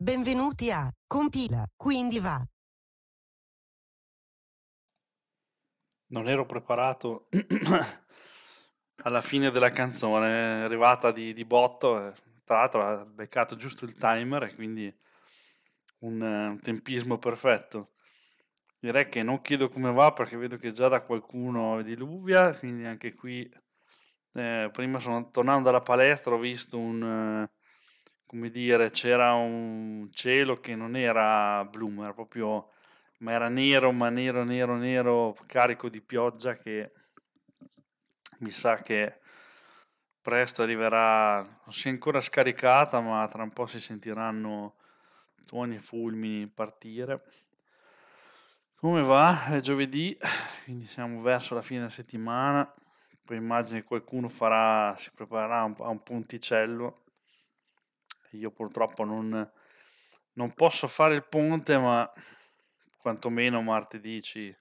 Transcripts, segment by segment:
Benvenuti a Compila, quindi va. Non ero preparato alla fine della canzone, è arrivata di, di botto, eh, tra l'altro ha beccato giusto il timer e quindi un, eh, un tempismo perfetto. Direi che non chiedo come va perché vedo che già da qualcuno è diluvia, quindi anche qui eh, prima sono tornando dalla palestra ho visto un eh, come dire, c'era un cielo che non era blu, ma era proprio ma era nero, ma nero, nero, nero, carico di pioggia che mi sa che presto arriverà, non si è ancora scaricata, ma tra un po' si sentiranno tuoni e fulmini partire. Come va? È giovedì, quindi siamo verso la fine della settimana, poi immagino che qualcuno farà, si preparerà a un ponticello io purtroppo non, non posso fare il ponte, ma quantomeno martedì ci,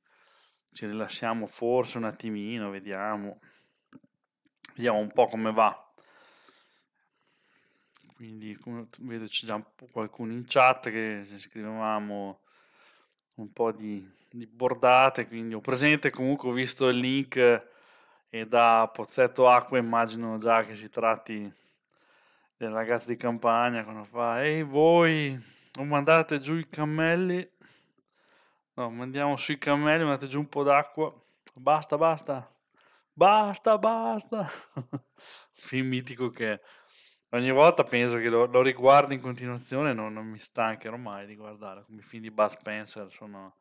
ci rilassiamo forse un attimino, vediamo, vediamo un po' come va. Quindi vedo c'è già qualcuno in chat che scrivevamo un po' di, di, bordate, quindi ho presente comunque, ho visto il link eh, e da Pozzetto Acqua immagino già che si tratti del ragazzo di campagna quando fa ehi voi non mandate giù i cammelli no mandiamo sui cammelli mandate giù un po' d'acqua basta basta basta basta film mitico che ogni volta penso che lo, lo riguardi in continuazione non, non, mi stancherò mai di guardare come i film di Bud Spencer sono,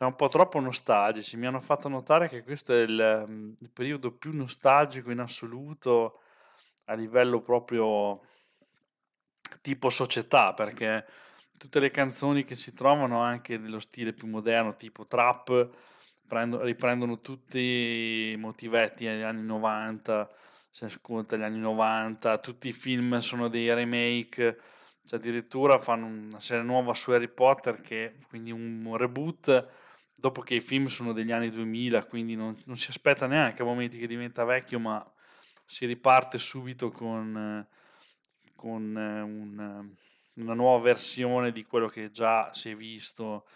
un po' troppo nostalgici mi hanno fatto notare che questo è il, mm, il periodo più nostalgico in assoluto a livello proprio tipo società, perché tutte le canzoni che si trovano anche nello stile più moderno, tipo trap, prendo, riprendono tutti i motivetti degli anni 90, se ascolta gli anni 90, tutti i film sono dei remake, cioè addirittura fanno una serie nuova su Harry Potter, che, quindi un reboot, dopo che i film sono degli anni 2000, quindi non, non si aspetta neanche a momenti che diventa vecchio, ma si riparte subito con, eh, con eh, un, eh, una nuova versione di quello che già si è visto,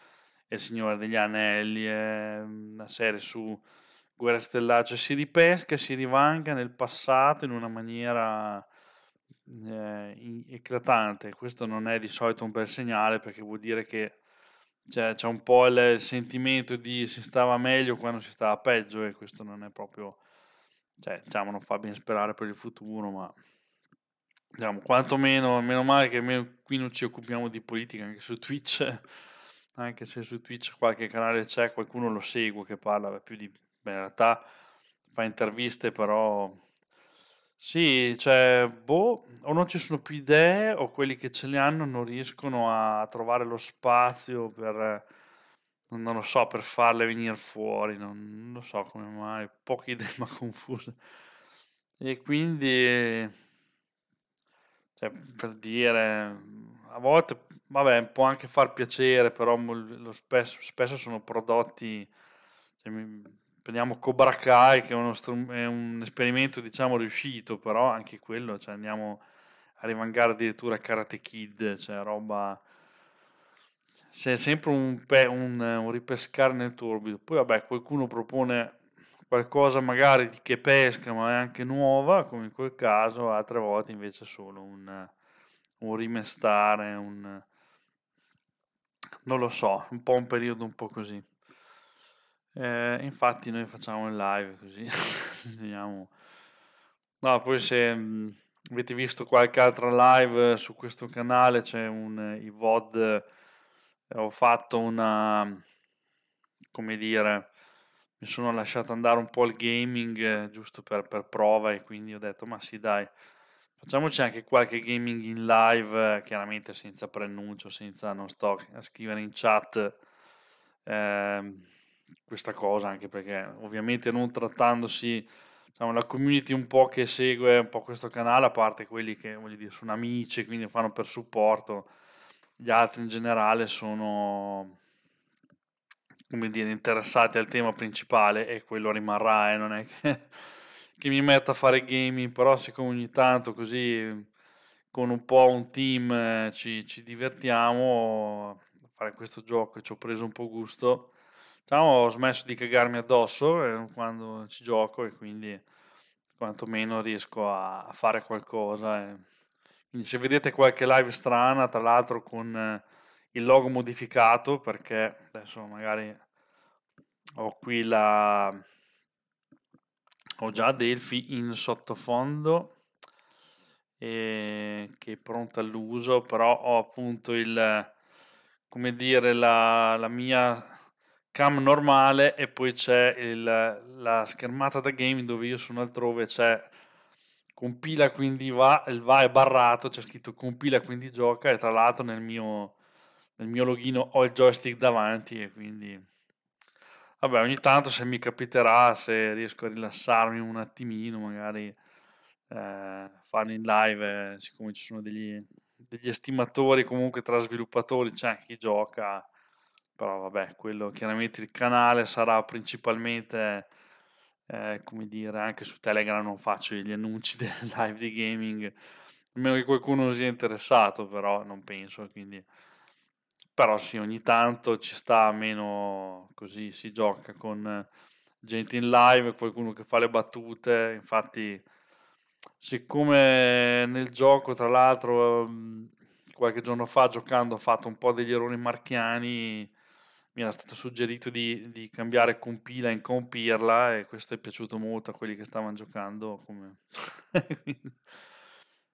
Il Signore degli Anelli, una serie su Guerra Stellare, cioè si ripesca e si rivanca nel passato in una maniera eh, eclatante. Questo non è di solito un bel segnale perché vuol dire che cioè, c'è un po' il sentimento di si stava meglio quando si stava peggio e questo non è proprio cioè, diciamo, non fa ben sperare per il futuro, ma diciamo, quantomeno, meno male che almeno qui non ci occupiamo di politica anche su Twitch, anche se su Twitch qualche canale c'è, qualcuno lo segue che parla beh, più di... Beh, in realtà fa interviste, però... Sì, cioè, boh, o non ci sono più idee o quelli che ce le hanno non riescono a trovare lo spazio per non lo so, per farle venire fuori, non, lo so come mai, poche idee ma confuse. E quindi, cioè, per dire, a volte, vabbè, può anche far piacere, però spesso, spesso, sono prodotti, cioè, prendiamo Cobra Kai, che è, uno, è, un esperimento, diciamo, riuscito, però anche quello, cioè, andiamo a rimangare addirittura Karate Kid, cioè roba c'è sempre un, un, eh, un ripescare nel torbido. Poi vabbè, qualcuno propone qualcosa magari che pesca ma è anche nuova, come in quel caso, altre volte invece solo un, un rimestare, un... non lo so, un po' un periodo un po' così. Eh, infatti noi facciamo il live così, No, poi se mh, mm, avete visto qualche altra live su questo canale c'è un eh, i VOD eh, ho fatto una, come dire, mi sono lasciato andare un po' il gaming eh, giusto per, per prova e quindi ho detto ma sì dai, facciamoci anche qualche gaming in live, eh, chiaramente senza preannuncio, senza non sto a scrivere in chat. Eh, questa cosa anche perché ovviamente non trattandosi diciamo, la community un po' che segue un po' questo canale a parte quelli che voglio dire sono amici quindi fanno per supporto gli altri in generale sono come dire interessati al tema principale e quello rimarrà e eh, non è che, che mi metta a fare gaming però siccome ogni tanto così con un po' un team eh, ci, ci divertiamo a fare questo gioco e ci ho preso un po' gusto diciamo, ho smesso di cagarmi addosso eh, quando ci gioco e quindi quantomeno riesco a fare qualcosa e eh. Se vedete qualche live strana, tra l'altro con eh, il logo modificato, perché adesso magari ho qui la... ho già Delphi in sottofondo che è pronta all'uso, però ho appunto il, come dire, la, la mia cam normale e poi c'è il, la schermata da gaming dove io sono altrove, c'è compila quindi va, il va è barrato, c'è scritto compila quindi gioca e tra l'altro nel mio, nel mio login ho il joystick davanti e quindi... Vabbè, ogni tanto se mi capiterà, se riesco a rilassarmi un attimino, magari eh, fare in live, eh, siccome ci sono degli, degli estimatori comunque tra sviluppatori, c'è anche chi gioca, però vabbè, quello chiaramente il canale sarà principalmente eh, come dire, anche su Telegram non faccio gli annunci del live di gaming, a meno che qualcuno sia interessato, però non penso, quindi... Però sì, ogni tanto ci sta meno così, si gioca con gente in live, qualcuno che fa le battute, infatti siccome nel gioco tra l'altro mm, qualche giorno fa giocando ho fatto un po' degli errori marchiani mi era stato suggerito di, di, cambiare compila in compirla e questo è piaciuto molto a quelli che stavano giocando. Come...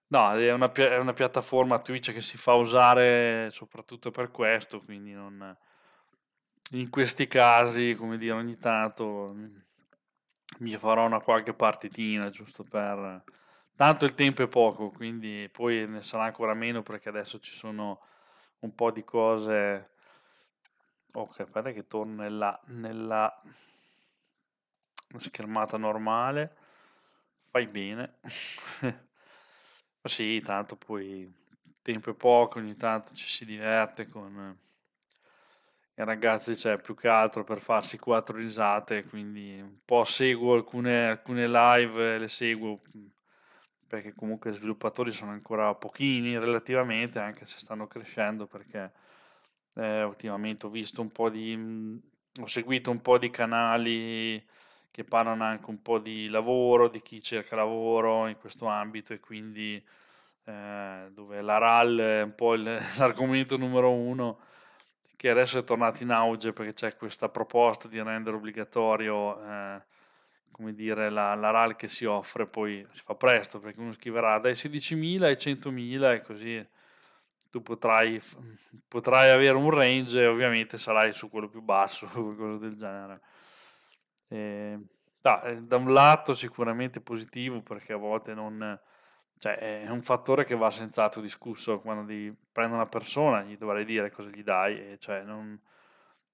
no, è una, è una, piattaforma Twitch che si fa usare soprattutto per questo, quindi non... in questi casi, come dire, ogni tanto mi farò una qualche partitina giusto per... Tanto il tempo è poco, quindi poi ne sarà ancora meno perché adesso ci sono un po' di cose Ok, guarda che torno nella, nella schermata normale. Fai bene. sì, tanto poi tempo è poco, ogni tanto ci si diverte con eh, i ragazzi, c'è cioè, più che altro per farsi quattro risate, quindi un po' seguo alcune, alcune live, le seguo perché comunque sviluppatori sono ancora pochini relativamente, anche se stanno crescendo perché eh, ultimamente ho visto un po' di... Mh, mm, ho seguito un po' di canali che parlano anche un po' di lavoro, di chi cerca lavoro in questo ambito e quindi eh, dove la RAL è un po' il, l'argomento numero uno che adesso è tornato in auge perché c'è questa proposta di rendere obbligatorio eh, come dire, la, la, RAL che si offre, poi si fa presto perché uno scriverà dai 16.000 ai 100.000 e così tu potrai, potrai avere un range e ovviamente sarai su quello più basso, qualcosa del genere. E, ehm, da, eh, da, un lato sicuramente positivo perché a volte non... Cioè, è un fattore che va senz'altro discusso quando di, prendo una persona, gli dovrei dire cosa gli dai, e cioè non,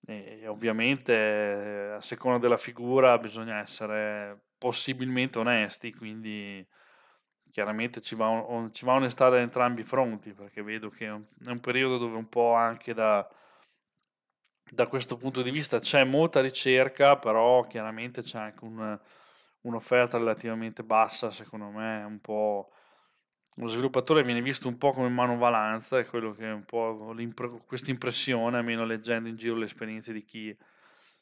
e, e ovviamente eh, a seconda della figura bisogna essere possibilmente onesti, quindi chiaramente ci va, on- ci va onestà da entrambi i fronti, perché vedo che è un, è un periodo dove un po' anche da, da, questo punto di vista c'è molta ricerca, però chiaramente c'è anche un, un'offerta relativamente bassa, secondo me, un po' lo sviluppatore viene visto un po' come manovalanza, è quello che è un po' questa impressione, almeno leggendo in giro le esperienze di chi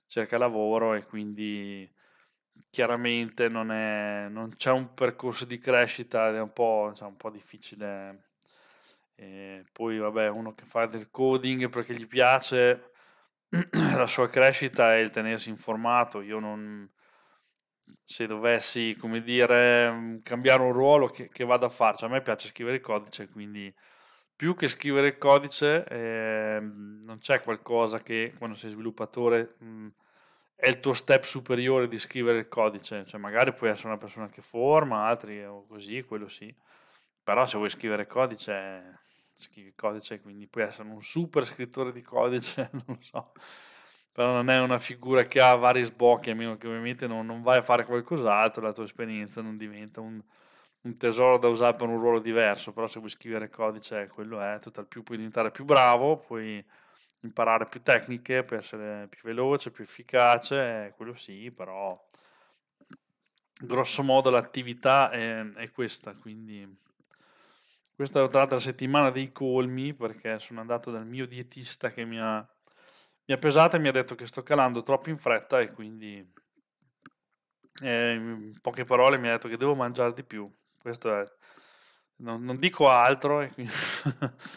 cerca lavoro e quindi chiaramente non, è, non, c'è un percorso di crescita è un po', cioè, un po difficile. E poi, vabbè, uno che fa del coding perché gli piace la sua crescita è il tenersi informato. Io non se dovessi, come dire, mm, cambiare un ruolo che, che vado a fare, cioè, a me piace scrivere codice, quindi più che scrivere codice, eh, non c'è qualcosa che quando sei sviluppatore. Mh, mm, è il tuo step superiore di scrivere il codice, cioè magari puoi essere una persona che forma, altri o così, quello sì, però se vuoi scrivere codice, scrivi codice, quindi puoi essere un super scrittore di codice, non so, però non è una figura che ha vari sbocchi, a meno che ovviamente non, non vai a fare qualcos'altro, la tua esperienza non diventa un, un tesoro da usare per un ruolo diverso, però se vuoi scrivere codice, quello è, tutto al più puoi diventare più bravo, puoi imparare più tecniche per essere più veloce, più efficace, eh, quello sì, però grosso modo l'attività è, è questa, quindi questa è tra l'altro la settimana dei colmi perché sono andato dal mio dietista che mi ha, mi ha pesato e mi ha detto che sto calando troppo in fretta e quindi eh, in poche parole mi ha detto che devo mangiare di più, questo è, non, non dico altro e eh, quindi...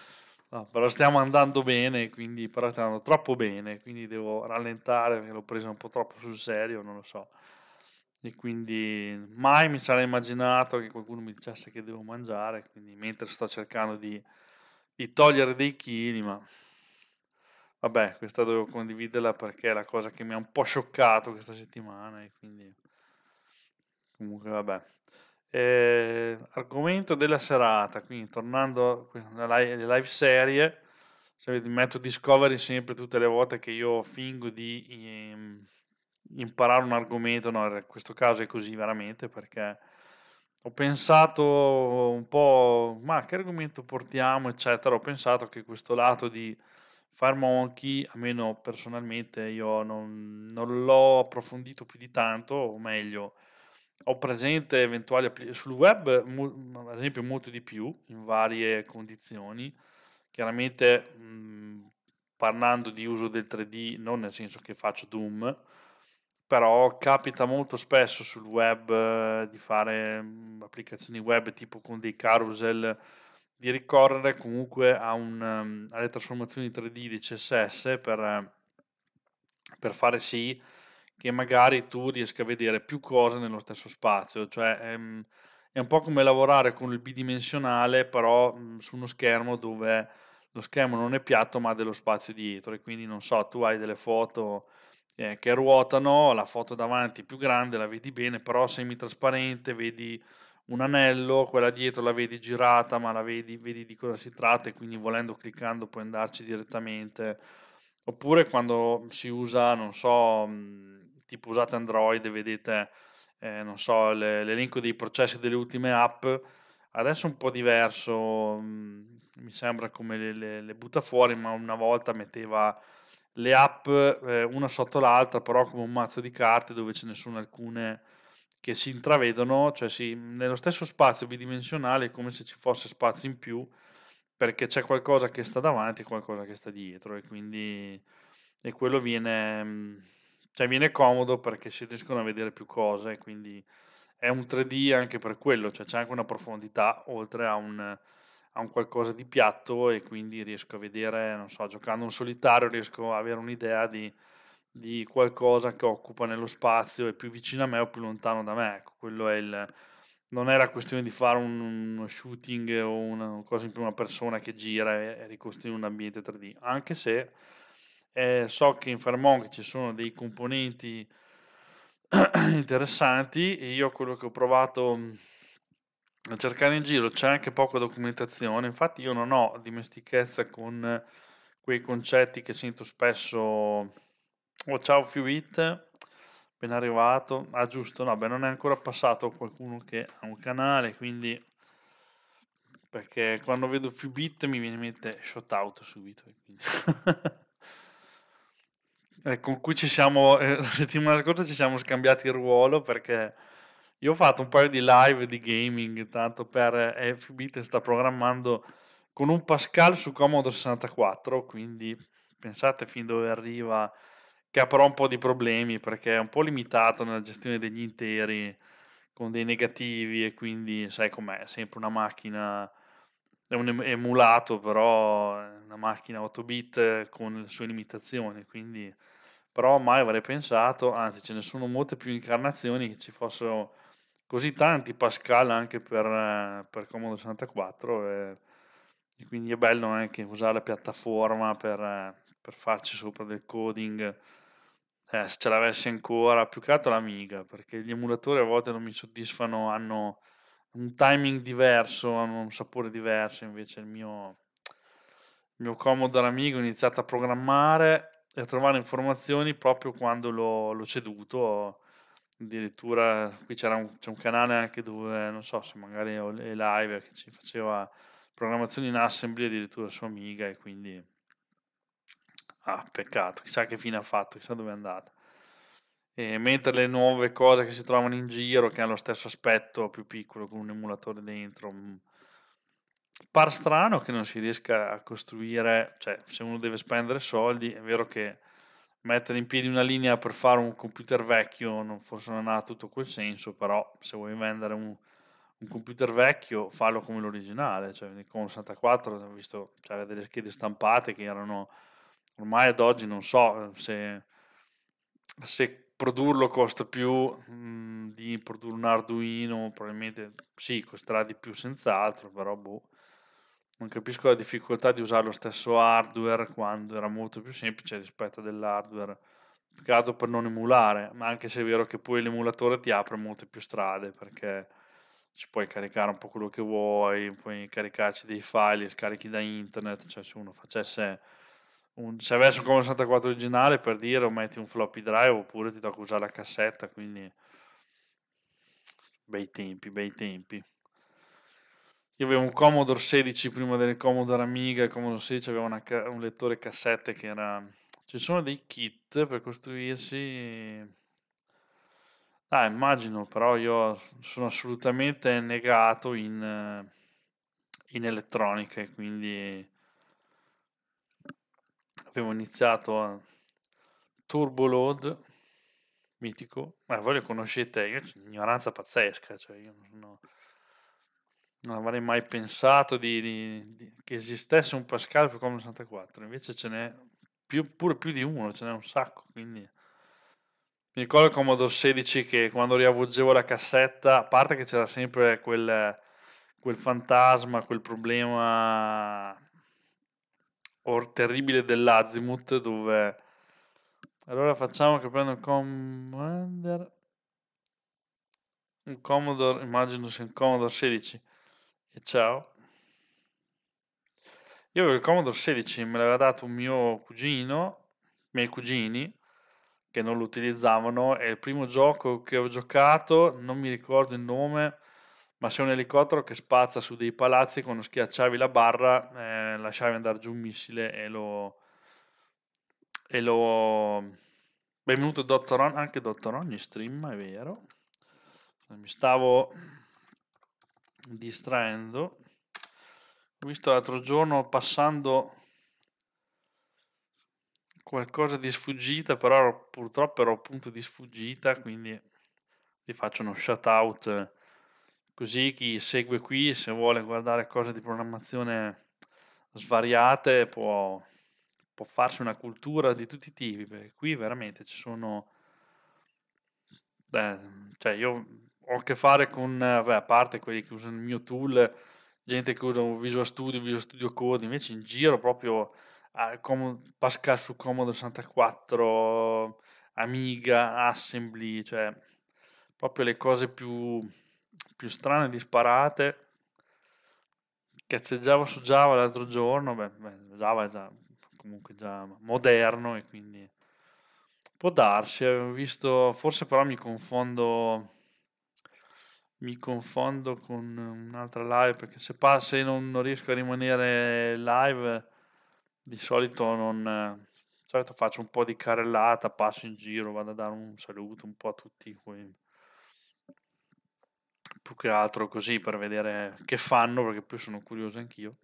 No, però stiamo andando bene, quindi, però stiamo andando troppo bene, quindi devo rallentare perché l'ho presa un po' troppo sul serio, non lo so. E quindi mai mi sarei immaginato che qualcuno mi dicesse che devo mangiare, quindi mentre sto cercando di, di togliere dei chili, ma vabbè, questa devo condividerla perché è la cosa che mi ha un po' scioccato questa settimana e quindi comunque vabbè. Eh, argomento della serata, quindi tornando alle live serie, cioè metto Discovery sempre tutte le volte che io fingo di ehm, imparare un argomento, no, in questo caso è così veramente perché ho pensato un po', ma che argomento portiamo, eccetera, ho pensato che questo lato di Fire Monkey, almeno personalmente io non, non l'ho approfondito più di tanto, o meglio, ho presente eventuali applicazioni sul web, mo- ad esempio, molto di più in varie condizioni. Chiaramente mh, mhmm, parlando di uso del 3D, non nel senso che faccio Doom, però capita molto spesso sul web eh, di fare mh, mhmm, applicazioni web tipo con dei carousel di ricorrere comunque a un, um, alle trasformazioni 3D di CSS per, per fare sì che magari tu riesca a vedere più cose nello stesso spazio, cioè ehm, è un po' come lavorare con il bidimensionale però mhmm, su uno schermo dove lo schermo non è piatto ma ha dello spazio dietro e quindi non so, tu hai delle foto eh, che ruotano, la foto davanti è più grande, la vedi bene, però semitrasparente, vedi un anello, quella dietro la vedi girata ma la vedi, vedi di cosa si tratta e quindi volendo cliccando puoi andarci direttamente. Oppure quando si usa, non so, mhmm, tipo usate Android e vedete, eh, non so, le, l'elenco dei processi delle ultime app, adesso è un po' diverso, mm, mi sembra come le, le, le, butta fuori, ma una volta metteva le app eh, una sotto l'altra, però come un mazzo di carte dove ce ne sono alcune che si intravedono, cioè si, nello stesso spazio bidimensionale è come se ci fosse spazio in più perché c'è qualcosa che sta davanti e qualcosa che sta dietro e quindi e quello viene mm, cioè viene comodo perché si riescono a vedere più cose, quindi è un 3D anche per quello, cioè c'è anche una profondità oltre a un, a un qualcosa di piatto e quindi riesco a vedere, non so, giocando un solitario riesco a avere un'idea di, di qualcosa che occupa nello spazio e più vicino a me o più lontano da me. Ecco, quello è il, non è la questione di fare uno shooting o una cosa in prima persona che gira e ricostruire un ambiente 3D, anche se eh, so che in Farmonk ci sono dei componenti interessanti e io quello che ho provato mm, a cercare in giro c'è anche poca documentazione, infatti io non ho dimestichezza con quei concetti che sento spesso oh ciao Fuit, ben arrivato, ah giusto, no, beh non è ancora passato qualcuno che ha un canale, quindi perché quando vedo Fubit mi viene in mente shout out subito. eh, con cui ci siamo, eh, la settimana scorsa ci siamo scambiati il ruolo perché io ho fatto un paio di live di gaming, tanto per eh, FBT sta programmando con un Pascal su Commodore 64, quindi pensate fin dove arriva, che ha però un po' di problemi perché è un po' limitato nella gestione degli interi con dei negativi e quindi sai com'è, è sempre una macchina, è un emulato però, è una macchina 8 bit eh, con le sue limitazioni, quindi però mai avrei pensato, anzi ce ne sono molte più incarnazioni che ci fossero così tanti Pascal anche per, eh, per Comodo 64 e, e, quindi è bello anche usare la piattaforma per, eh, per farci sopra del coding eh, se ce l'avessi ancora, più che altro l'Amiga perché gli emulatori a volte non mi soddisfano, hanno un timing diverso, hanno un sapore diverso invece il mio, il mio Commodore Amigo ho iniziato a programmare e a trovare informazioni proprio quando l'ho, l'ho ceduto. Addirittura qui c'era un, c'è un canale anche dove, non so se magari è live, che ci faceva programmazioni in assembly addirittura su Amiga e quindi... Ah, peccato, chissà che fine ha fatto, chissà dove è andata. E mentre le nuove cose che si trovano in giro, che hanno lo stesso aspetto più piccolo, con un emulatore dentro, mm, par strano che non si riesca a costruire, cioè se uno deve spendere soldi, è vero che mettere in piedi una linea per fare un computer vecchio non forse non ha tutto quel senso, però se vuoi vendere un, un computer vecchio fallo come l'originale, cioè con 64 ho visto c'era delle schede stampate che erano ormai ad oggi non so se, se produrlo costa più mh, mm, di produrre un Arduino, probabilmente sì, costerà di più senz'altro, però boh non capisco la difficoltà di usare lo stesso hardware quando era molto più semplice rispetto all'hardware dell'hardware peccato per non emulare ma anche se è vero che poi l'emulatore ti apre molte più strade perché ci puoi caricare un po' quello che vuoi puoi caricarci dei file e scarichi da internet cioè se uno facesse un, se avessi un Commodore 64 originale per dire o metti un floppy drive oppure ti tocca usare la cassetta quindi bei tempi bei tempi io avevo un Commodore 16 prima del Commodore Amiga, il Commodore 16 aveva una, un lettore cassette che era... Ci sono dei kit per costruirsi... Ah, immagino, però io sono assolutamente negato in, in elettronica e quindi avevo iniziato a Turbo Load, mitico, ma voi lo conoscete, io ho un'ignoranza pazzesca, cioè io non sono non avrei mai pensato di, di, di, che esistesse un Pascal per Commodore 64, invece ce n'è più, pure più di uno, ce n'è un sacco, quindi... Mi ricordo il Commodore 16 che quando riavvolgevo la cassetta, a parte che c'era sempre quel, quel fantasma, quel problema or terribile dell'Azimuth, dove... Allora facciamo che prendo il Commander... Un Commodore, immagino sia un Commodore 16 e ciao. Io avevo il Commodore 16, me l'aveva dato un mio cugino, miei cugini, che non lo utilizzavano, e il primo gioco che ho giocato, non mi ricordo il nome, ma c'è un elicottero che spazza su dei palazzi, quando schiacciavi la barra eh, lasciavi andare giù un missile e lo... E lo... Benvenuto Dottor On, anche Dottor in stream, è vero. Mi stavo distraendo ho visto l'altro giorno passando qualcosa di sfuggita però purtroppo ero appunto di sfuggita quindi vi faccio uno shout out così chi segue qui se vuole guardare cose di programmazione svariate può, può farsi una cultura di tutti i tipi perché qui veramente ci sono Beh, cioè io ho a che fare con, eh, vabbè, a parte quelli che usano il mio tool, gente che usa Visual Studio, Visual Studio Code, invece in giro proprio Pascal su Commodore 64, Amiga, Assembly, cioè proprio le cose più, più strane, disparate. Cazzeggiavo su Java l'altro giorno, beh, beh, Java è già comunque già moderno e quindi può darsi, avevo visto, forse però mi confondo mi confondo con un'altra live perché se, pa- se non, non, riesco a rimanere live di solito non di solito faccio un po' di carrellata passo in giro vado a dare un saluto un po' a tutti quindi. più che altro così per vedere che fanno perché poi sono curioso anch'io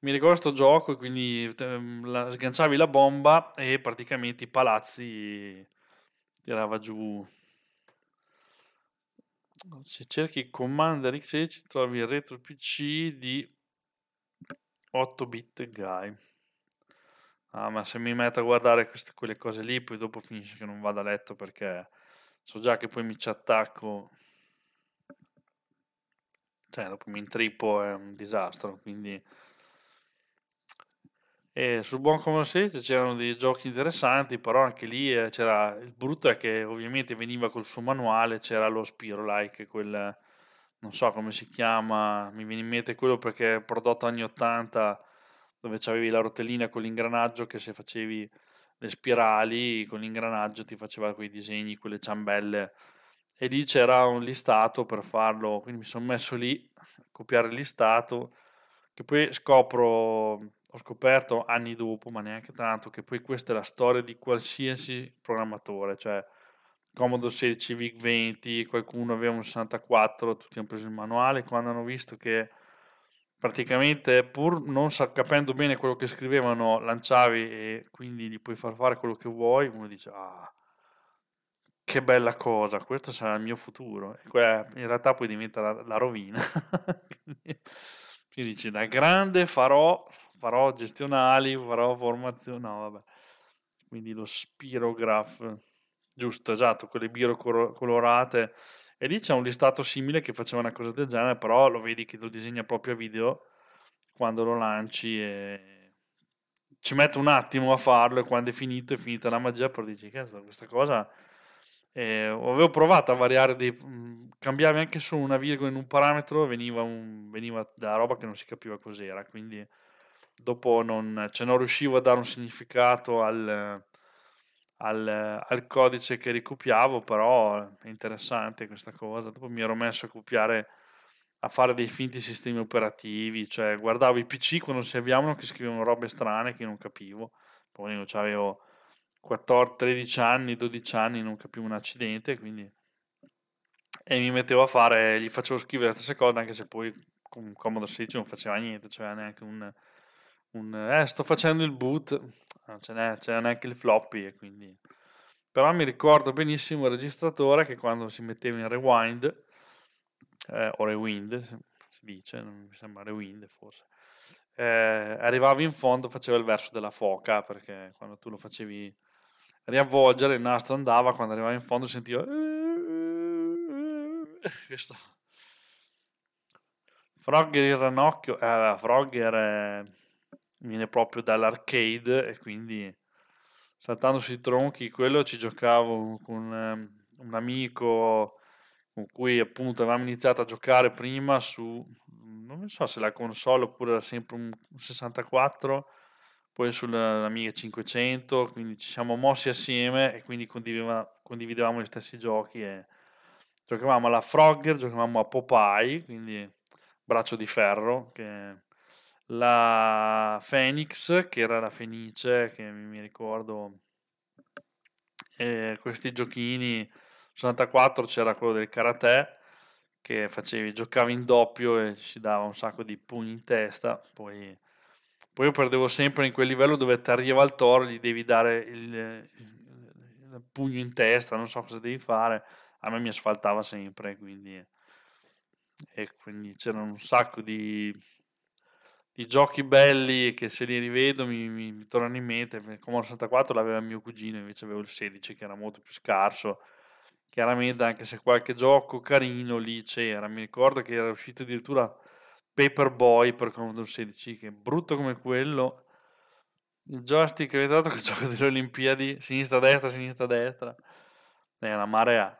mi ricordo questo gioco quindi ehm, sganciavi la bomba e praticamente i palazzi tirava giù se cerchi Commander X16 trovi il retro PC di 8 bit guy. Ah, ma se mi metto a guardare queste, quelle cose lì, poi dopo finisce che non vado a letto perché so già che poi mi ci attacco. Cioè, dopo mi intrippo è un disastro, quindi e sul buon common sense c'erano dei giochi interessanti, però anche lì eh, c'era il brutto è che ovviamente veniva col suo manuale, c'era lo Spiro Like, quel non so come si chiama, mi viene in mente quello perché è prodotto anni 80 dove avevi la rotellina con l'ingranaggio che se facevi le spirali con l'ingranaggio ti faceva quei disegni, quelle ciambelle e lì c'era un listato per farlo, quindi mi sono messo lì a copiare il listato che poi scopro ho scoperto anni dopo, ma neanche tanto, che poi questa è la storia di qualsiasi programmatore, cioè Commodore 16, VIC 20, qualcuno aveva un 64, tutti hanno preso il manuale, quando hanno visto che praticamente pur non capendo bene quello che scrivevano, lanciavi e quindi gli puoi far fare quello che vuoi, uno dice ah, che bella cosa, questo sarà il mio futuro. E quella in realtà poi diventa la, la rovina. quindi dici da grande farò farò gestionali, farò formazione, no vabbè. Quindi lo Spirograph, giusto, esatto, quelle biro colorate. E lì c'è un listato simile che faceva una cosa del genere, però lo vedi che lo disegna proprio a video quando lo lanci e ci metto un attimo a farlo e quando è finito è finita la magia però dici che questa cosa eh, avevo provato a variare dei, mhmm, cambiavi anche su una virgola in un parametro veniva, un, veniva da roba che non si capiva cos'era quindi dopo non, cioè non riuscivo a dare un significato al, al, al, codice che ricopiavo, però è interessante questa cosa. Dopo mi ero messo a copiare, a fare dei finti sistemi operativi, cioè guardavo i PC quando si avviavano che scrivevano robe strane che non capivo. Poi io avevo 14, 13 anni, 12 anni, non capivo un accidente, quindi... E mi mettevo a fare, gli facevo scrivere la stessa cosa, anche se poi con Commodore 16 non faceva niente, cioè neanche un, un eh, sto facendo il boot, non ah, ce n'è, c'è neanche il floppy, quindi... Però mi ricordo benissimo il registratore che quando si metteva in rewind, eh, o rewind si dice, non mi sembra rewind forse, eh, arrivavi in fondo, faceva il verso della foca, perché quando tu lo facevi riavvolgere il nastro andava, quando arrivava in fondo sentiva... Questo... Frogger il ranocchio, eh, Frogger... Eh viene proprio dall'arcade e quindi saltando sui tronchi, quello ci giocavo con ehm, un amico con cui appunto avevamo iniziato a giocare prima su, non so se la console oppure era sempre un 64, poi sulla sull'Amiga 500, quindi ci siamo mossi assieme e quindi condividevamo gli stessi giochi e giocavamo alla Frogger, giocavamo a Popeye, quindi braccio di ferro, che la Fenix, che era la Fenice, che mi ricordo, eh, questi giochini, 64 c'era quello del karate, che facevi, giocavi in doppio e si dava un sacco di pugni in testa, poi, poi io perdevo sempre in quel livello dove ti arriva il toro, gli devi dare il, il pugno in testa, non so cosa devi fare, a me mi asfaltava sempre, quindi... E quindi c'erano un sacco di i giochi belli che se li rivedo mi, mi, mi tornano in mente. Il Commodore 64 l'aveva mio cugino, invece avevo il 16 che era molto più scarso. Chiaramente, anche se qualche gioco carino lì c'era, mi ricordo che era uscito addirittura Paperboy per Commodore 16, che è brutto come quello. Il joystick, avete dato che gioca delle Olimpiadi, sinistra-destra, sinistra-destra. È una marea.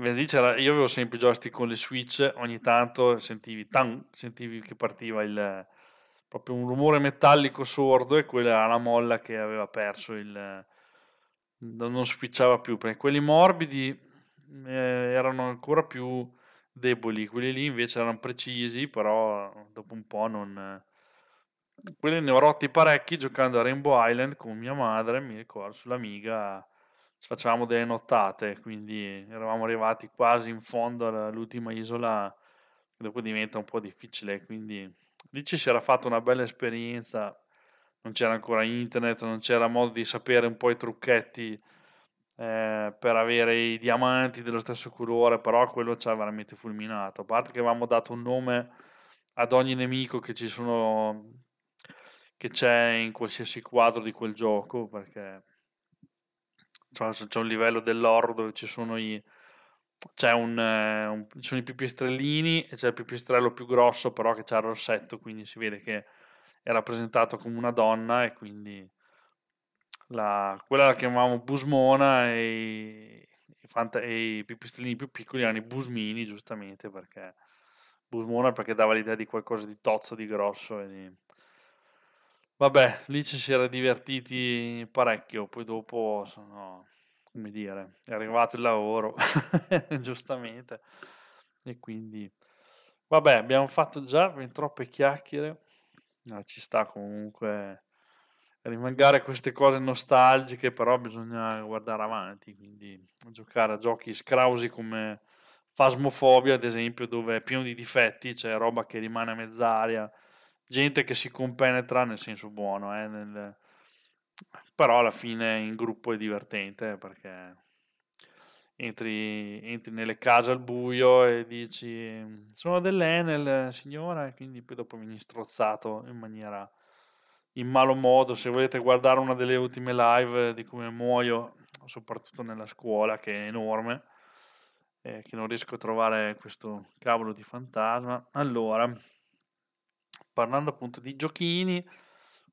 Lì c'era, io avevo sempre i joystick con le switch, ogni tanto sentivi, tan, sentivi che partiva il, proprio un rumore metallico sordo e quella era la molla che aveva perso il... non switchava più, perché quelli morbidi eh, erano ancora più deboli, quelli lì invece erano precisi, però dopo un po' non... Quelli ne ho rotti parecchi giocando a Rainbow Island con mia madre, mi ricordo, sull'amiga facevamo delle nottate, quindi eravamo arrivati quasi in fondo all'ultima isola, dopo diventa un po' difficile, quindi lì ci si era fatta una bella esperienza, non c'era ancora internet, non c'era modo di sapere un po' i trucchetti eh, per avere i diamanti dello stesso colore, però quello ci ha veramente fulminato, a parte che avevamo dato un nome ad ogni nemico che ci sono che c'è in qualsiasi quadro di quel gioco perché cioè c'è un livello dell'oro dove ci sono i, c'è un, eh, un, ci sono i pipistrellini e c'è il pipistrello più grosso però che c'ha il rossetto quindi si vede che è rappresentato come una donna e quindi la, quella la chiamavamo busmona e, e, fanta, e, i pipistrellini più piccoli erano i busmini giustamente perché busmona perché dava l'idea di qualcosa di tozzo, di grosso e di Vabbè, lì ci si era divertiti parecchio, poi dopo sono, come dire, è arrivato il lavoro, giustamente. E quindi, vabbè, abbiamo fatto già troppe chiacchiere, no, ci sta comunque rimangare queste cose nostalgiche, però bisogna guardare avanti, quindi giocare a giochi scrausi come Fasmofobia, ad esempio, dove è pieno di difetti, c'è cioè roba che rimane a mezz'aria gente che si compenetra nel senso buono, eh, nel... però alla fine in gruppo è divertente eh, perché entri, entri nelle case al buio e dici sono dell'Enel signora e quindi poi dopo vieni strozzato in maniera in malo modo se volete guardare una delle ultime live di come muoio soprattutto nella scuola che è enorme eh, che non riesco a trovare questo cavolo di fantasma allora parlando appunto di giochini,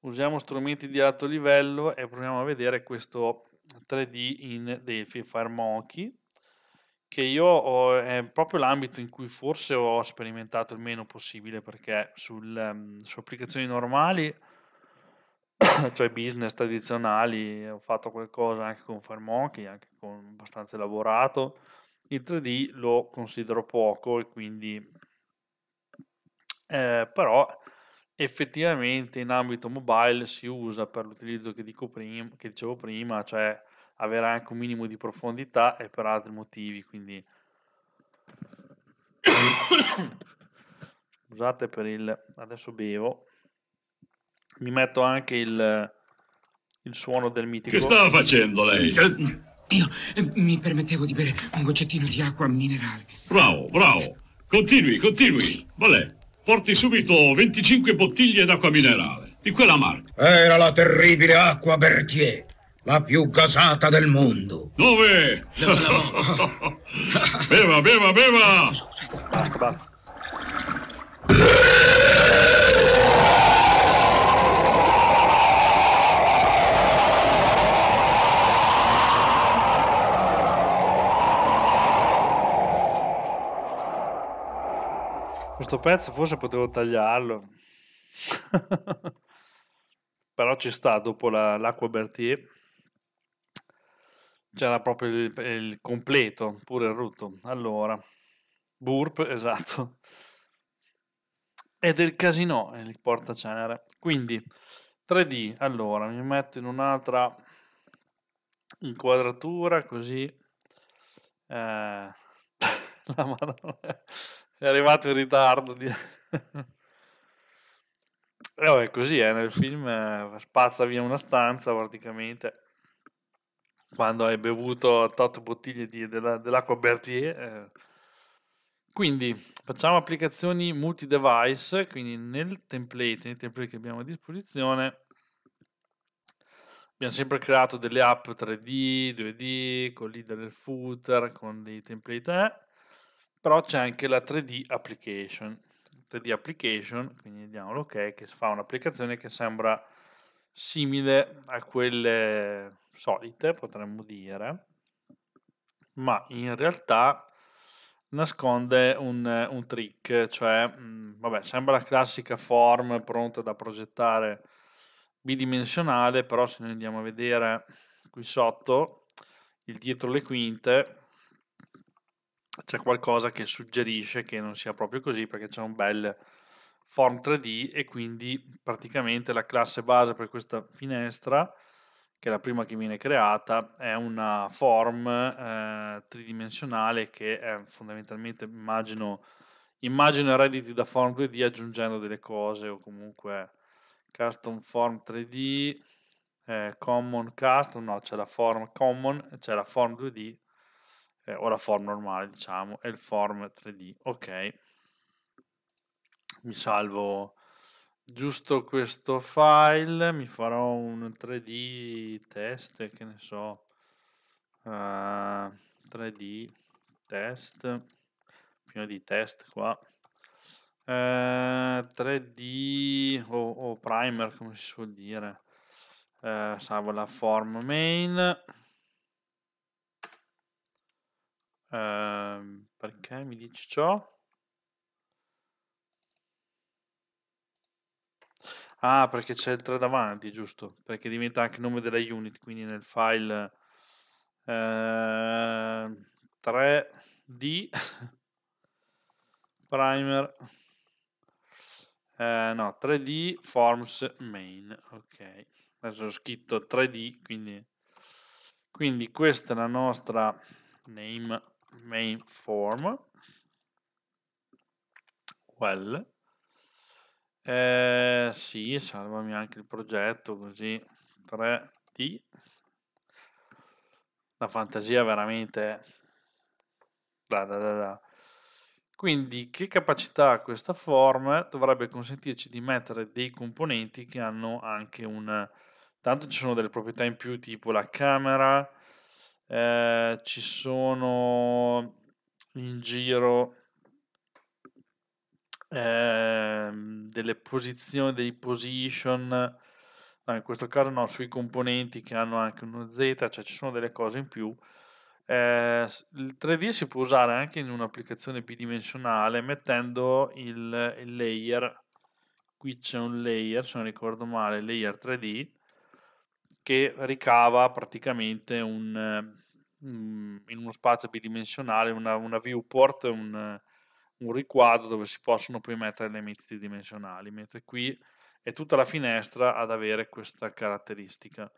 usiamo strumenti di alto livello e proviamo a vedere questo 3D in Delphi Fire Monkey che io ho, è proprio l'ambito in cui forse ho sperimentato il meno possibile perché sul, ehm, su applicazioni normali cioè business tradizionali ho fatto qualcosa anche con Fire Monkey anche con abbastanza elaborato il 3D lo considero poco e quindi eh, però Effettivamente in ambito mobile si usa per l'utilizzo che, dico prim- che dicevo prima, cioè avere anche un minimo di profondità e per altri motivi, quindi scusate per il adesso bevo. Mi metto anche il, il suono del mitico. Che stava facendo lei? Eh, io eh, mi permettevo di bere un goccettino di acqua minerale. Bravo, bravo. Continui, continui. Sì porti subito 25 bottiglie d'acqua minerale, di quella marca. Era la terribile acqua Berthier, la più gasata del mondo. Dove? beva, beva, beva! Basta, basta. Questo pezzo forse potevo tagliarlo. Però ci sta dopo la, l'acqua Berthier. C'era proprio il, il completo, pure il rutto. Allora, burp, esatto. E del casino, il portacenere. Quindi, 3D. Allora, mi metto in un'altra inquadratura, così... Eh, la madonna è arrivato in ritardo. E eh, vabbè, così è, eh, nel film eh, spazza via una stanza praticamente. Quando hai bevuto 8 bottiglie di, della, dell'acqua Berthier. Quindi facciamo applicazioni multi-device, quindi nel template, nei template che abbiamo a disposizione, abbiamo sempre creato delle app 3D, 2D, con leader del footer, con dei template. Eh però c'è anche la 3D application 3D application quindi diamo l'ok che fa un'applicazione che sembra simile a quelle solite potremmo dire ma in realtà nasconde un, un trick cioè mh, mm, vabbè sembra la classica form pronta da progettare bidimensionale però se noi andiamo a vedere qui sotto il dietro le quinte c'è qualcosa che suggerisce che non sia proprio così perché c'è un bel form 3D e quindi praticamente la classe base per questa finestra che è la prima che viene creata è una form eh, tridimensionale che è eh, fondamentalmente immagino immagino redditi da form 2 d aggiungendo delle cose o comunque custom form 3D eh, common custom no c'è la form common c'è la form 2D eh, o la form normale diciamo e il form 3D ok mi salvo giusto questo file mi farò un 3D test che ne so uh, eh, 3D test prima di test qua uh, eh, 3D o, o, primer come si suol dire uh, salvo la form main Ehm, perché mi dici ciò? Ah, perché c'è il 3 davanti, giusto? Perché diventa anche il nome della unit, quindi nel file eh, 3D primer eh, no, 3D forms main, ok. Adesso ho scritto 3D, quindi quindi questa è la nostra name main form well eh, sì salvami anche il progetto così 3d la fantasia veramente da da da da quindi che capacità ha questa form dovrebbe consentirci di mettere dei componenti che hanno anche un tanto ci sono delle proprietà in più tipo la camera eh, ci sono in giro eh, delle posizioni, dei position, no, in questo caso no, sui componenti che hanno anche uno Z, cioè ci sono delle cose in più. Eh, il 3D si può usare anche in un'applicazione bidimensionale mettendo il, il layer, qui c'è un layer se non ricordo male, layer 3D, che ricava praticamente eh, un, in uno spazio bidimensionale una, una viewport, un, un, riquadro dove si possono poi mettere elementi tridimensionali, mentre qui è tutta la finestra ad avere questa caratteristica.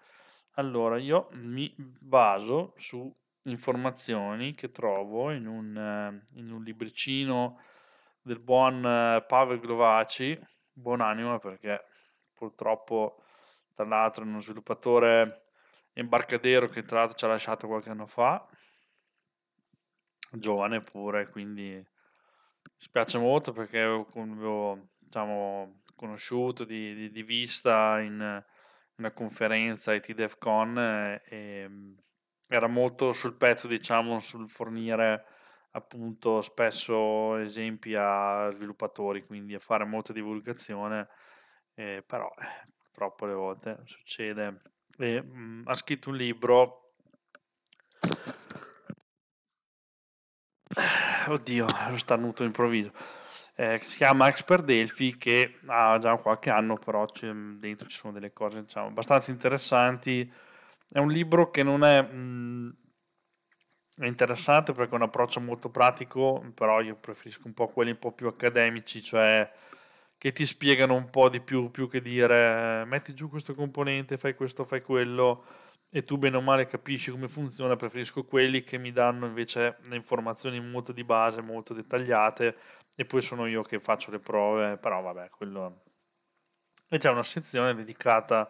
Allora, io mi baso su informazioni che trovo in un, eh, in un libricino del buon eh, Pavel Glovaci, buon anima perché purtroppo tra l'altro uno sviluppatore Embarcadero che tra l'altro ci ha lasciato qualche anno fa, giovane pure, quindi mi spiace molto perché avevo diciamo, conosciuto di, di, di, vista in una conferenza IT DevCon e era molto sul pezzo, diciamo, sul fornire appunto spesso esempi a sviluppatori, quindi a fare molta divulgazione, eh, però eh, purtroppo le volte succede. E, mh, mm, ha scritto un libro. Oddio, lo starnuto improvviso. Eh, si chiama Expert Delphi che ha già qualche anno, però mm, dentro ci sono delle cose diciamo, abbastanza interessanti. È un libro che non è, mh, mm, interessante perché è un approccio molto pratico, però io preferisco un po' quelli un po' più accademici, cioè che ti spiegano un po' di più, più che dire metti giù questo componente, fai questo, fai quello e tu bene o male capisci come funziona, preferisco quelli che mi danno invece le informazioni molto di base, molto dettagliate e poi sono io che faccio le prove, però vabbè, quello... E c'è una sezione dedicata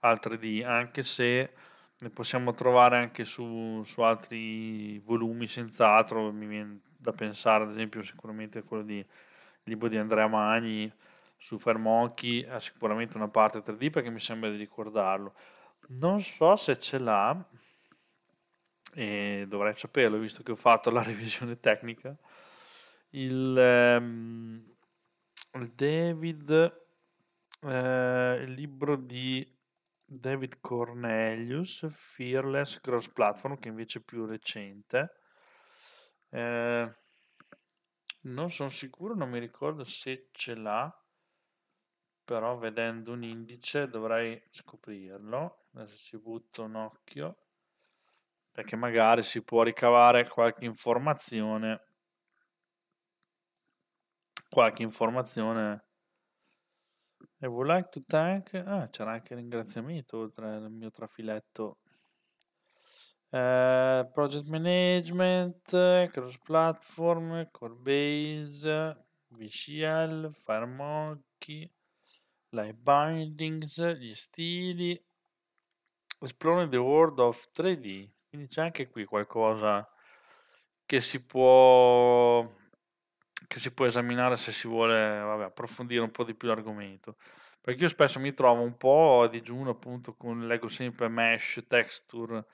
al 3D, anche se ne possiamo trovare anche su, su altri volumi, senz'altro, mi viene da pensare ad esempio sicuramente a quello di libro di Andrea Magni su Fermocchi ha sicuramente una parte 3D perché mi sembra di ricordarlo. Non so se ce l'ha, e dovrei saperlo visto che ho fatto la revisione tecnica. Il, ehm, il David, eh, il libro di David Cornelius, Fearless Cross Platform, che invece è più recente. Eh, non sono sicuro, non mi ricordo se ce l'ha, però vedendo un indice dovrei scoprirlo. Adesso ci butto un occhio, perché magari si può ricavare qualche informazione, qualche informazione. E would like to thank... Ah, c'era anche il ringraziamento oltre al mio trafiletto eh, project management, cross platform, core base, VCL, Firemonkey, Live Bindings, gli stili, Explore the World of 3D. Quindi c'è anche qui qualcosa che si può, che si può esaminare se si vuole vabbè, approfondire un po' di più l'argomento. Perché io spesso mi trovo un po' a digiuno appunto con leggo sempre mesh, texture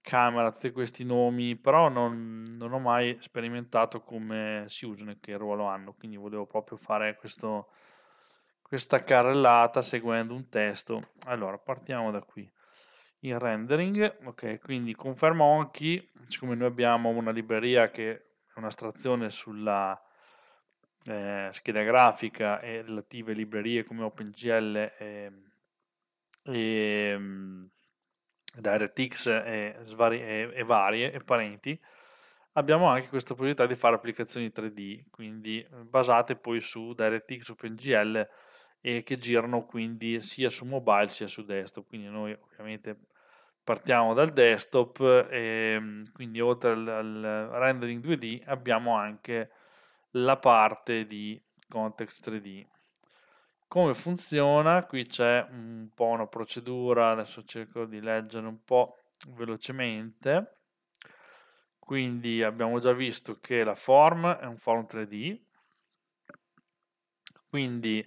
camera, tutti questi nomi, però non, non ho mai sperimentato come si usano e che ruolo hanno, quindi volevo proprio fare questo, questa carrellata seguendo un testo. Allora, partiamo da qui. Il rendering, ok, quindi conferma Onchi, siccome noi abbiamo una libreria che è un'astrazione sulla eh, scheda grafica e relative librerie come OpenGL e, ehm, e ehm, DirectX e, svari- e, e varie e parenti, abbiamo anche questa possibilità di fare applicazioni 3D, quindi eh, basate poi su DirectX OpenGL e che girano quindi sia su mobile sia su desktop. Quindi noi ovviamente partiamo dal desktop e ehm, quindi oltre al, al rendering 2D abbiamo anche la parte di context 3D. Come funziona? Qui c'è un po' una procedura, adesso cerco di leggere un po' velocemente. Quindi abbiamo già visto che la form è un form 3D, quindi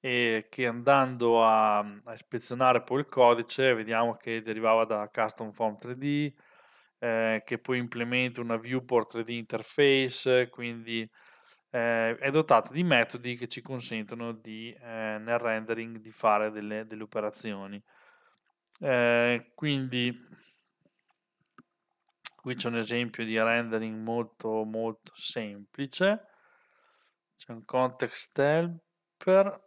eh, che andando a, a, ispezionare poi il codice vediamo che derivava da custom form 3D, eh, che poi implementa una viewport 3D interface, quindi eh, è dotata di metodi che ci consentono di, eh, nel rendering di fare delle, delle operazioni. Eh, quindi qui c'è un esempio di rendering molto molto semplice. C'è un context helper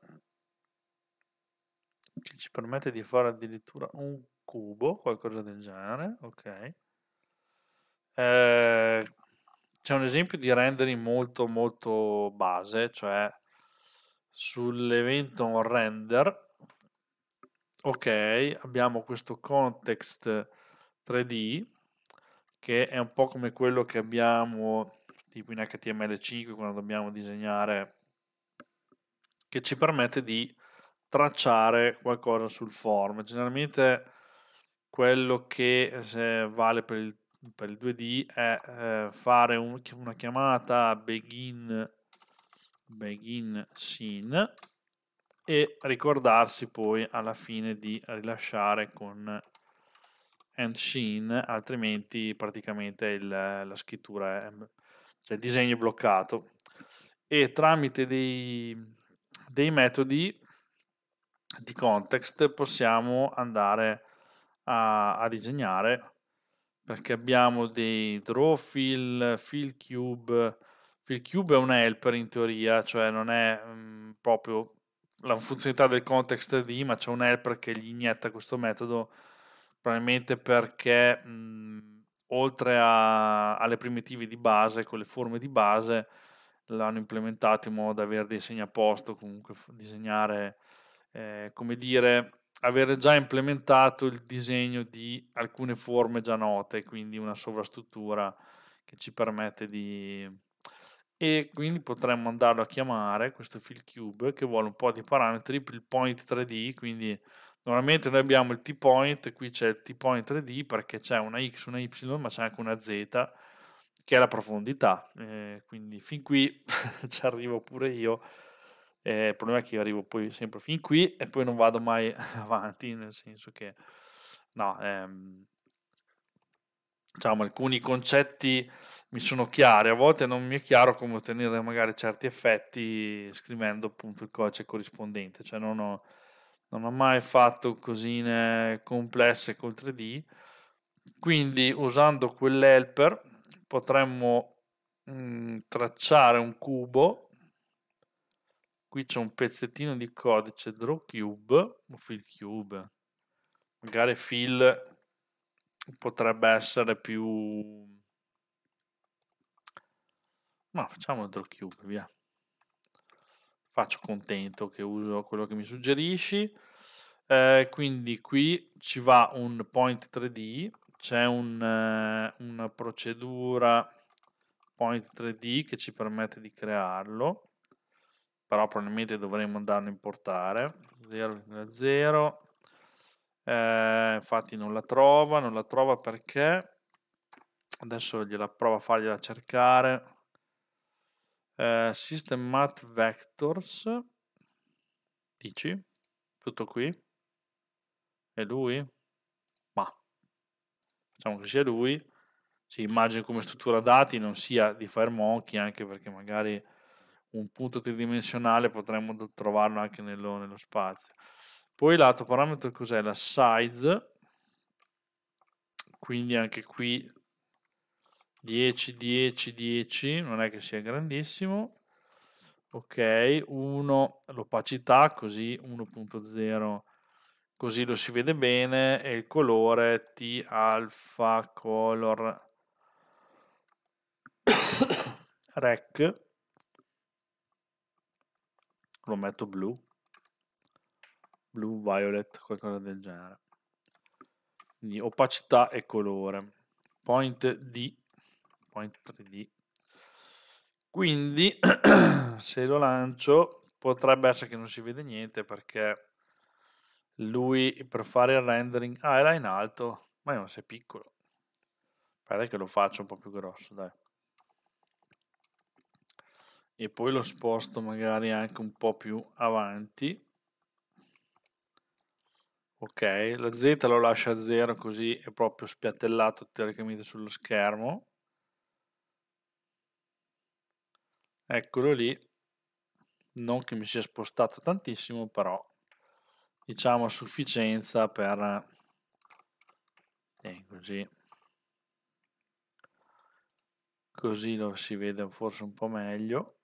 che ci permette di fare addirittura un cubo, qualcosa del genere, ok? Eh, c'è un esempio di rendering molto molto base, cioè sull'evento render, ok, abbiamo questo context 3D che è un po' come quello che abbiamo tipo in HTML5 quando dobbiamo disegnare che ci permette di tracciare qualcosa sul form. Generalmente quello che eh, vale per il per il 2D è eh, fare un, una chiamata begin, begin scene e ricordarsi poi alla fine di rilasciare con end scene, altrimenti praticamente il, la scrittura è, cioè il disegno è bloccato e tramite dei, dei metodi di context possiamo andare a, a disegnare perché abbiamo dei draw fill, fill cube. Fill cube è un helper in teoria, cioè non è mh, mm, proprio la funzionalità del context 3 ma c'è un helper che gli inietta questo metodo, probabilmente perché mh, mm, oltre a, alle primitive di base, con le forme di base, l'hanno implementato in modo da avere dei segni a posto, comunque disegnare, eh, come dire, avere già implementato il disegno di alcune forme già note, quindi una sovrastruttura che ci permette di... e quindi potremmo andarlo a chiamare questo fill cube che vuole un po' di parametri, il point 3D, quindi normalmente noi abbiamo il t-point, qui c'è il t-point 3D perché c'è una x, una y, ma c'è anche una z che è la profondità, eh, quindi fin qui ci arrivo pure io eh, il problema è che io arrivo poi sempre fin qui e poi non vado mai avanti, nel senso che no, ehm, diciamo, alcuni concetti mi sono chiari, a volte non mi è chiaro come ottenere magari certi effetti scrivendo appunto il codice corrispondente, cioè non ho, non ho mai fatto cosine complesse col 3D, quindi usando quell'helper potremmo mh, mm, tracciare un cubo qui c'è un pezzettino di codice draw drawcube o cube magari fill potrebbe essere più ma facciamo draw cube via faccio contento che uso quello che mi suggerisci eh, quindi qui ci va un point 3d c'è un, eh, una procedura point 3d che ci permette di crearlo però probabilmente dovremmo andarlo a importare 0 eh, infatti non la trova non la trova perché adesso gliela provo a fargliela cercare eh, system math vectors dici tutto qui è lui ma facciamo che sia lui si immagina come struttura dati non sia di Firemonchi anche perché magari un punto tridimensionale potremmo trovarlo anche nello, nello spazio. Poi l'altro parametro cos'è? La size, quindi anche qui 10, 10, 10, non è che sia grandissimo. Ok, 1 l'opacità, così 1.0, così lo si vede bene, e il colore T alfa color rec lo metto blu blu, violet, qualcosa del genere quindi opacità e colore point d point 3D quindi se lo lancio potrebbe essere che non si vede niente perché lui per fare il rendering ah era in alto ma non sei piccolo aspetta che lo faccio un po' più grosso dai e poi lo sposto magari anche un po' più avanti ok la z lo lascio a 0 così è proprio spiattellato teoricamente sullo schermo eccolo lì non che mi sia spostato tantissimo però diciamo a sufficienza per eh, così così lo si vede forse un po' meglio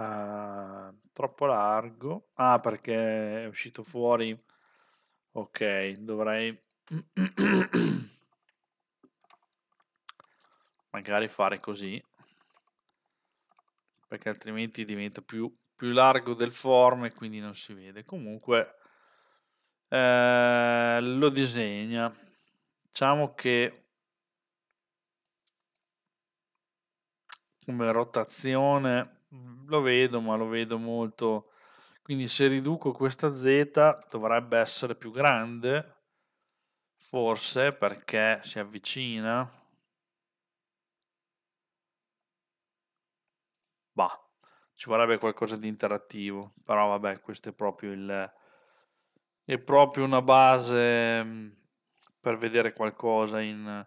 Ah, troppo largo. Ah, perché è uscito fuori. Ok, dovrei... Magari fare così. Perché altrimenti diventa più, più largo del form e quindi non si vede. Comunque eh, lo disegna. Diciamo che come rotazione lo vedo, ma lo vedo molto. Quindi se riduco questa Z dovrebbe essere più grande, forse perché si avvicina. Bah, ci vorrebbe qualcosa di interattivo, però vabbè, questo è proprio, il, è proprio una base per vedere qualcosa in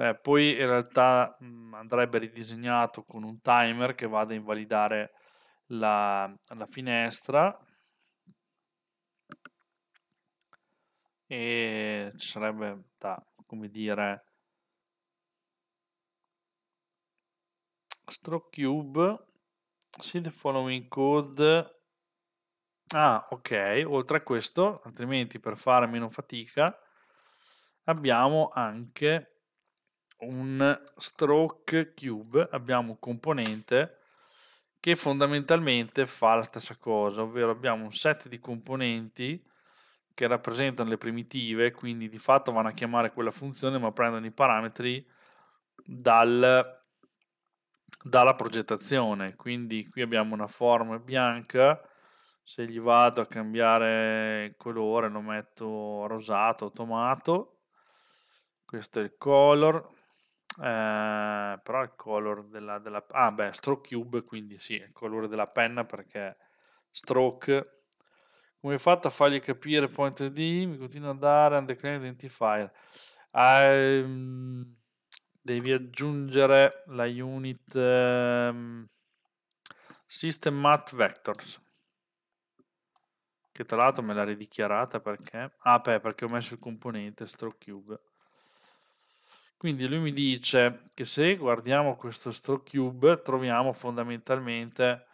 eh, poi in realtà mh, mhmm, andrebbe ridisegnato con un timer che vada a invalidare la, la finestra e ci sarebbe da, come dire, stroke cube see the following code ah ok oltre a questo altrimenti per fare meno fatica abbiamo anche un stroke cube abbiamo un componente che fondamentalmente fa la stessa cosa, ovvero abbiamo un set di componenti che rappresentano le primitive, quindi di fatto vanno a chiamare quella funzione ma prendono i parametri dal, dalla progettazione. Quindi qui abbiamo una forma bianca, se gli vado a cambiare il colore lo metto rosato, tomato, questo è il color, eh, però il color della, della, ah beh stroke cube quindi sì il colore della penna perché stroke come hai fatto a fargli capire point D mi continua a dare undeclared identifier um, devi aggiungere la unit um, system math vectors che tra l'altro me l'ha ridichiarata perché ah beh perché ho messo il componente stroke cube quindi lui mi dice che se guardiamo questo stroke cube troviamo fondamentalmente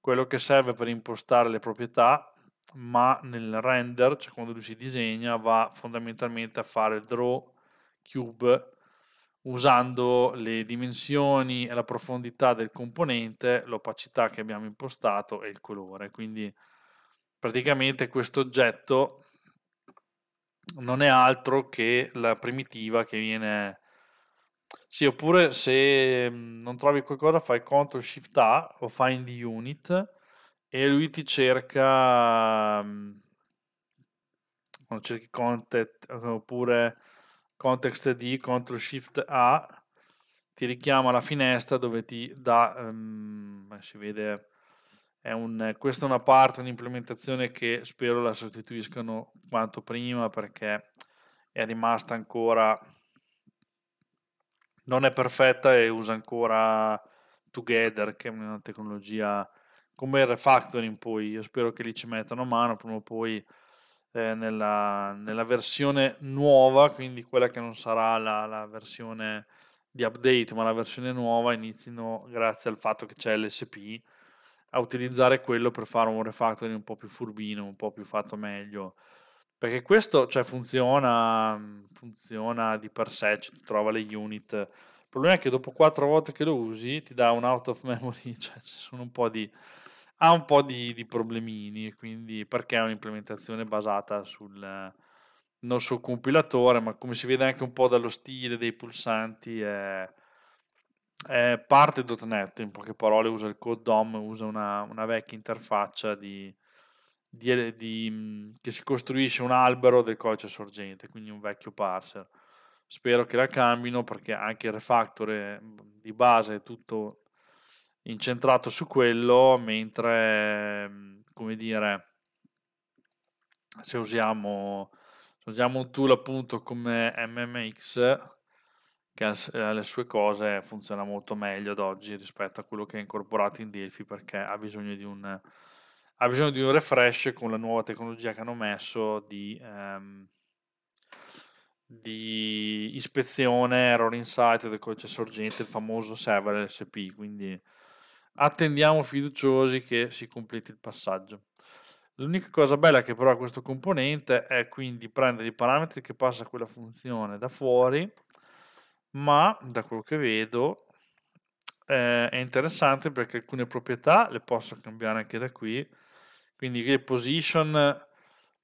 quello che serve per impostare le proprietà, ma nel render, cioè quando lui si disegna, va fondamentalmente a fare il draw cube usando le dimensioni e la profondità del componente, l'opacità che abbiamo impostato e il colore. Quindi praticamente questo oggetto non è altro che la primitiva che viene... Sì, oppure se mm, non trovi qualcosa fai CTRL SHIFT A o find the unit e lui ti cerca mm, quando cerchi content oppure context D, CTRL SHIFT A ti richiama la finestra dove ti dà um, si vede è un, questa è una parte, un'implementazione che spero la sostituiscano quanto prima perché è rimasta ancora, non è perfetta e usa ancora Together che è una tecnologia come il refactoring poi, io spero che lì ci mettano mano prima o poi eh, nella, nella, versione nuova, quindi quella che non sarà la, la versione di update ma la versione nuova inizino grazie al fatto che c'è l'SP a utilizzare quello per fare un refactoring un po' più furbino, un po' più fatto meglio. Perché questo cioè, funziona, mm, funziona di per sé, cioè, ti trova le unit. Il problema è che dopo quattro volte che lo usi ti dà un out of memory, cioè ci sono un po' di ha un po' di, di, problemini, quindi perché è un'implementazione basata sul non sul compilatore, ma come si vede anche un po' dallo stile dei pulsanti, è, eh, parte.NET, in poche parole, usa il code DOM, usa una, una vecchia interfaccia di, di, di, mm, che si costruisce un albero del codice sorgente, quindi un vecchio parser. Spero che la cambino perché anche il refactor mm, di base è tutto incentrato su quello, mentre, mm, come dire, se usiamo, se usiamo un tool appunto come MMX, che alle sue cose funziona molto meglio ad oggi rispetto a quello che è incorporato in Delphi perché ha bisogno di un, bisogno di un refresh con la nuova tecnologia che hanno messo di, ehm, di ispezione, error insight del codice sorgente, il famoso server LSP, quindi attendiamo fiduciosi che si completi il passaggio. L'unica cosa bella che però ha questo componente è quindi prendere i parametri che passa quella funzione da fuori ma da quello che vedo eh, è interessante perché alcune proprietà le posso cambiare anche da qui, quindi le position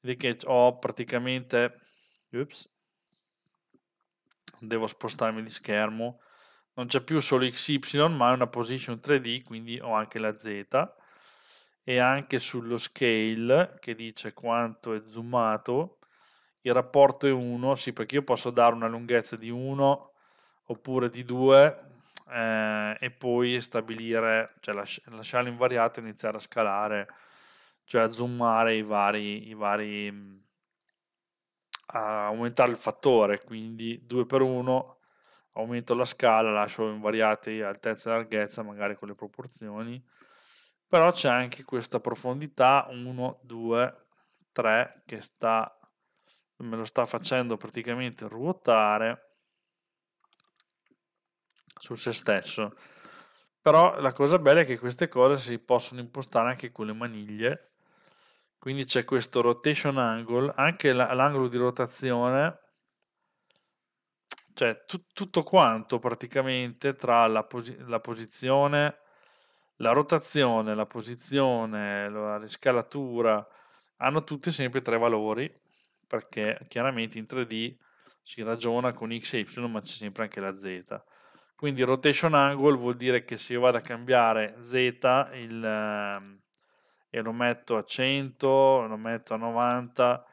che ho praticamente... Oops, devo spostarmi di schermo, non c'è più solo XY ma è una position 3D quindi ho anche la Z e anche sullo scale che dice quanto è zoomato il rapporto è 1, sì perché io posso dare una lunghezza di 1 oppure di 2 eh, e poi stabilire, cioè lasci- lasciarlo invariato e iniziare a scalare, cioè zoomare i vari, i vari mm, aumentare il fattore, quindi 2 per 1 aumento la scala, lascio invariate altezza e larghezza, magari con le proporzioni, però c'è anche questa profondità 1, 2, 3 che sta, me lo sta facendo praticamente ruotare su se stesso. Però la cosa bella è che queste cose si possono impostare anche con le maniglie, quindi c'è questo rotation angle, anche l'angolo di rotazione, cioè tu, tutto quanto praticamente tra la, posi- la posizione, la rotazione, la posizione, la riscalatura, hanno tutti sempre tre valori, perché chiaramente in 3D si ragiona con x e y, ma c'è sempre anche la z. Quindi rotation angle vuol dire che se io vado a cambiare z il, ehm, e lo metto a 100, lo metto a 90,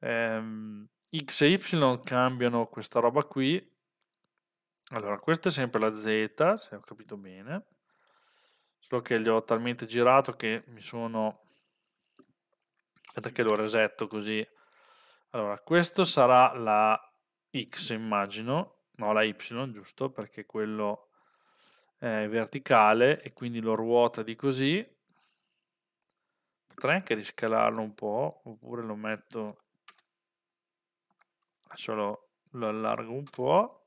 ehm, x e y cambiano questa roba qui. Allora, questa è sempre la z, se ho capito bene, solo che li ho talmente girato che mi sono... Aspetta che lo resetto così. Allora, questo sarà la x, immagino, no la Y giusto perché quello è verticale e quindi lo ruota di così potrei anche riscalarlo un po' oppure lo metto solo lo allargo un po'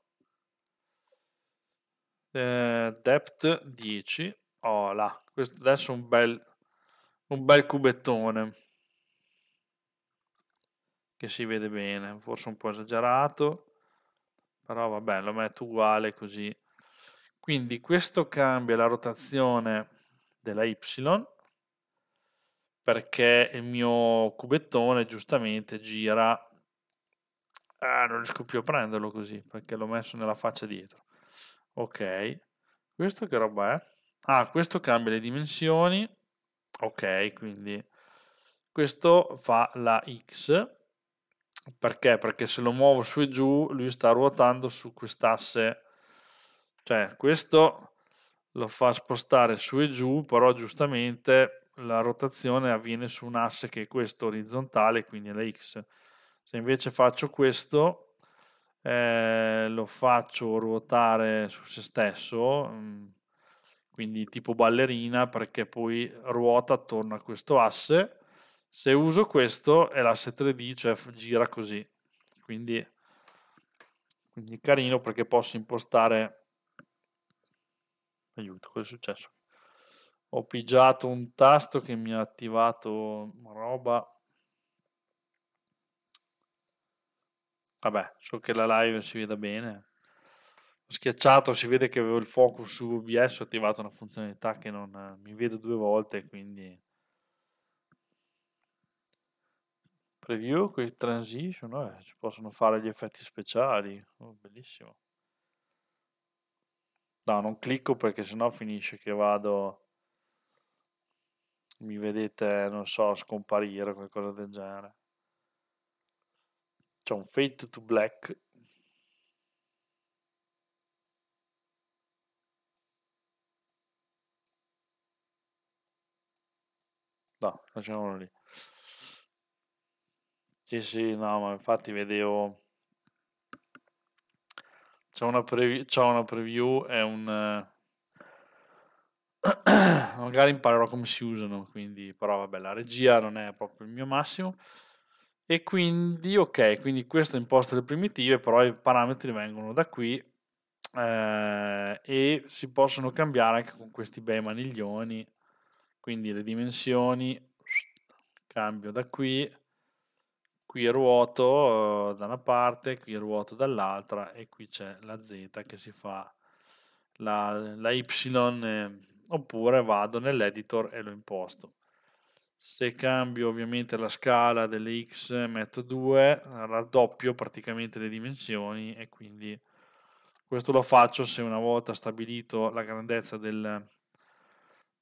eh, depth 10 oh là questo adesso è un bel un bel cubettone che si vede bene forse un po' esagerato però vabbè lo metto uguale così quindi questo cambia la rotazione della y perché il mio cubettone giustamente gira ah, non riesco più a prenderlo così perché l'ho messo nella faccia dietro ok questo che roba è? ah questo cambia le dimensioni ok quindi questo fa la x perché? Perché se lo muovo su e giù, lui sta ruotando su quest'asse. Cioè, questo lo fa spostare su e giù, però giustamente la rotazione avviene su un asse che è questo orizzontale, quindi la X. Se invece faccio questo, eh, lo faccio ruotare su se stesso, mm, quindi tipo ballerina, perché poi ruota attorno a questo asse se uso questo è l'asse 3D, cioè gira così. Quindi, quindi è carino perché posso impostare... Aiuto, cosa è successo? Ho pigiato un tasto che mi ha attivato roba. Vabbè, so che la live si veda bene Ho schiacciato si vede che avevo il focus su OBS ho attivato una funzionalità che non mi vedo due volte quindi preview, con i transition, eh, ci possono fare gli effetti speciali, oh, bellissimo. No, non clicco perché sennò finisce che vado, mi vedete, non so, scomparire o qualcosa del genere. C'è un fade to black No, lasciamolo lì. Sì, sì, no, ma infatti vedevo... C'è una, previ- c'è una preview e un... Eh, magari imparerò come si usano, quindi... Però vabbè, la regia non è proprio il mio massimo. E quindi, ok, quindi questo imposta le primitive, però i parametri vengono da qui eh, e si possono cambiare anche con questi bei maniglioni. Quindi le dimensioni, cambio da qui, qui ruoto eh, da una parte, qui ruoto dall'altra e qui c'è la Z che si fa la, la Y eh, oppure vado nell'editor e lo imposto. Se cambio ovviamente la scala delle X metto 2, raddoppio praticamente le dimensioni e quindi questo lo faccio se una volta stabilito la grandezza del,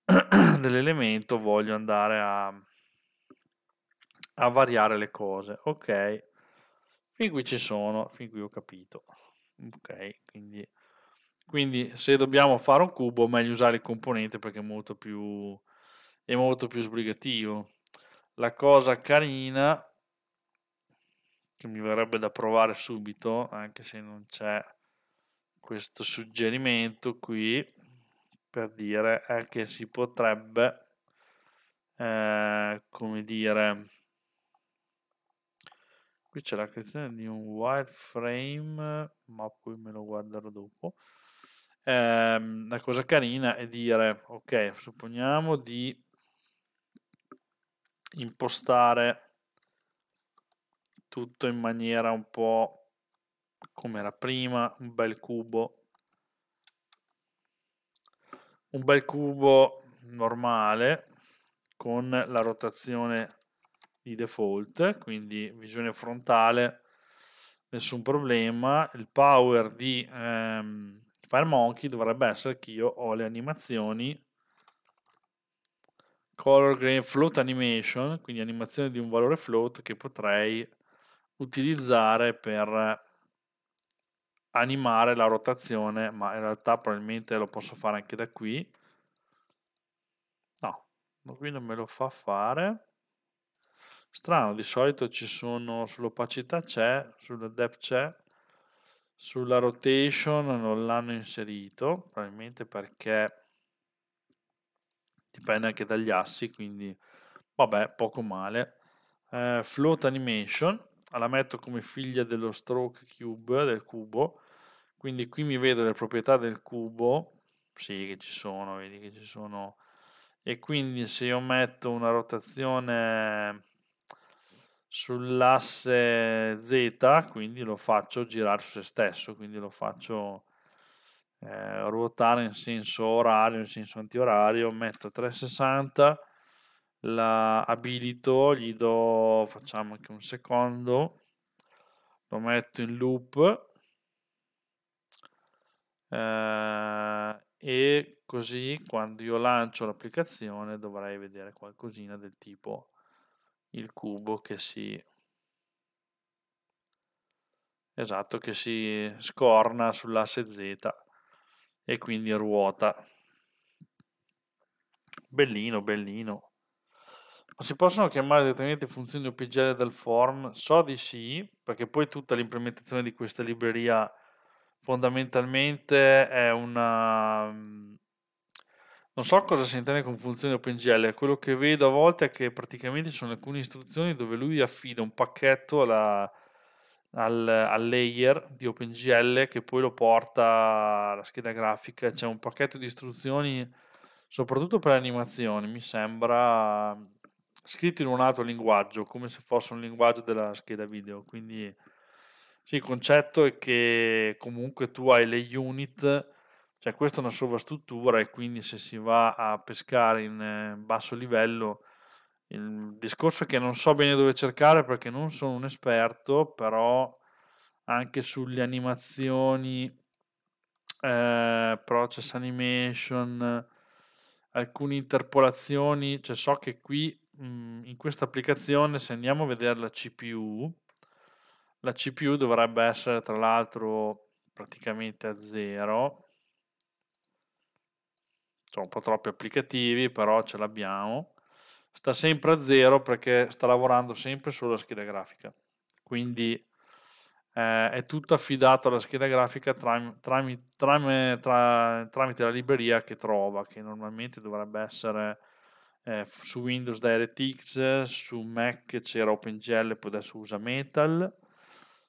dell'elemento voglio andare a a variare le cose. Ok, fin qui ci sono, fin qui ho capito. Ok, quindi, quindi se dobbiamo fare un cubo è meglio usare il componente perché è molto più, è molto più sbrigativo. La cosa carina che mi verrebbe da provare subito, anche se non c'è questo suggerimento qui, per dire è che si potrebbe, eh, come dire, qui c'è la creazione di un wireframe, ma poi me lo guarderò dopo. Ehm, la cosa carina è dire, ok, supponiamo di impostare tutto in maniera un po' come era prima, un bel cubo, un bel cubo normale con la rotazione di default, quindi visione frontale, nessun problema. Il power di ehm, FireMonkey dovrebbe essere che io ho le animazioni color grain float animation, quindi animazione di un valore float che potrei utilizzare per animare la rotazione, ma in realtà probabilmente lo posso fare anche da qui. No, qui non me lo fa fare. Strano, di solito ci sono sull'opacità c'è, sulla depth c'è, sulla rotation non l'hanno inserito, probabilmente perché dipende anche dagli assi, quindi vabbè, poco male. Eh, float animation, la metto come figlia dello stroke cube, del cubo, quindi qui mi vedo le proprietà del cubo, sì che ci sono, vedi che ci sono, e quindi se io metto una rotazione sull'asse Z, quindi lo faccio girare su se stesso, quindi lo faccio eh, ruotare in senso orario, in senso antiorario, metto 360, la abilito, gli do, facciamo anche un secondo, lo metto in loop eh, e così quando io lancio l'applicazione dovrei vedere qualcosina del tipo il cubo che si esatto che si scorna sull'asse Z e quindi ruota bellino bellino ma si possono chiamare direttamente funzioni OPGL del form? So di sì, perché poi tutta l'implementazione di questa libreria fondamentalmente è una mm, non so cosa si intende con funzione OpenGL, quello che vedo a volte è che praticamente ci sono alcune istruzioni dove lui affida un pacchetto alla, al, al, layer di OpenGL che poi lo porta alla scheda grafica, c'è un pacchetto di istruzioni soprattutto per animazioni, mi sembra scritto in un altro linguaggio, come se fosse un linguaggio della scheda video, quindi sì, il concetto è che comunque tu hai le unit cioè questa è una sovrastruttura e quindi se si va a pescare in eh, basso livello il discorso è che non so bene dove cercare perché non sono un esperto, però anche sulle animazioni, eh, process animation, alcune interpolazioni, cioè so che qui mh, mm, in questa applicazione se andiamo a vedere la CPU, la CPU dovrebbe essere tra l'altro praticamente a zero sono un po' troppi applicativi, però ce l'abbiamo. Sta sempre a zero perché sta lavorando sempre sulla scheda grafica. Quindi eh, è tutto affidato alla scheda grafica tram, tram, tram, tra, tramite la libreria che trova, che normalmente dovrebbe essere eh, su Windows DirectX, su Mac c'era OpenGL, poi adesso usa Metal,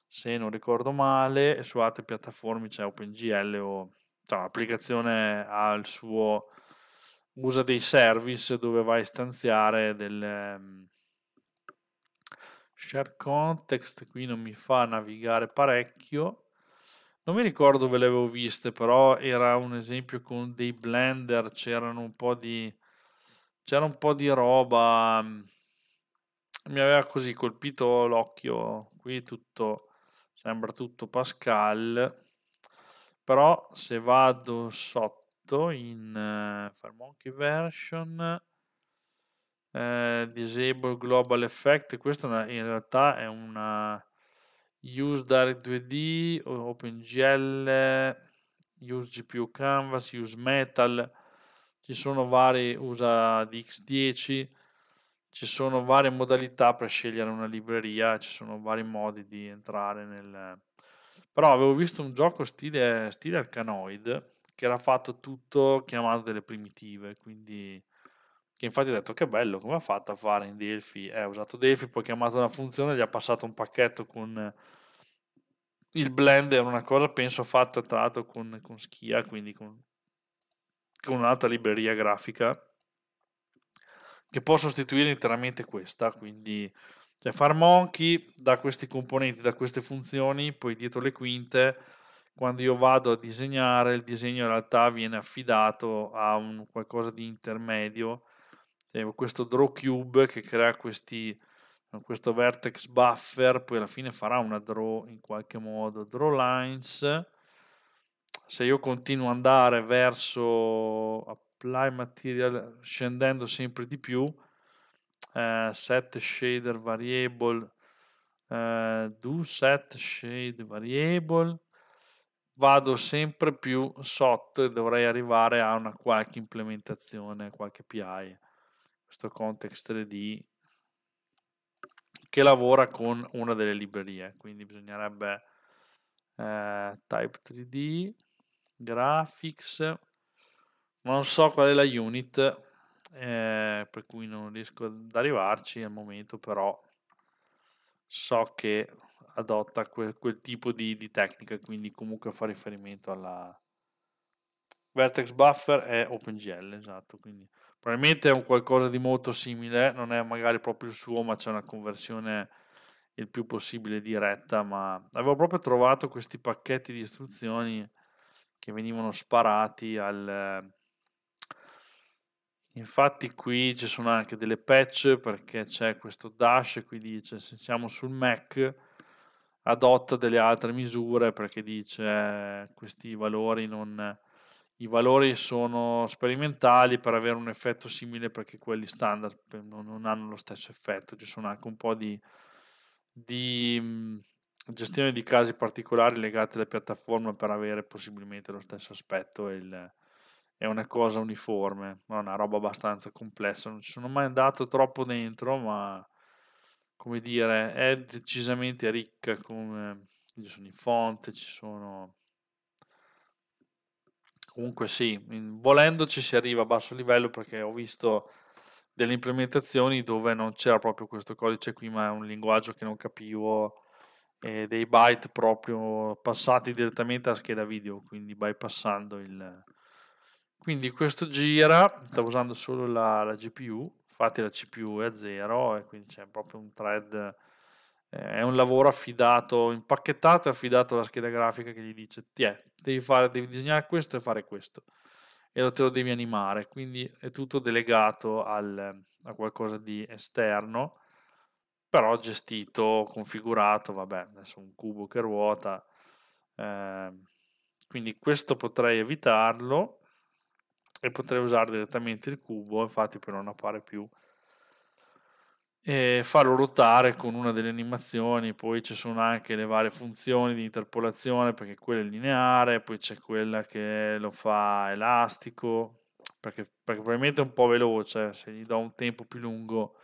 se non ricordo male, e su altre piattaforme c'è OpenGL o cioè, l'applicazione ha il suo usa dei service dove vai a stanziare del ehm, share context qui non mi fa navigare parecchio non mi ricordo dove le avevo viste però era un esempio con dei blender c'erano un po' di c'era un po' di roba mm, mi aveva così colpito l'occhio qui tutto sembra tutto pascal però se vado sotto in uh, eh, Fairmonkey version eh, disable global effect questo in realtà è una use direct 2d opengl use gpu canvas use metal ci sono vari usa di x 10 ci sono varie modalità per scegliere una libreria ci sono vari modi di entrare nel però avevo visto un gioco stile, stile Arcanoid che era fatto tutto chiamato delle primitive, quindi che infatti ho detto che bello, come ha fatto a fare in Delphi? Eh, ho usato Delphi, poi ha chiamato una funzione, gli ha passato un pacchetto con il blend, era una cosa penso fatta tra l'altro con, con Schia, quindi con, con un'altra libreria grafica che può sostituire interamente questa, quindi cioè far monkey da questi componenti, da queste funzioni, poi dietro le quinte, quando io vado a disegnare, il disegno in realtà viene affidato a un qualcosa di intermedio. Cioè questo draw cube che crea questi, questo vertex buffer, poi alla fine farà una draw in qualche modo, draw lines. Se io continuo ad andare verso apply material scendendo sempre di più, eh, set shader variable eh, do set shade variable vado sempre più sotto e dovrei arrivare a una qualche implementazione, qualche API. Questo context 3D che lavora con una delle librerie, quindi bisognerebbe eh, type 3D, graphics, non so qual è la unit, eh, per cui non riesco ad arrivarci al momento, però so che adotta quel, quel tipo di, di, tecnica, quindi comunque fa riferimento alla Vertex Buffer e OpenGL, esatto, quindi probabilmente è un qualcosa di molto simile, non è magari proprio il suo, ma c'è una conversione il più possibile diretta, ma avevo proprio trovato questi pacchetti di istruzioni che venivano sparati al Infatti qui ci sono anche delle patch perché c'è questo dash qui dice se siamo sul Mac adotta delle altre misure perché dice eh, questi valori non i valori sono sperimentali per avere un effetto simile perché quelli standard non hanno lo stesso effetto, ci sono anche un po' di, di gestione di casi particolari legati alla piattaforma per avere possibilmente lo stesso aspetto e il, è una cosa uniforme, è una roba abbastanza complessa, non ci sono mai andato troppo dentro, ma come dire, è decisamente ricca come ci sono i font, ci sono comunque sì, volendo ci si arriva a basso livello perché ho visto delle implementazioni dove non c'era proprio questo codice qui, ma è un linguaggio che non capivo e dei byte proprio passati direttamente alla scheda video, quindi bypassando il quindi questo gira, sta usando solo la, la, GPU, infatti la CPU è a zero e quindi c'è proprio un thread, eh, è un lavoro affidato, impacchettato e affidato alla scheda grafica che gli dice, tiè, devi, fare, devi disegnare questo e fare questo e lo te lo devi animare, quindi è tutto delegato al, a qualcosa di esterno, però gestito, configurato, vabbè, adesso un cubo che ruota, eh, quindi questo potrei evitarlo e potrei usare direttamente il cubo, infatti per non appare più, e farlo ruotare con una delle animazioni, poi ci sono anche le varie funzioni di interpolazione perché quella è lineare, poi c'è quella che lo fa elastico, perché, perché probabilmente è un po' veloce, se gli do un tempo più lungo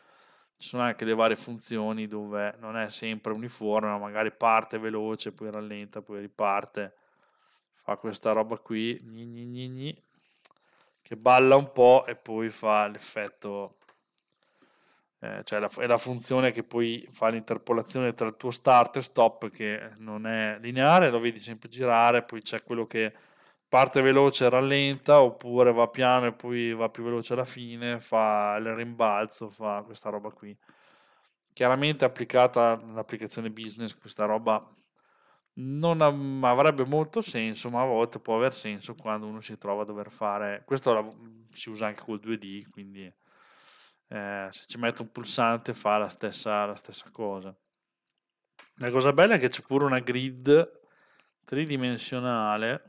ci sono anche le varie funzioni dove non è sempre uniforme, ma magari parte veloce, poi rallenta, poi riparte, fa questa roba qui, gni gni gni gni, che balla un po' e poi fa l'effetto, eh, cioè la, è la funzione che poi fa l'interpolazione tra il tuo start e stop che non è lineare, lo vedi sempre girare, poi c'è quello che parte veloce e rallenta oppure va piano e poi va più veloce alla fine, fa il rimbalzo, fa questa roba qui. Chiaramente applicata all'applicazione business questa roba non avrebbe molto senso, ma a volte può aver senso quando uno si trova a dover fare. Questo si usa anche col 2D, quindi eh, se ci metto un pulsante fa la stessa, la stessa cosa. La cosa bella è che c'è pure una grid tridimensionale,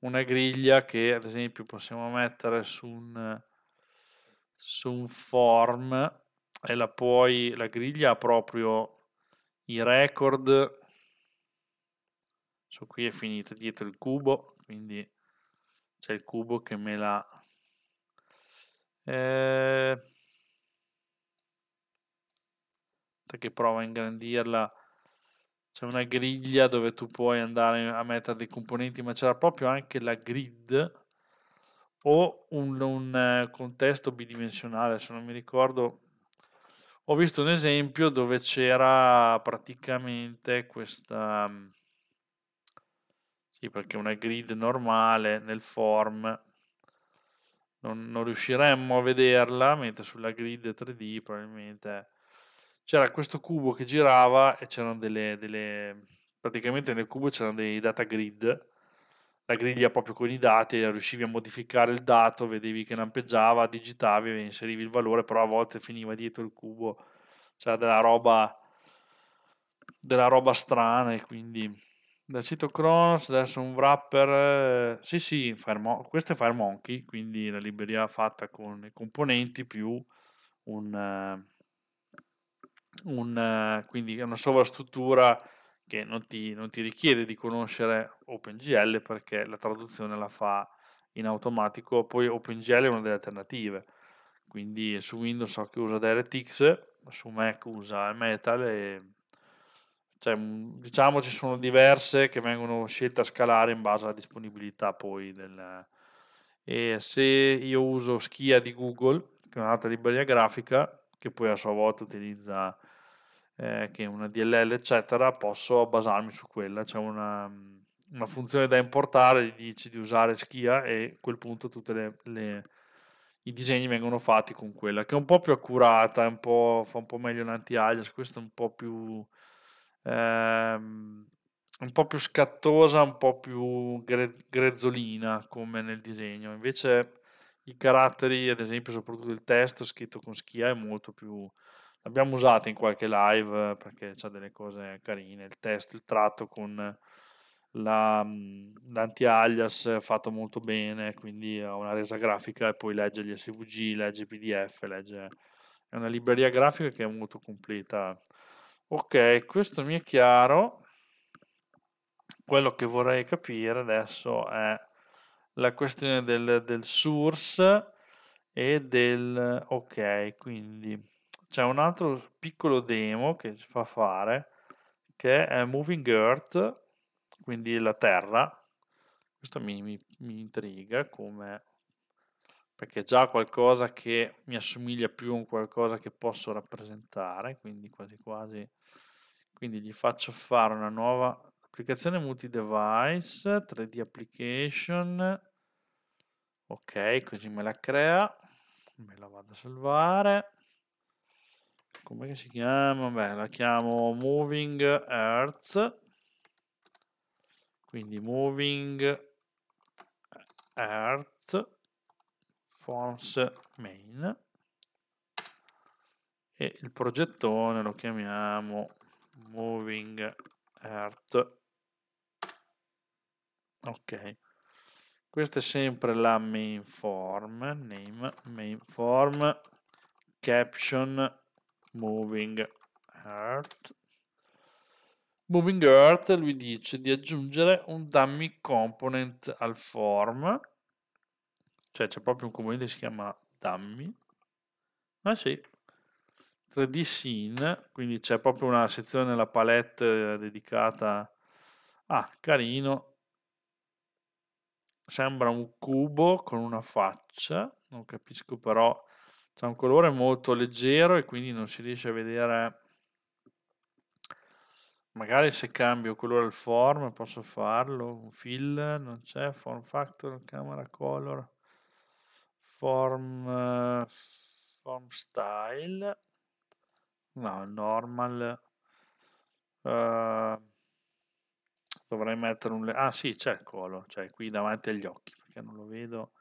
una griglia che ad esempio possiamo mettere su un, su un form e la, poi, la griglia ha proprio i record So qui è finita dietro il cubo, quindi c'è il cubo che me l'ha... Eh, che prova a ingrandirla. C'è una griglia dove tu puoi andare a mettere dei componenti, ma c'era proprio anche la grid o un, un eh, contesto bidimensionale, se non mi ricordo. Ho visto un esempio dove c'era praticamente questa mm, sì, perché una grid normale nel form non, non riusciremmo a vederla, mentre sulla grid 3D probabilmente c'era questo cubo che girava e c'erano delle, delle praticamente nel cubo c'erano dei data grid la griglia proprio con i dati, riuscivi a modificare il dato, vedevi che lampeggiava, digitavi, inserivi il valore, però a volte finiva dietro il cubo, c'era cioè della roba, della roba strana e quindi dal sito Citocross, adesso un wrapper, eh, sì sì, Fire questo è FireMonkey, quindi la libreria fatta con i componenti più un, eh, un eh, quindi una sovrastruttura che non ti, non ti, richiede di conoscere OpenGL perché la traduzione la fa in automatico, poi OpenGL è una delle alternative, quindi su Windows so che usa DirectX, su Mac usa Metal e cioè, mm, diciamo ci sono diverse che vengono scelte a scalare in base alla disponibilità poi del... E se io uso Schia di Google, che è un'altra libreria grafica, che poi a sua volta utilizza eh, che è una DLL, eccetera, posso basarmi su quella. C'è una, mm, una funzione da importare, dici di usare Schia e a quel punto tutti i disegni vengono fatti con quella, che è un po' più accurata, un po', fa un po' meglio l'anti-alias, questo è un po' più ehm, un po' più scattosa, un po' più gre- grezzolina come nel disegno. Invece i caratteri, ad esempio, soprattutto il testo scritto con schia è molto più... L'abbiamo usato in qualche live eh, perché c'ha delle cose carine, il testo, il tratto con la, mm, l'anti-alias fatto molto bene, quindi ha una resa grafica e poi legge gli SVG, legge PDF, legge... è una libreria grafica che è molto completa Ok, questo mi è chiaro. Quello che vorrei capire adesso è la questione del, del source e del ok, quindi c'è un altro piccolo demo che ci fa fare che è Moving Earth, quindi la Terra. Questo mi, mi, mi intriga come perché già qualcosa che mi assomiglia più a un qualcosa che posso rappresentare, quindi quasi quasi, quindi gli faccio fare una nuova applicazione multi-device, 3D application, ok, così me la crea, me la vado a salvare, come si chiama? Beh, la chiamo Moving Earth, quindi Moving Earth, forms main e il progettone lo chiamiamo moving earth ok questa è sempre la main form name main form caption moving earth moving earth lui dice di aggiungere un dummy component al form cioè c'è proprio un comune che si chiama Dummy. Ah sì. 3D Scene, quindi c'è proprio una sezione nella palette eh, dedicata... Ah, carino. Sembra un cubo con una faccia, non capisco però... C'è un colore molto leggero e quindi non si riesce a vedere magari se cambio colore al form posso farlo un fill non c'è form factor camera color form, eh, form style no normal uh, dovrei mettere un ah sì c'è il color cioè qui davanti agli occhi perché non lo vedo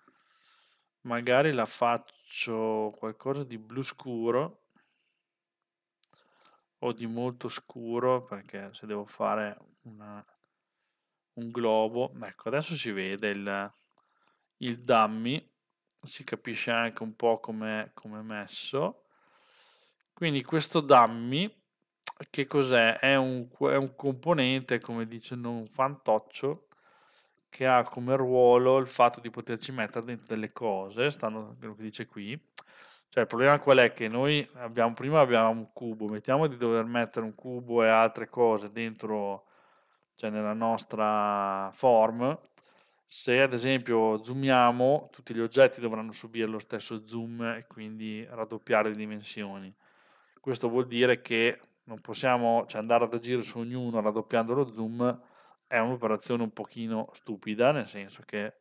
magari la faccio qualcosa di blu scuro o di molto scuro perché se devo fare una, un globo ecco adesso si vede il, il dummy si capisce anche un po' come è messo. Quindi questo dummy, che cos'è? È un, è un, componente, come dice un fantoccio, che ha come ruolo il fatto di poterci mettere dentro delle cose, stanno quello che dice qui. Cioè il problema qual è? Che noi abbiamo, prima abbiamo un cubo, mettiamo di dover mettere un cubo e altre cose dentro, cioè nella nostra form, se ad esempio zoomiamo, tutti gli oggetti dovranno subire lo stesso zoom e quindi raddoppiare le dimensioni. Questo vuol dire che non possiamo cioè, andare ad agire su ognuno raddoppiando lo zoom, è un'operazione un pochino stupida, nel senso che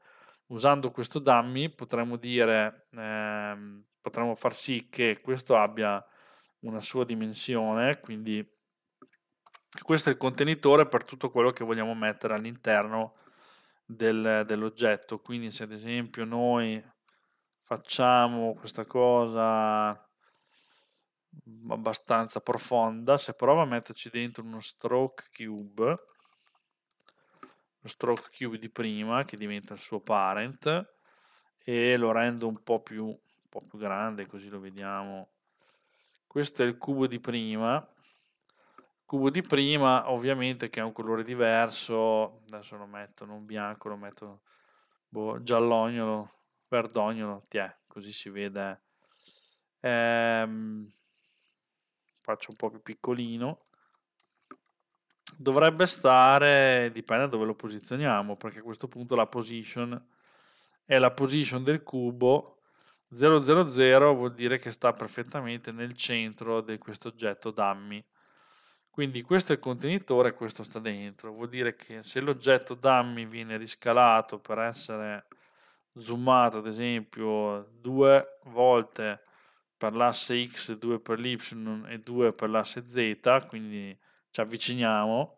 usando questo dummy potremmo dire, ehm, potremmo far sì che questo abbia una sua dimensione, quindi questo è il contenitore per tutto quello che vogliamo mettere all'interno del, dell'oggetto. Quindi se ad esempio noi facciamo questa cosa abbastanza profonda, se provo a metterci dentro uno stroke cube, lo stroke cube di prima che diventa il suo parent e lo rendo un po' più, un po più grande così lo vediamo. Questo è il cubo di prima cubo di prima, ovviamente che ha un colore diverso, adesso lo metto non bianco, lo metto boh, giallognolo, verdognolo, tiè, così si vede. Ehm, faccio un po' più piccolino. Dovrebbe stare, dipende da dove lo posizioniamo, perché a questo punto la position è la position del cubo 000 vuol dire che sta perfettamente nel centro di questo oggetto dummy. Quindi questo è il contenitore, questo sta dentro. Vuol dire che se l'oggetto dummy viene riscalato per essere zoomato, ad esempio, due volte per l'asse X, due per l'Y e due per l'asse Z, quindi ci avviciniamo,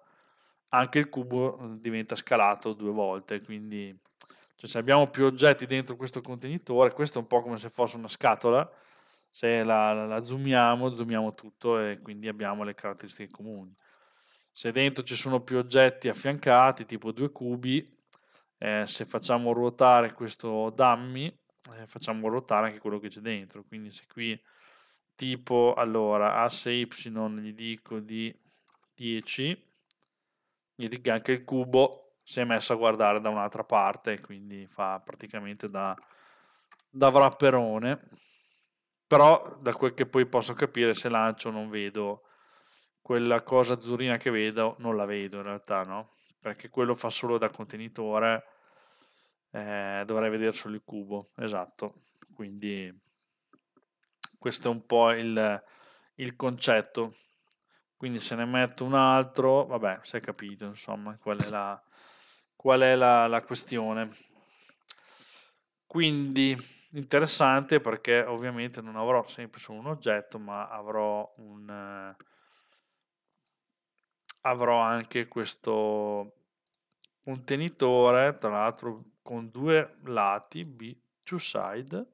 anche il cubo diventa scalato due volte. Quindi cioè, se abbiamo più oggetti dentro questo contenitore, questo è un po' come se fosse una scatola, se la, la, la zoomiamo, zoomiamo tutto e quindi abbiamo le caratteristiche comuni. Se dentro ci sono più oggetti affiancati, tipo due cubi, eh, se facciamo ruotare questo dummy, eh, facciamo ruotare anche quello che c'è dentro. Quindi se qui tipo, allora, asse y gli dico di 10, gli dico anche il cubo si è messo a guardare da un'altra parte, quindi fa praticamente da, da vrapperone però da quel che poi posso capire se lancio non vedo quella cosa azzurrina che vedo non la vedo in realtà no perché quello fa solo da contenitore eh, dovrei vedere solo il cubo esatto quindi questo è un po' il, il concetto quindi se ne metto un altro vabbè si è capito insomma qual è la, qual è la, la questione quindi interessante perché ovviamente non avrò sempre solo un oggetto, ma avrò un eh, avrò anche questo contenitore, tra l'altro con due lati, B, two side.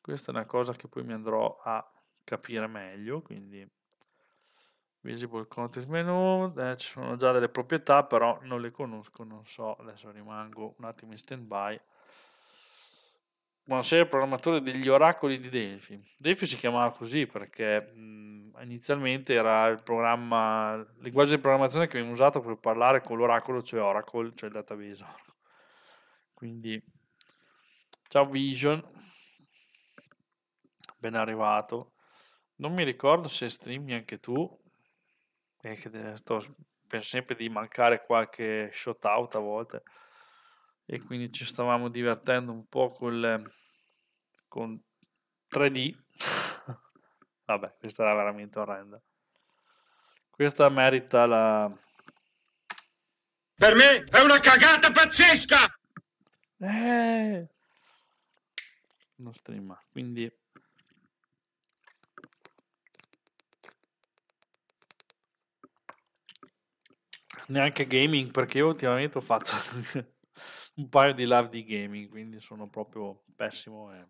Questa è una cosa che poi mi andrò a capire meglio, quindi visible content menu, eh, ci sono già delle proprietà, però non le conosco, non so, adesso rimango un attimo in stand by Buonasera, programmatore degli oracoli di Delphi. Delphi si chiamava così perché mh, inizialmente era il programma, il linguaggio di programmazione che abbiamo usato per parlare con l'oracolo, cioè Oracle, cioè il database Quindi, ciao Vision, ben arrivato. Non mi ricordo se streami anche tu, perché sto, penso sempre di mancare qualche shout out a volte e quindi ci stavamo divertendo un po' col, con 3D. Vabbè, questa era veramente orrenda. Questa merita la... Per me è una cagata pazzesca! Eh! Uno stream, quindi... Neanche gaming, perché io ultimamente ho fatto un paio di live di gaming, quindi sono proprio pessimo. E...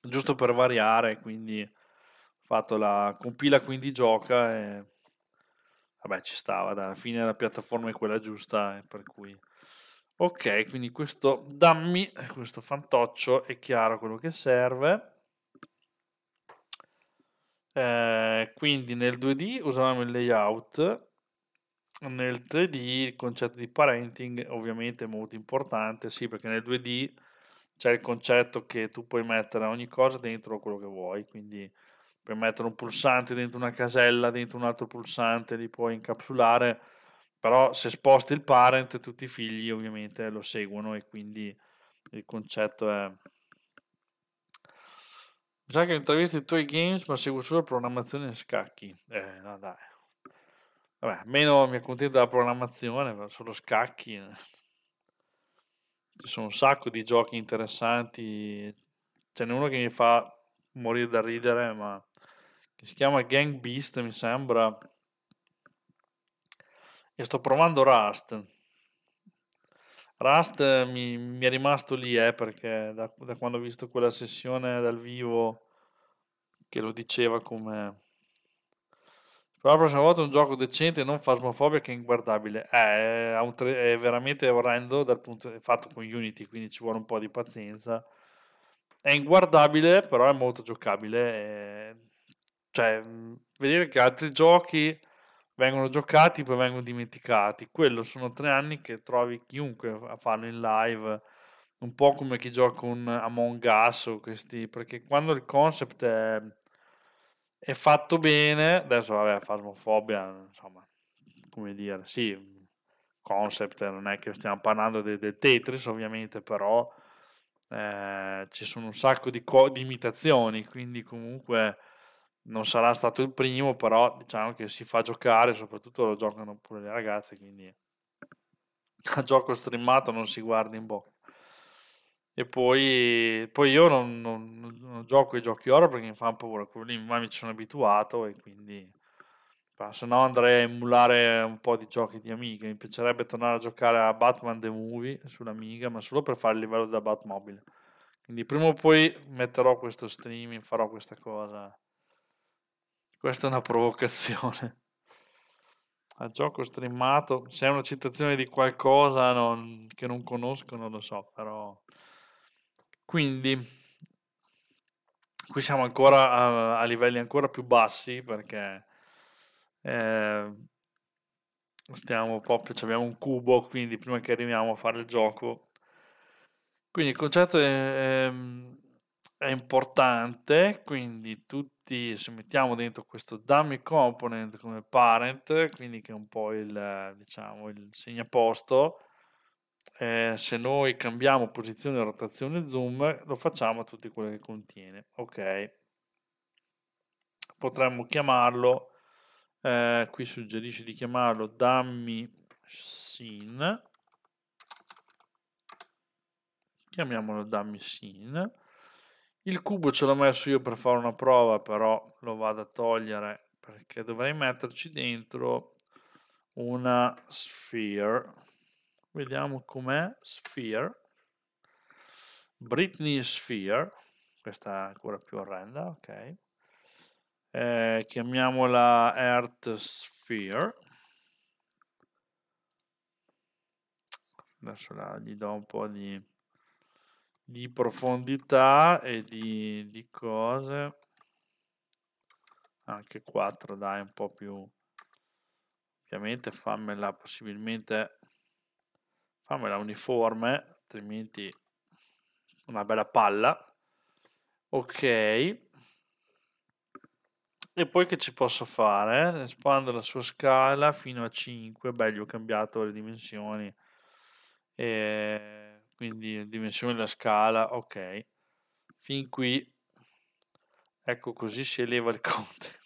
Giusto per variare, quindi ho fatto la compila quindi gioca e vabbè ci stava, dai. alla fine la piattaforma è quella giusta, eh, per cui... Ok, quindi questo dammi, questo fantoccio, è chiaro quello che serve. Eh, quindi nel 2D usavamo il layout nel 3D il concetto di parenting ovviamente è molto importante, sì, perché nel 2D c'è il concetto che tu puoi mettere ogni cosa dentro quello che vuoi, quindi puoi mettere un pulsante dentro una casella, dentro un altro pulsante, li puoi incapsulare, però se sposti il parent tutti i figli ovviamente lo seguono e quindi il concetto è... Mi sa che ho intervistato i tuoi games ma seguo solo programmazione e scacchi. Eh, no dai. Vabbè, almeno mi accontento della programmazione, solo scacchi. Ci sono un sacco di giochi interessanti. Ce n'è uno che mi fa morire da ridere, ma che si chiama Gang Beast, mi sembra. E sto provando Rust. Rust eh, mi, mi è rimasto lì, eh, perché da, da quando ho visto quella sessione dal vivo che lo diceva come però la prossima volta un gioco decente, non fasmofobia, che è inguardabile. Eh, è, è veramente orrendo dal punto di fatto con Unity, quindi ci vuole un po' di pazienza. È inguardabile, però è molto giocabile. È... Eh, cioè, vedere che altri giochi vengono giocati, poi vengono dimenticati. Quello sono tre anni che trovi chiunque a farlo in live, un po' come chi gioca con Among Us o questi, perché quando il concept è è fatto bene. Adesso, vabbè, Fasmofobia, insomma, come dire, sì, concept, non è che stiamo parlando del de Tetris, ovviamente, però eh, ci sono un sacco di, co- di, imitazioni, quindi comunque non sarà stato il primo, però diciamo che si fa giocare, soprattutto lo giocano pure le ragazze, quindi a gioco streamato non si guarda in bocca. E poi, poi io non, non, non, gioco i giochi horror perché mi fanno paura, quelli ormai mi ci sono abituato e quindi se no andrei a emulare un po' di giochi di Amiga, Mi piacerebbe tornare a giocare a Batman The Movie sull'Amiga, ma solo per fare il livello da Batmobile. Quindi prima o poi metterò questo streaming, farò questa cosa. Questa è una provocazione. Al gioco streamato, se è una citazione di qualcosa non, che non conosco, non lo so, però quindi qui siamo ancora a, a livelli ancora più bassi perché eh, stiamo proprio, abbiamo un cubo, quindi prima che arriviamo a fare il gioco. Quindi il concetto è, ehm, è importante, quindi tutti, se mettiamo dentro questo dummy component come parent, quindi che è un po' il, diciamo, il segnaposto, eh, se noi cambiamo posizione, rotazione, zoom, lo facciamo a tutti quelli che contiene. Ok. Potremmo chiamarlo, eh, qui suggerisce di chiamarlo dummy scene. Chiamiamolo dummy scene. Il cubo ce l'ho messo io per fare una prova, però lo vado a togliere perché dovrei metterci dentro una sphere Vediamo com'è. Sphere. Britney Sphere. Questa è ancora più orrenda, ok. Eh, chiamiamola Earth Sphere. Adesso la, gli do un po' di, di profondità e di, di cose. Anche 4, dai, un po' più... Ovviamente fammela possibilmente fammela uniforme, altrimenti una bella palla. Ok. E poi che ci posso fare? Espando la sua scala fino a 5. Beh, gli ho cambiato le dimensioni. E quindi dimensione della scala, ok. Fin qui. Ecco, così si eleva il content.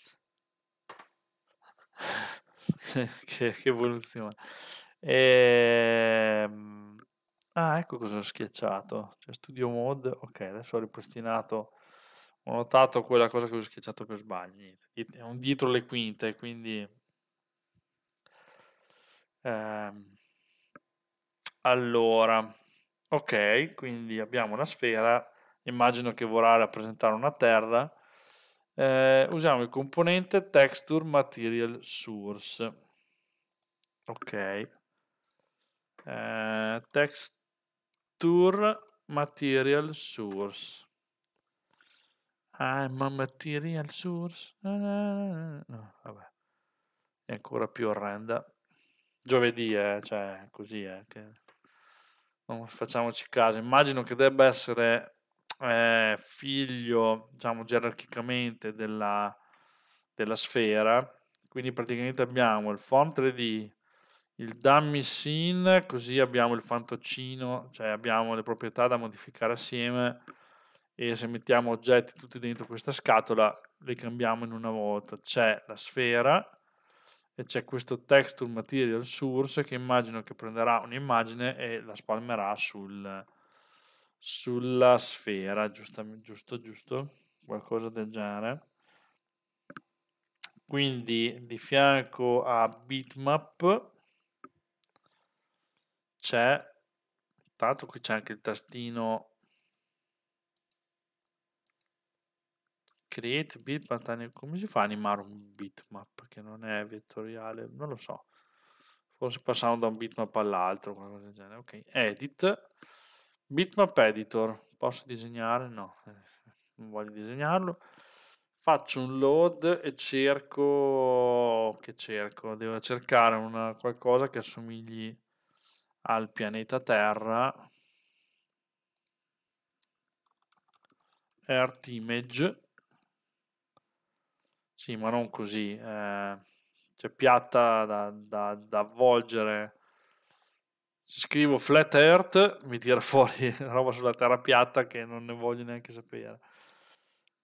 che, che evoluzione. E... Ehm, ah, ecco cosa ho schiacciato. Cioè, studio mode. Ok, adesso ho ripristinato. Ho notato quella cosa che ho schiacciato per sbaglio. È un dietro le quinte, quindi. Ehm... Allora, ok, quindi abbiamo una sfera. Immagino che vorrà rappresentare una terra. Eh, usiamo il componente texture material source. Ok, eh, texture material source ah a material source ah, no, vabbè è ancora più orrenda giovedì eh, cioè così è eh, che non facciamoci caso immagino che debba essere eh, figlio diciamo gerarchicamente della, della sfera quindi praticamente abbiamo il font 3D il dummy scene, così abbiamo il fantoccino, cioè abbiamo le proprietà da modificare assieme e se mettiamo oggetti tutti dentro questa scatola li cambiamo in una volta. C'è la sfera e c'è questo texture material source che immagino che prenderà un'immagine e la spalmerà sul, sulla sfera, giusto, giusto, giusto, qualcosa del genere. Quindi di fianco a bitmap c'è, tanto qui c'è anche il tastino create bitmap, come si fa a animare un bitmap che non è vettoriale? Non lo so, forse passando da un bitmap all'altro, qualcosa del genere. Ok, edit, bitmap editor, posso disegnare? No, non voglio disegnarlo faccio un load e cerco che cerco devo cercare una, qualcosa che assomigli al pianeta Terra Earth Image sì ma non così eh, cioè piatta da, da, da avvolgere se scrivo flat earth mi tira fuori roba sulla terra piatta che non ne voglio neanche sapere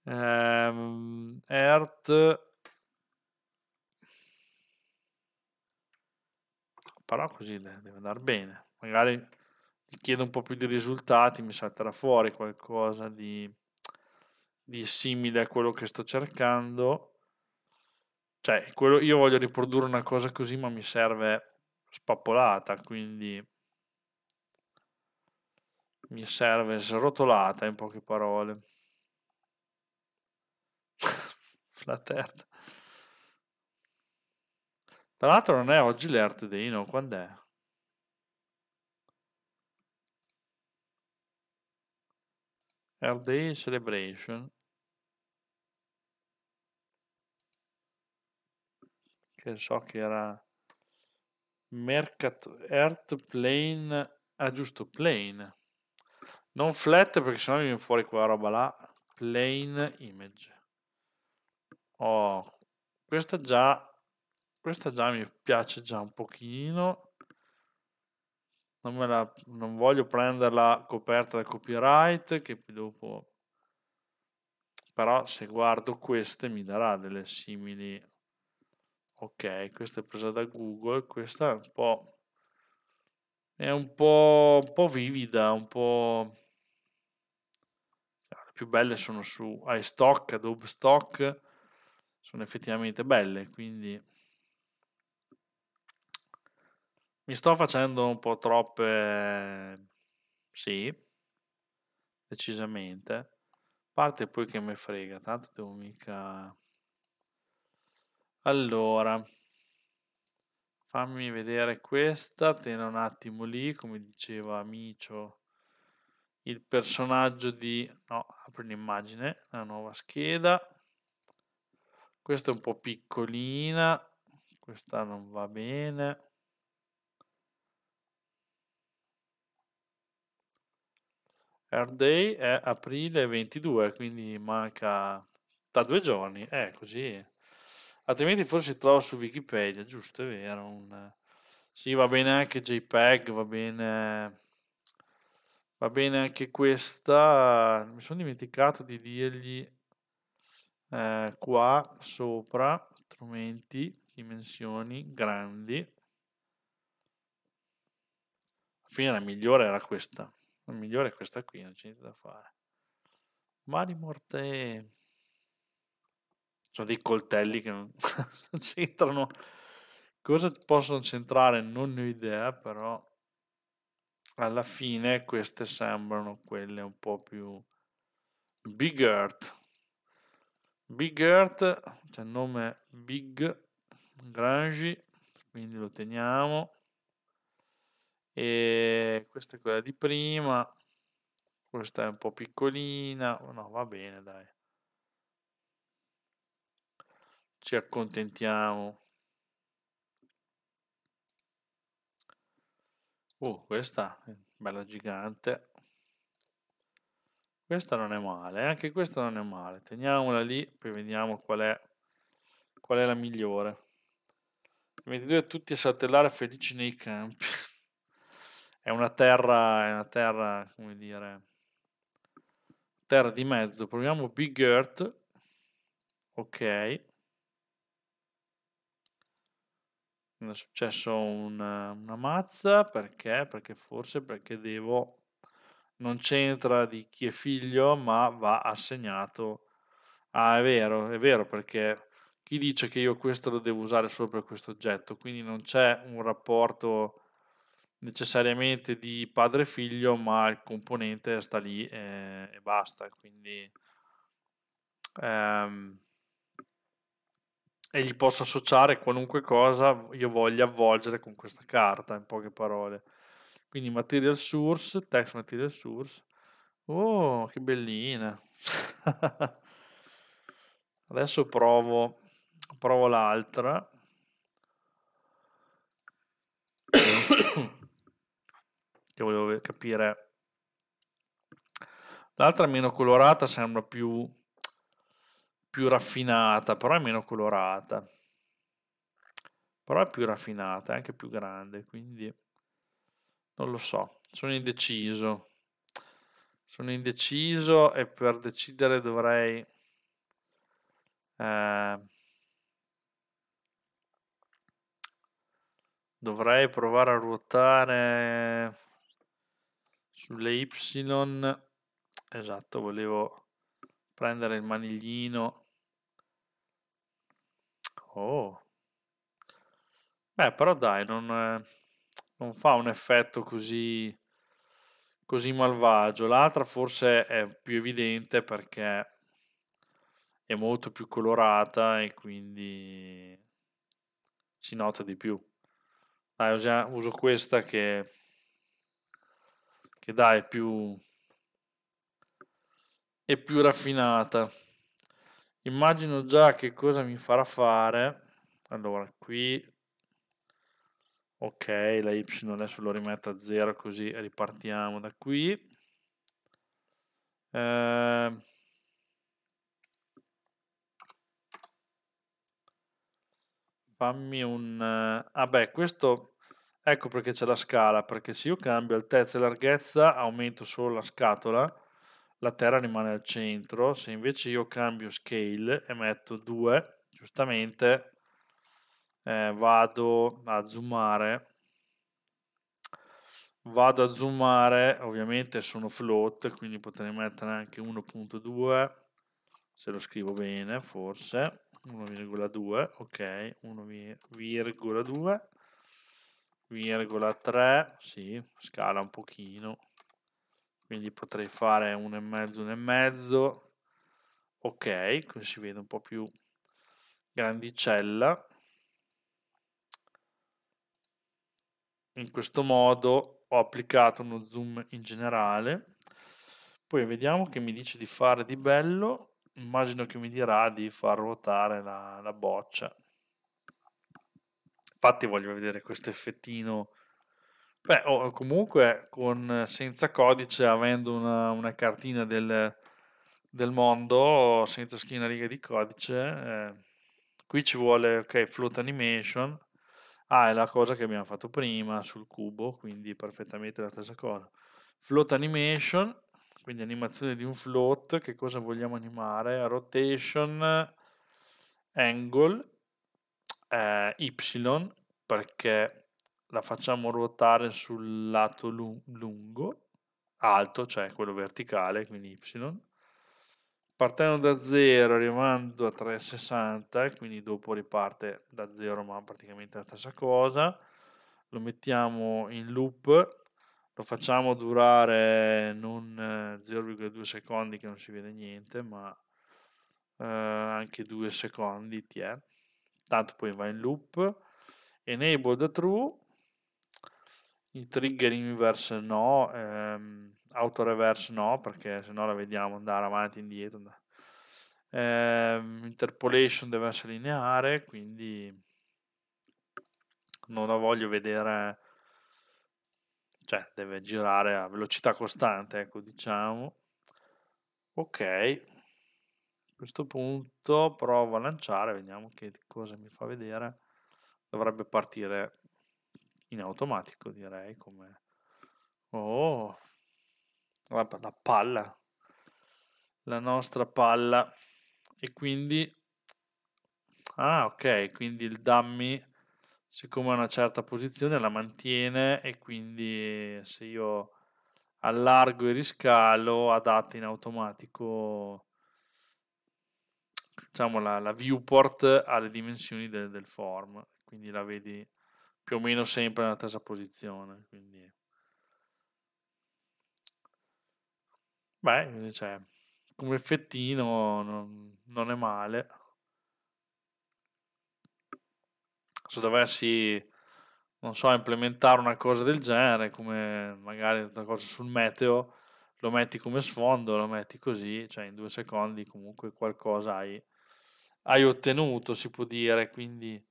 ehm, earth però così deve andare bene. Magari ti chiedo un po' più di risultati, mi salterà fuori qualcosa di, di simile a quello che sto cercando. Cioè, quello, io voglio riprodurre una cosa così, ma mi serve spappolata, quindi mi serve srotolata in poche parole. La terza. Tra l'altro non è oggi l'Earth Day, no? Quando è? Earth Day Celebration. Che so che era... Mercato Earth Plane... Ah giusto, Plane. Non flat perché sennò mi viene fuori quella roba là. Plane Image. Oh, questa già questa già mi piace già un pochino. Non, la, non voglio prenderla coperta da copyright che poi dopo... Però se guardo queste mi darà delle simili... Ok, questa è presa da Google, questa è un po'... È un po', un po vivida, un po' cioè, più belle sono su iStock, Adobe Stock, sono effettivamente belle, quindi mi sto facendo un po' troppe... Sì, decisamente. Parte poi che me frega, tanto devo mica... Allora, fammi vedere questa, tieni un attimo lì, come diceva Micio, il personaggio di... No, apri un'immagine, la nuova scheda. Questa è un po' piccolina, questa non va bene. Air Day è aprile 22, quindi manca da due giorni, eh, così. Altrimenti forse si trova su Wikipedia, giusto, è vero. Un... Sì, va bene anche JPEG, va bene... Va bene anche questa. Mi sono dimenticato di dirgli eh, qua sopra, strumenti, dimensioni, grandi. Alla fine la migliore era questa. La migliore è questa qui, non c'è niente da fare. Mani morte. Sono dei coltelli che non, non c'entrano. Cosa possono c'entrare? Non ne ho idea, però alla fine queste sembrano quelle un po' più Big Earth. Big Earth, c'è il nome Big Grangi, quindi lo teniamo e questa è quella di prima questa è un po' piccolina oh no va bene dai ci accontentiamo oh questa è bella gigante questa non è male eh, anche questa non è male teniamola lì poi vediamo qual è qual è la migliore 22 tutti a saltellare felici nei campi è una terra, è una terra, come dire, terra di mezzo. Proviamo Big Earth. Ok. Mi è successo una, una mazza, perché? Perché forse perché devo... Non c'entra di chi è figlio, ma va assegnato. Ah, è vero, è vero, perché chi dice che io questo lo devo usare solo per questo oggetto, quindi non c'è un rapporto necessariamente di padre e figlio, ma il componente sta lì e, e basta. Quindi ehm, e gli posso associare qualunque cosa io voglia avvolgere con questa carta, in poche parole. Quindi material source, text material source. Oh, che bellina! Adesso provo, provo l'altra. che volevo capire. L'altra è meno colorata, sembra più, più raffinata, però è meno colorata. Però è più raffinata, è anche più grande, quindi non lo so, sono indeciso. Sono indeciso e per decidere dovrei... Eh, dovrei provare a ruotare sulle Y esatto volevo prendere il maniglino oh beh però dai non, non fa un effetto così così malvagio l'altra forse è più evidente perché è molto più colorata e quindi si nota di più dai uso questa che che dai è più è più raffinata immagino già che cosa mi farà fare allora qui ok la y adesso lo rimetto a zero così ripartiamo da qui eh, fammi un ah beh questo Ecco perché c'è la scala, perché se io cambio altezza e larghezza aumento solo la scatola, la terra rimane al centro, se invece io cambio scale e metto 2, giustamente eh, vado a zoomare, vado a zoomare, ovviamente sono float, quindi potrei mettere anche 1.2, se lo scrivo bene forse, 1,2, ok, 1,2 1,3, sì, scala un pochino, quindi potrei fare un un e mezzo, e mezzo, ok, così si vede un po' più grandicella. In questo modo ho applicato uno zoom in generale, poi vediamo che mi dice di fare di bello, immagino che mi dirà di far ruotare la, la boccia. Infatti voglio vedere questo effettino. Beh, oh, comunque con, senza codice, avendo una, una cartina del, del, mondo, senza schiena riga di codice, eh, qui ci vuole, ok, float animation. Ah, è la cosa che abbiamo fatto prima sul cubo, quindi perfettamente la stessa cosa. Float animation, quindi animazione di un float, che cosa vogliamo animare? Rotation, angle eh, Y perché la facciamo ruotare sul lato lungo, alto, cioè quello verticale, quindi Y. Partendo da 0 arrivando a 360, quindi dopo riparte da 0 ma praticamente la stessa cosa. Lo mettiamo in loop, lo facciamo durare non 0,2 eh, secondi che non si vede niente, ma eh, anche 2 secondi, tiè tanto poi va in loop enable the true i trigger inverse no ehm, auto reverse no perché se no la vediamo andare avanti e indietro ehm, interpolation deve essere lineare quindi non la voglio vedere cioè deve girare a velocità costante ecco diciamo ok a questo punto provo a lanciare, vediamo che cosa mi fa vedere. Dovrebbe partire in automatico, direi, come... Oh, la, palla, la nostra palla. E quindi... Ah, ok, quindi il dummy, siccome è una certa posizione, la mantiene e quindi se io allargo e riscalo, adatta in automatico diciamo, la, la, viewport alle dimensioni del, del form, quindi la vedi più o meno sempre nella stessa posizione. Quindi... Beh, cioè, come effettino non, non è male. Se dovessi, non so, implementare una cosa del genere, come magari una cosa sul meteo, lo metti come sfondo, lo metti così, cioè in due secondi comunque qualcosa hai hai ottenuto, si può dire, quindi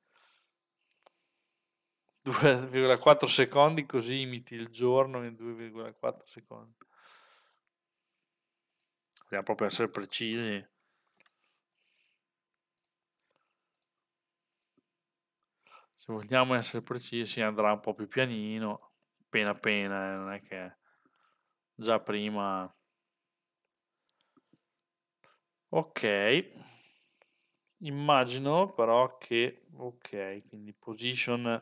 2,4 secondi così imiti il giorno in 2,4 secondi. Dobbiamo proprio essere precisi. Se vogliamo essere precisi andrà un po' più pianino, appena appena, eh, non è che già prima... Ok immagino però che, ok, quindi position,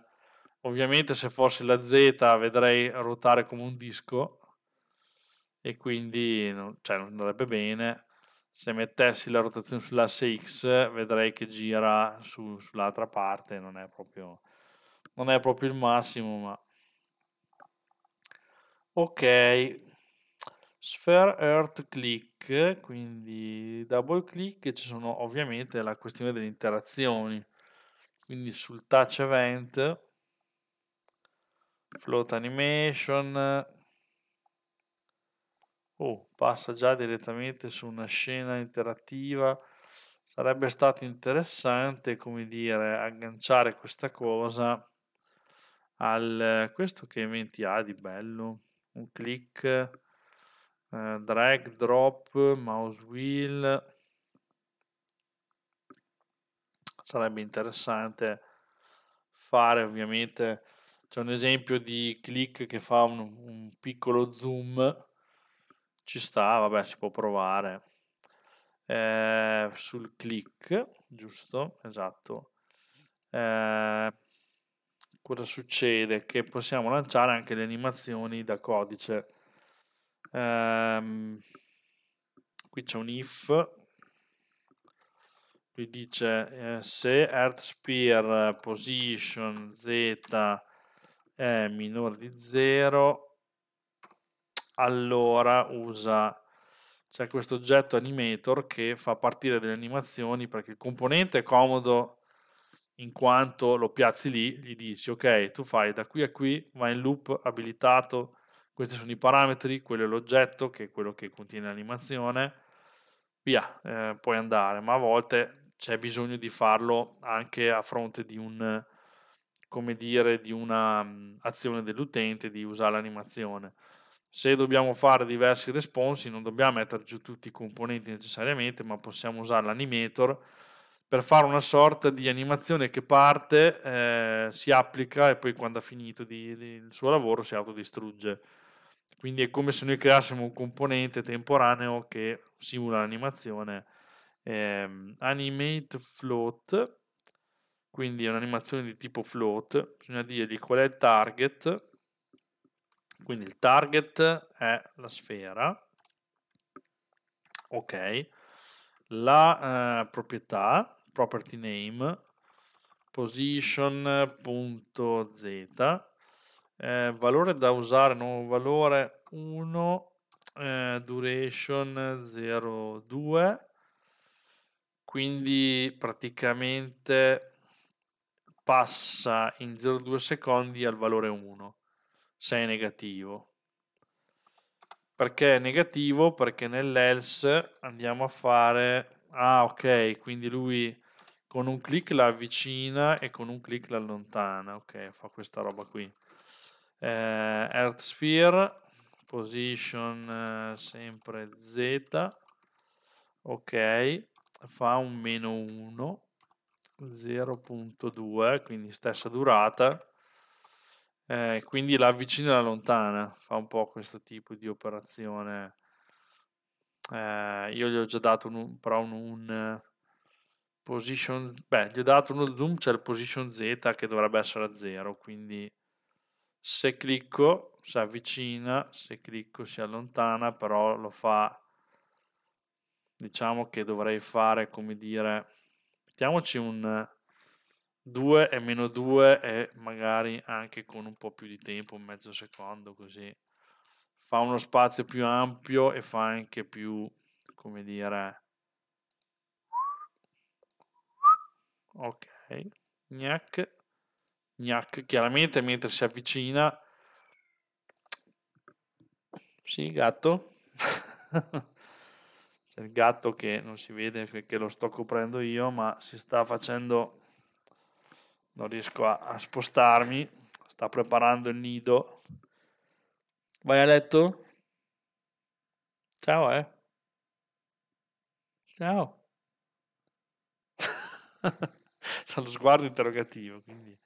ovviamente se fosse la Z vedrei ruotare come un disco e quindi non, cioè, non andrebbe bene. Se mettessi la rotazione sull'asse X vedrei che gira su, sull'altra parte, non è, proprio, non è proprio il massimo, ma... Ok, Sphere Earth Click, quindi double click, ci sono ovviamente la questione delle interazioni. Quindi sul touch event, float animation, oh, passa già direttamente su una scena interattiva. Sarebbe stato interessante, come dire, agganciare questa cosa al questo che eventi ha di bello. Un click eh, drag, drop, mouse wheel. Sarebbe interessante fare ovviamente c'è un esempio di click che fa un, un, piccolo zoom ci sta vabbè si può provare eh, sul click giusto esatto eh, cosa succede che possiamo lanciare anche le animazioni da codice Um, qui c'è un if. Lui dice eh, se Earth Spear position z è minore di 0, allora usa c'è questo oggetto animator che fa partire delle animazioni perché il componente è comodo in quanto lo piazzi lì, gli dici ok, tu fai da qui a qui, va in loop abilitato questi sono i parametri, quello è l'oggetto, che è quello che contiene l'animazione. Via, eh, puoi andare, ma a volte c'è bisogno di farlo anche a fronte di un come dire, di un'azione mm, dell'utente di usare l'animazione. Se dobbiamo fare diversi responsi, non dobbiamo mettere giù tutti i componenti necessariamente, ma possiamo usare l'animator per fare una sorta di animazione che parte, eh, si applica e poi quando ha finito di, di, il suo lavoro si autodistrugge. Quindi è come se noi creassimo un componente temporaneo che simula l'animazione. Eh, animate float, quindi è un'animazione di tipo float, bisogna dirgli qual è il target. Quindi il target è la sfera. Ok. La eh, proprietà, property name, position.z eh, valore da usare, nuovo valore 1, eh, duration 0,2, quindi praticamente passa in 0,2 secondi al valore 1 se è negativo. Perché è negativo? Perché nell'else andiamo a fare... Ah, ok, quindi lui con un clic la avvicina e con un clic la allontana. Ok, fa questa roba qui eh, Earth Sphere, position eh, sempre Z, ok, fa un meno 1, 0.2, quindi stessa durata, eh, quindi la avvicina e la lontana, fa un po' questo tipo di operazione. Eh, io gli ho già dato un, però un, un position, beh, gli ho dato uno zoom, c'è cioè il position Z che dovrebbe essere a 0, quindi se clicco si avvicina, se clicco si allontana, però lo fa, diciamo che dovrei fare come dire, mettiamoci un 2 e meno 2 e magari anche con un po' più di tempo, un mezzo secondo così fa uno spazio più ampio e fa anche più, come dire, ok, gnac, Gnac chiaramente mentre si avvicina. Sì, gatto. C'è il gatto che non si vede perché lo sto coprendo io, ma si sta facendo... Non riesco a, a spostarmi. Sta preparando il nido. Vai a letto? Ciao, eh. Ciao. C'ha lo sguardo interrogativo, quindi...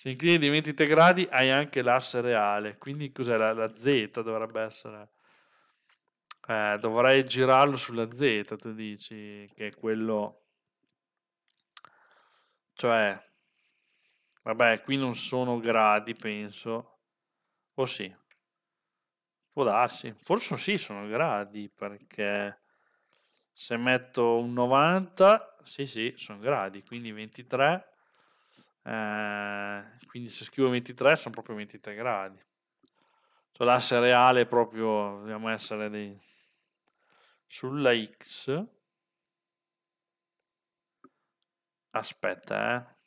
Se inclini di 23 gradi hai anche l'asse reale, quindi cos'è la, la Z dovrebbe essere? Eh, dovrei girarlo sulla Z, tu dici, che è quello... Cioè, vabbè, qui non sono gradi, penso. O sì. Può darsi. Forse sì, sono gradi, perché se metto un 90, sì, sì, sono gradi, quindi 23 eh, quindi se scrivo 23 sono proprio 23 gradi. Cioè l'asse reale è proprio, dobbiamo essere lì. Sulla X. Aspetta, eh.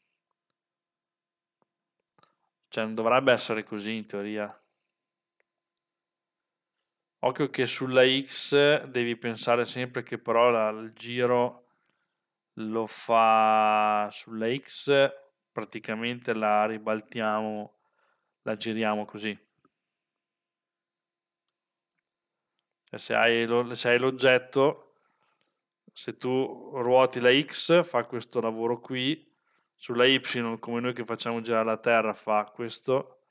Cioè non dovrebbe essere così in teoria. Occhio che sulla X devi pensare sempre che però il giro lo fa sulla X praticamente la ribaltiamo, la giriamo così. Se hai, lo, se hai l'oggetto, se tu ruoti la X fa questo lavoro qui, sulla Y come noi che facciamo girare la Terra fa questo,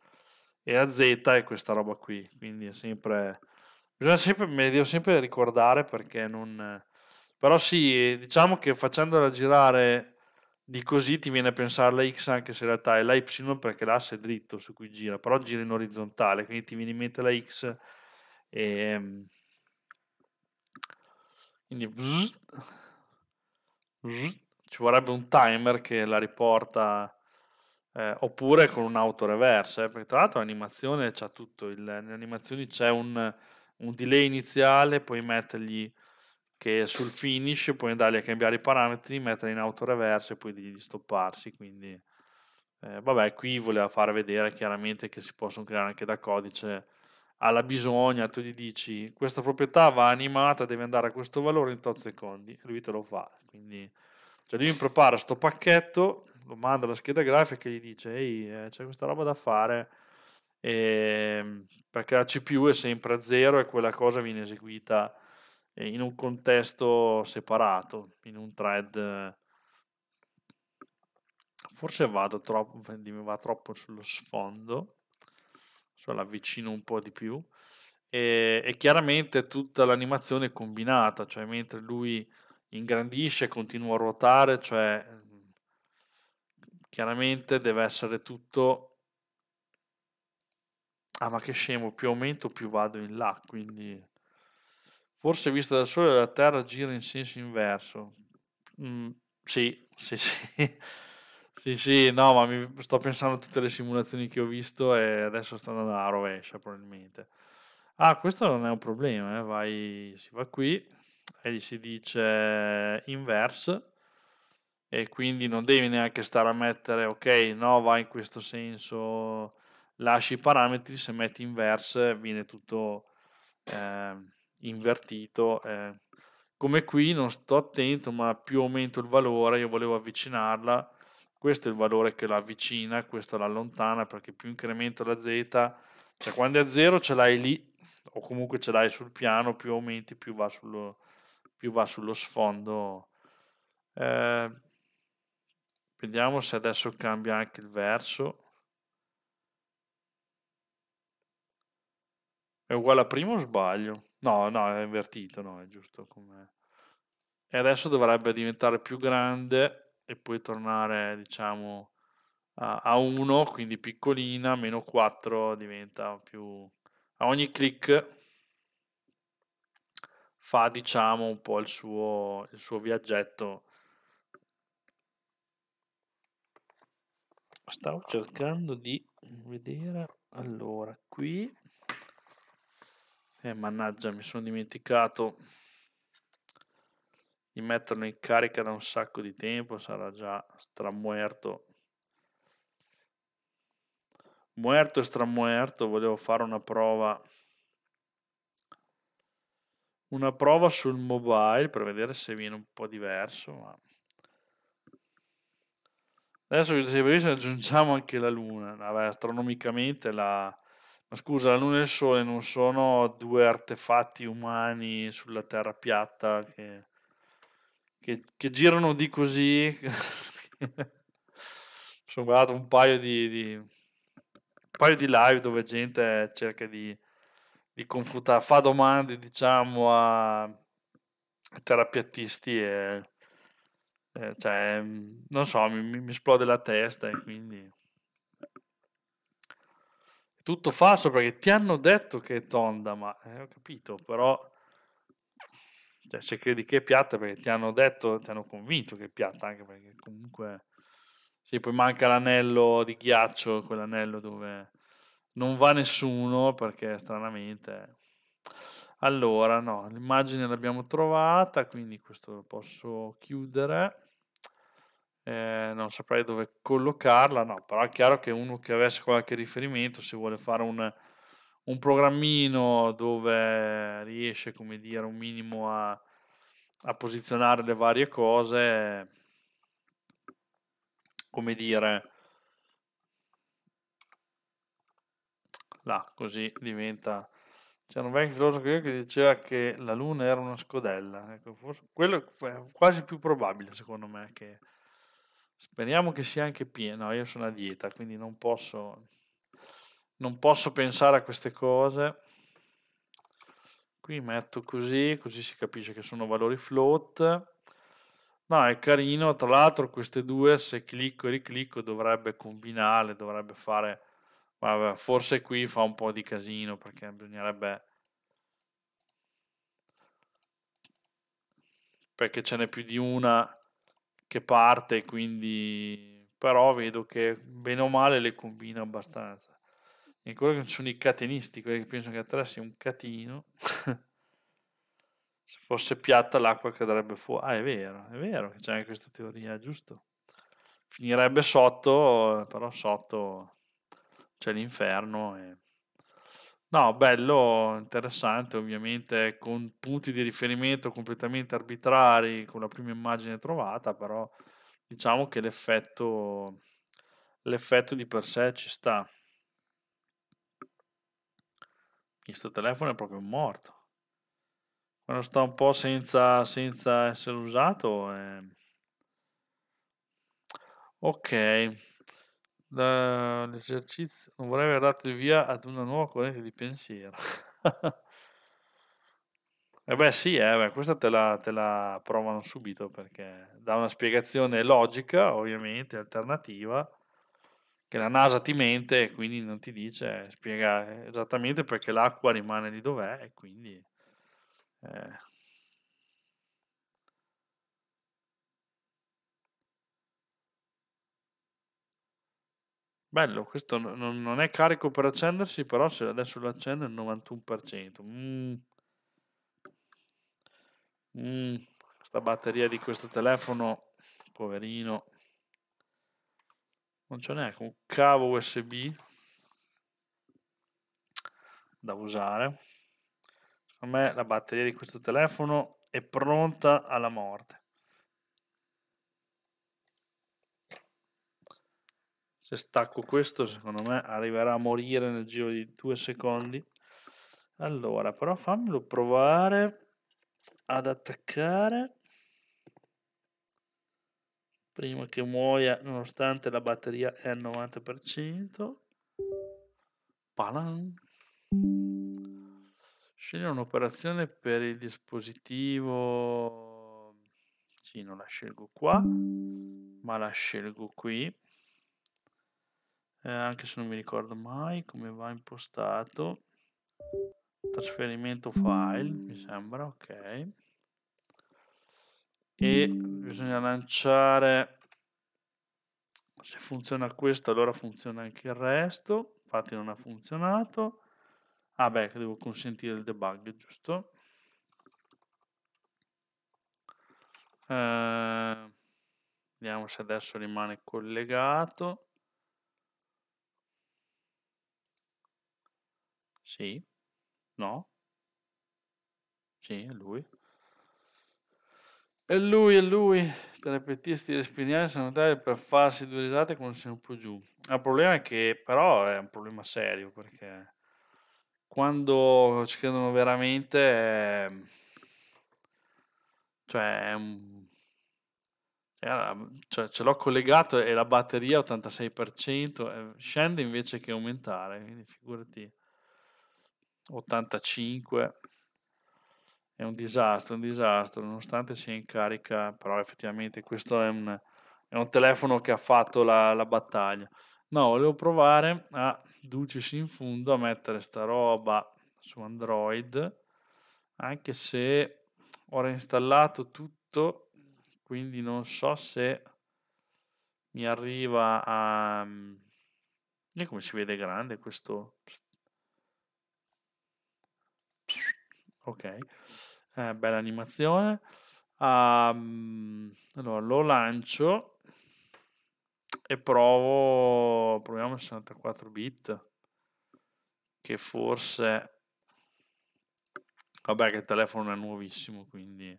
e la Z è questa roba qui, quindi è sempre... Bisogna sempre, me devo sempre ricordare perché non... Però sì, diciamo che facendola girare di così ti viene a pensare la x anche se in realtà è la y perché l'asse è dritto su cui gira, però gira in orizzontale, quindi ti viene in mente la x e... Mm, quindi ci vorrebbe un timer che la riporta eh, oppure con un auto reverse, eh, perché tra l'altro l'animazione c'è tutto, il, nelle animazioni c'è un, un delay iniziale, puoi mettergli che sul finish puoi andarli a cambiare i parametri, metterli in auto reverse e poi di stopparsi. Quindi, eh, vabbè, qui voleva far vedere chiaramente che si possono creare anche da codice alla bisogna. Tu gli dici questa proprietà va animata, deve andare a questo valore in tot secondi, lui te lo fa. Quindi, cioè, lui prepara sto pacchetto, lo manda alla scheda grafica e gli dice: Ehi, eh, c'è questa roba da fare. E ehm, perché la CPU è sempre a zero e quella cosa viene eseguita in un contesto separato, in un thread. Forse vado troppo, va troppo sullo sfondo, cioè l'avvicino un po' di più. E, e chiaramente tutta l'animazione è combinata, cioè mentre lui ingrandisce, continua a ruotare, cioè chiaramente deve essere tutto ah ma che scemo più aumento più vado in là quindi forse vista dal Sole la Terra gira in senso inverso. Mm, sì, sì, sì. sì, sì, no, ma mi, sto pensando a tutte le simulazioni che ho visto e adesso stanno andando alla rovescia probabilmente. Ah, questo non è un problema, eh. Vai, si va qui e gli si dice inverse e quindi non devi neanche stare a mettere ok, no, va in questo senso, lasci i parametri, se metti inverse viene tutto... Eh, invertito. Eh. Come qui non sto attento, ma più aumento il valore, io volevo avvicinarla, questo è il valore che la avvicina, questo l'allontana perché più incremento la z, cioè quando è a zero ce l'hai lì, o comunque ce l'hai sul piano, più aumenti, più va sullo, più va sullo sfondo. Eh, vediamo se adesso cambia anche il verso. È uguale a primo o sbaglio? No, no, è invertito, no, è giusto com'è. E adesso dovrebbe diventare più grande e poi tornare, diciamo, a 1, quindi piccolina, meno 4 diventa più... A ogni clic fa, diciamo, un po' il suo, il suo viaggetto. Stavo cercando di vedere... Allora, qui eh, mannaggia, mi sono dimenticato di metterlo in carica da un sacco di tempo, sarà già stramuerto. Muerto e stramuerto, volevo fare una prova una prova sul mobile per vedere se viene un po' diverso. Ma... Adesso se aggiungiamo anche la Luna, Vabbè, astronomicamente la, ma scusa, la luna e il sole non sono due artefatti umani sulla terra piatta che, che, che girano di così. sono guardato un paio di, di, un paio di live dove gente cerca di, di confutare, fa domande diciamo a terapiatisti e, e cioè, non so, mi, mi esplode la testa e quindi... Tutto falso perché ti hanno detto che è tonda, ma eh, ho capito, però cioè, se credi che è piatta perché ti hanno detto, ti hanno convinto che è piatta, anche perché comunque sì, poi manca l'anello di ghiaccio, quell'anello dove non va nessuno perché stranamente allora no, l'immagine l'abbiamo trovata, quindi questo lo posso chiudere eh, non saprei dove collocarla, no, però è chiaro che uno che avesse qualche riferimento, se vuole fare un, un programmino dove riesce, come dire, un minimo a, a posizionare le varie cose, come dire, là, così diventa... C'era un vecchio filosofo che diceva che la luna era una scodella, ecco, forse quello è quasi più probabile secondo me che, Speriamo che sia anche pieno. No, io sono a dieta, quindi non posso, non posso pensare a queste cose. Qui metto così, così si capisce che sono valori float. No, è carino, tra l'altro queste due se clicco e riclicco dovrebbe combinare, dovrebbe fare... Vabbè, forse qui fa un po' di casino perché bisognerebbe... Perché ce n'è più di una che parte, quindi però vedo che bene o male le combina abbastanza. E quello che sono i catenisti, quelli che pensano che a Atrea sia un catino. Se fosse piatta l'acqua cadrebbe fuori. Ah, è vero, è vero che c'è anche questa teoria, giusto? Finirebbe sotto, però sotto c'è l'inferno e No, bello, interessante ovviamente, con punti di riferimento completamente arbitrari, con la prima immagine trovata, però diciamo che l'effetto, l'effetto di per sé ci sta. Questo telefono è proprio morto. Quando sta un po' senza, senza essere usato... È... Ok, l'esercizio non vorrei aver dato il via ad una nuova corrente di pensiero. e eh beh sì, eh, beh, questa te la, te la provano subito perché dà una spiegazione logica, ovviamente, alternativa, che la NASA ti mente e quindi non ti dice, eh, spiega esattamente perché l'acqua rimane lì dov'è e quindi... Eh, Bello, questo non, non è carico per accendersi, però se adesso lo accende il 91%. Mm. Mm. Questa batteria di questo telefono, poverino. Non ce n'è un cavo USB da usare. Secondo me la batteria di questo telefono è pronta alla morte. Se stacco questo, secondo me arriverà a morire nel giro di due secondi. Allora, però fammelo provare ad attaccare prima che muoia, nonostante la batteria è al 90%. Palan. Scegliere un'operazione per il dispositivo. Sì, non la scelgo qua, ma la scelgo qui eh, anche se non mi ricordo mai come va impostato trasferimento file mi sembra ok e bisogna lanciare se funziona questo allora funziona anche il resto infatti non ha funzionato ah beh devo consentire il debug giusto eh, vediamo se adesso rimane collegato Sì. No. Sì, è lui. È lui, è lui, i terapeutisti respiriani sono tali per farsi due risate quando siamo po' giù. Il problema è che, però, è un problema serio perché quando ci credono veramente, è... Ehm, cioè, è un... cioè, ce l'ho collegato e la batteria 86% eh, scende invece che aumentare, quindi figurati. 85 è un disastro, un disastro, nonostante sia in carica, però effettivamente questo è un, è un telefono che ha fatto la, la, battaglia. No, volevo provare a Dulcis in fondo a mettere sta roba su Android, anche se ho reinstallato tutto, quindi non so se mi arriva a... Mm, e come si vede grande questo Ok, eh, bella animazione. Um, allora lo lancio e provo. Proviamo il 64 bit. Che forse. Vabbè, che il telefono è nuovissimo quindi.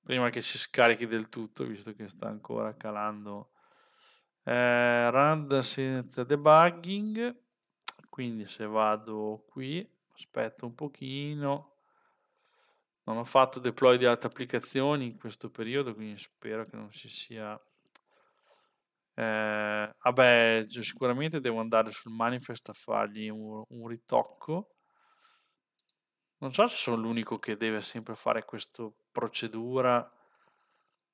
Prima che si scarichi del tutto, visto che sta ancora calando. Eh, run senza debugging. Quindi se vado qui aspetta un pochino non ho fatto deploy di altre applicazioni in questo periodo quindi spero che non si sia eh, vabbè sicuramente devo andare sul manifest a fargli un, un ritocco non so se sono l'unico che deve sempre fare questa procedura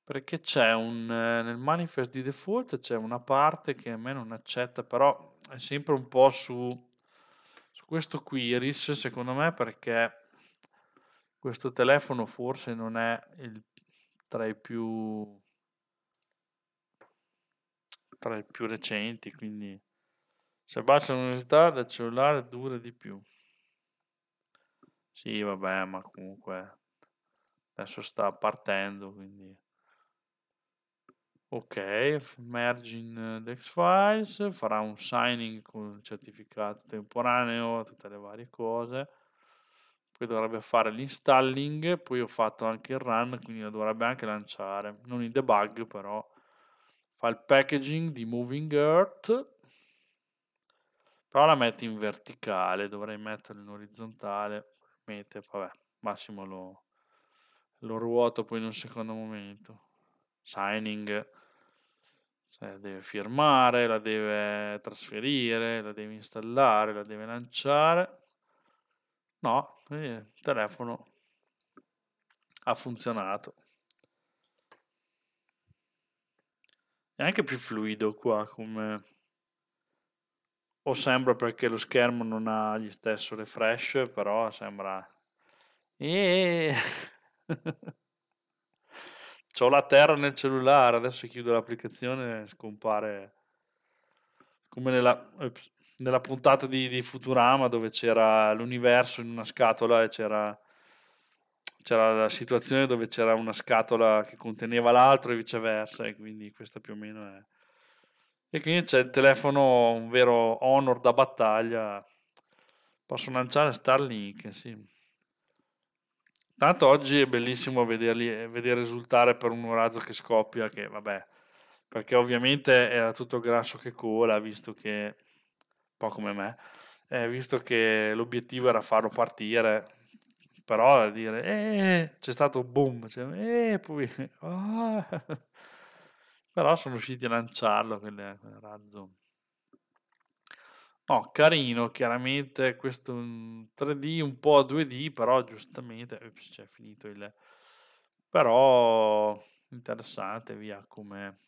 perché c'è un eh, nel manifest di default c'è una parte che a me non accetta però è sempre un po' su questo Quiris secondo me perché questo telefono forse non è il, tra i più tra i più recenti quindi se bacia l'università del cellulare dura di più sì vabbè ma comunque adesso sta partendo quindi Ok, merging dell'X-Files, eh, farà un signing con il certificato temporaneo, tutte le varie cose. Poi dovrebbe fare l'installing, poi ho fatto anche il run, quindi lo dovrebbe anche lanciare. Non il debug però. Fa il packaging di Moving Earth, però la metto in verticale, dovrei metterla in orizzontale, mette, vabbè, massimo lo, lo ruoto poi in un secondo momento. Signing cioè, deve firmare, la deve trasferire, la deve installare, la deve lanciare. No, il telefono ha funzionato. È anche più fluido qua come... O sembra perché lo schermo non ha gli stesso refresh, però sembra... E... ho la terra nel cellulare, adesso chiudo l'applicazione e scompare come nella, nella puntata di, di, Futurama dove c'era l'universo in una scatola e c'era, c'era, la situazione dove c'era una scatola che conteneva l'altro e viceversa e quindi questa più o meno è... E quindi c'è il telefono, un vero honor da battaglia. Posso lanciare Starlink, sì. Tanto oggi è bellissimo vederli, eh, vedere risultare per un razzo che scoppia, che vabbè, perché ovviamente era tutto grasso che cola, visto che, un po' come me, eh, visto che l'obiettivo era farlo partire, però a dire, eh, c'è stato boom, cioè, eh, poi, oh. però sono riusciti a lanciarlo quel, quel razzo. No, carino, chiaramente questo è un 3D, un po' a 2D, però giustamente ups, eh, c'è finito il... però interessante via come,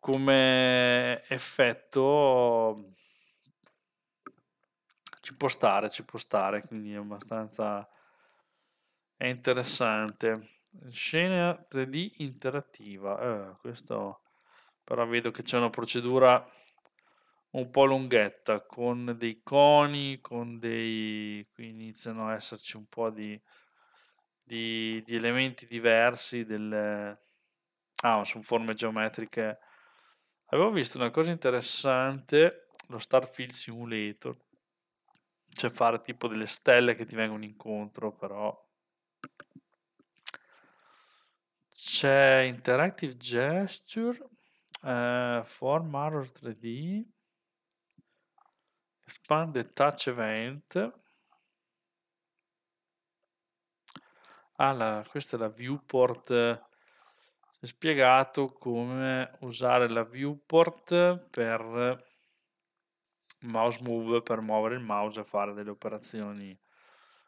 come effetto ci può stare, ci può stare, quindi è abbastanza è interessante. Scena 3D interattiva, eh, questo però vedo che c'è una procedura un po' lunghetta con dei coni, con dei... qui iniziano a esserci un po' di, di, di elementi diversi, delle... ah, sono forme geometriche. Avevo visto una cosa interessante, lo Starfield Simulator, cioè fare tipo delle stelle che ti vengono incontro, però... C'è Interactive Gesture, eh, Form Arrow 3D, Expand the touch event. Ah, la, questa è la viewport. Si è spiegato come usare la viewport per mouse move, per muovere il mouse e fare delle operazioni.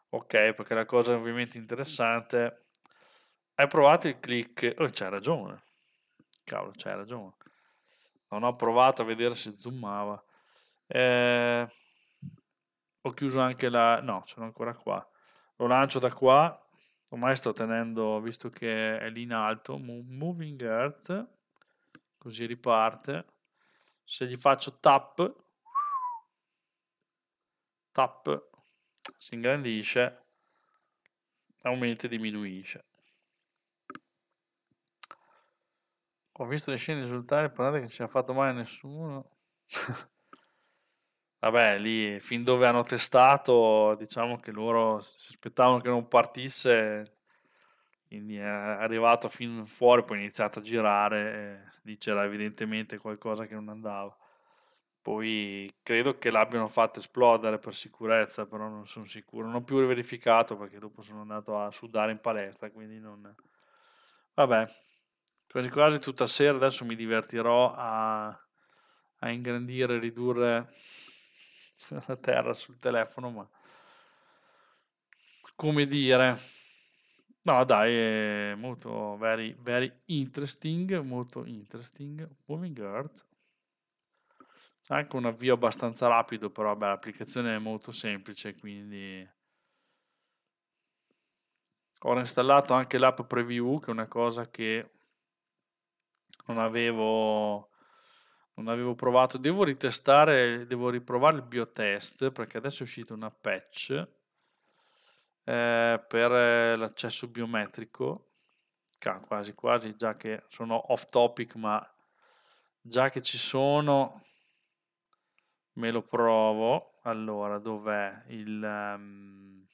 Ok, perché la cosa ovviamente interessante hai provato il click. Oh, c'hai ragione. Cavolo, c'hai ragione. Non ho provato a vedere se zoomava. Eh, ho chiuso anche la... no, ce l'ho ancora qua. Lo lancio da qua. Ormai sto tenendo, visto che è lì in alto, Moving Earth, così riparte. Se gli faccio tap, tap, si ingrandisce, aumenta e diminuisce. Ho visto le scene risultare, guardate che non ci ha fatto mai nessuno. vabbè, lì fin dove hanno testato, diciamo che loro si aspettavano che non partisse, quindi è arrivato fin fuori, poi è iniziato a girare, lì c'era evidentemente qualcosa che non andava. Poi credo che l'abbiano fatto esplodere per sicurezza, però non sono sicuro. Non ho più verificato perché dopo sono andato a sudare in palestra, quindi non... Vabbè, quasi quasi tutta sera adesso mi divertirò a, a ingrandire, ridurre la terra sul telefono, ma come dire, no dai, è molto, very, very interesting, molto interesting, Moving Earth, anche un avvio abbastanza rapido, però beh, l'applicazione è molto semplice, quindi ho installato anche l'app preview, che è una cosa che non avevo non avevo provato, devo ritestare, devo riprovare il biotest perché adesso è uscita una patch eh, per eh, l'accesso biometrico. Quasi quasi, già che sono off topic, ma già che ci sono, me lo provo. Allora, dov'è il... Um,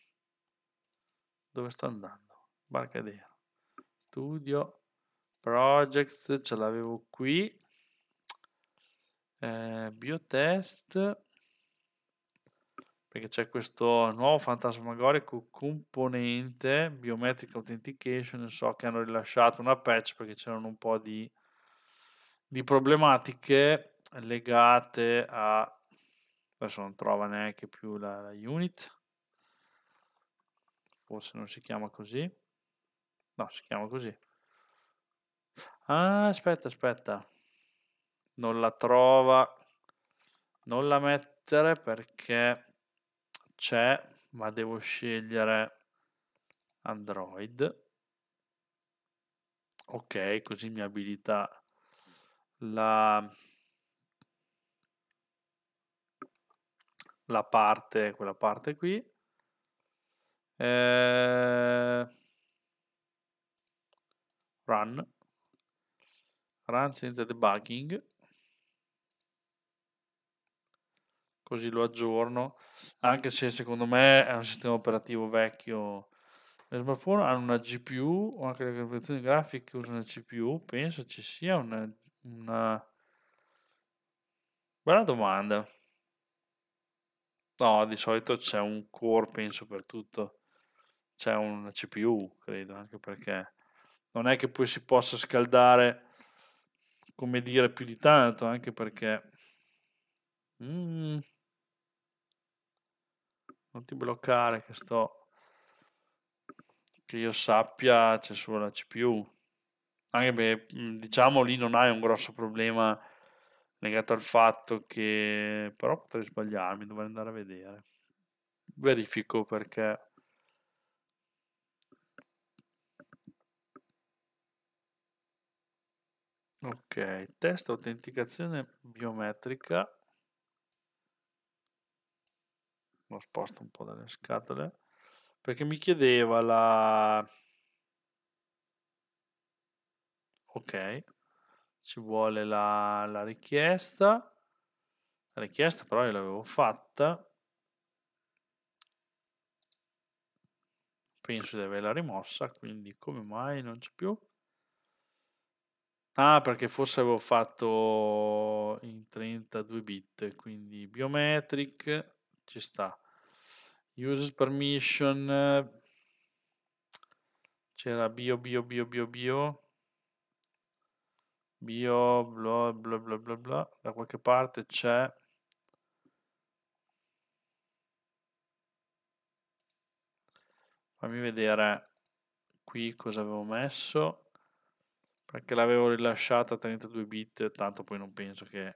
dove sto andando? Barcadero. Studio, project, ce l'avevo qui eh, biotest perché c'è questo nuovo fantasmagorico componente biometric authentication so che hanno rilasciato una patch perché c'erano un po' di, di problematiche legate a adesso non trova neanche più la, la unit forse non si chiama così no si chiama così ah aspetta aspetta non la trova, non la mettere perché c'è, ma devo scegliere Android. Ok, così mi abilita la, la parte, quella parte qui. Eh, run run senza debugging così lo aggiorno, anche se secondo me è un sistema operativo vecchio. Le smartphone hanno una GPU, anche le applicazioni grafiche usano una CPU, penso ci sia una, una... Bella domanda. No, di solito c'è un core, penso, per tutto. C'è una CPU, credo, anche perché non è che poi si possa scaldare, come dire, più di tanto, anche perché... Mm non ti bloccare che sto che io sappia c'è solo la CPU anche perché diciamo lì non hai un grosso problema legato al fatto che però potrei sbagliarmi dovrei andare a vedere verifico perché ok test autenticazione biometrica lo sposto un po' dalle scatole, perché mi chiedeva la... Ok, ci vuole la, la richiesta, la richiesta però io l'avevo fatta, penso di averla rimossa, quindi come mai non c'è più? Ah, perché forse avevo fatto in 32 bit, quindi biometric ci sta. Users permission. Eh, c'era bio, bio, bio, bio, bio. Bio, bla, bla, bla, bla, bla. Da qualche parte c'è. Fammi vedere qui cosa avevo messo. Perché l'avevo rilasciata a 32 bit, tanto poi non penso che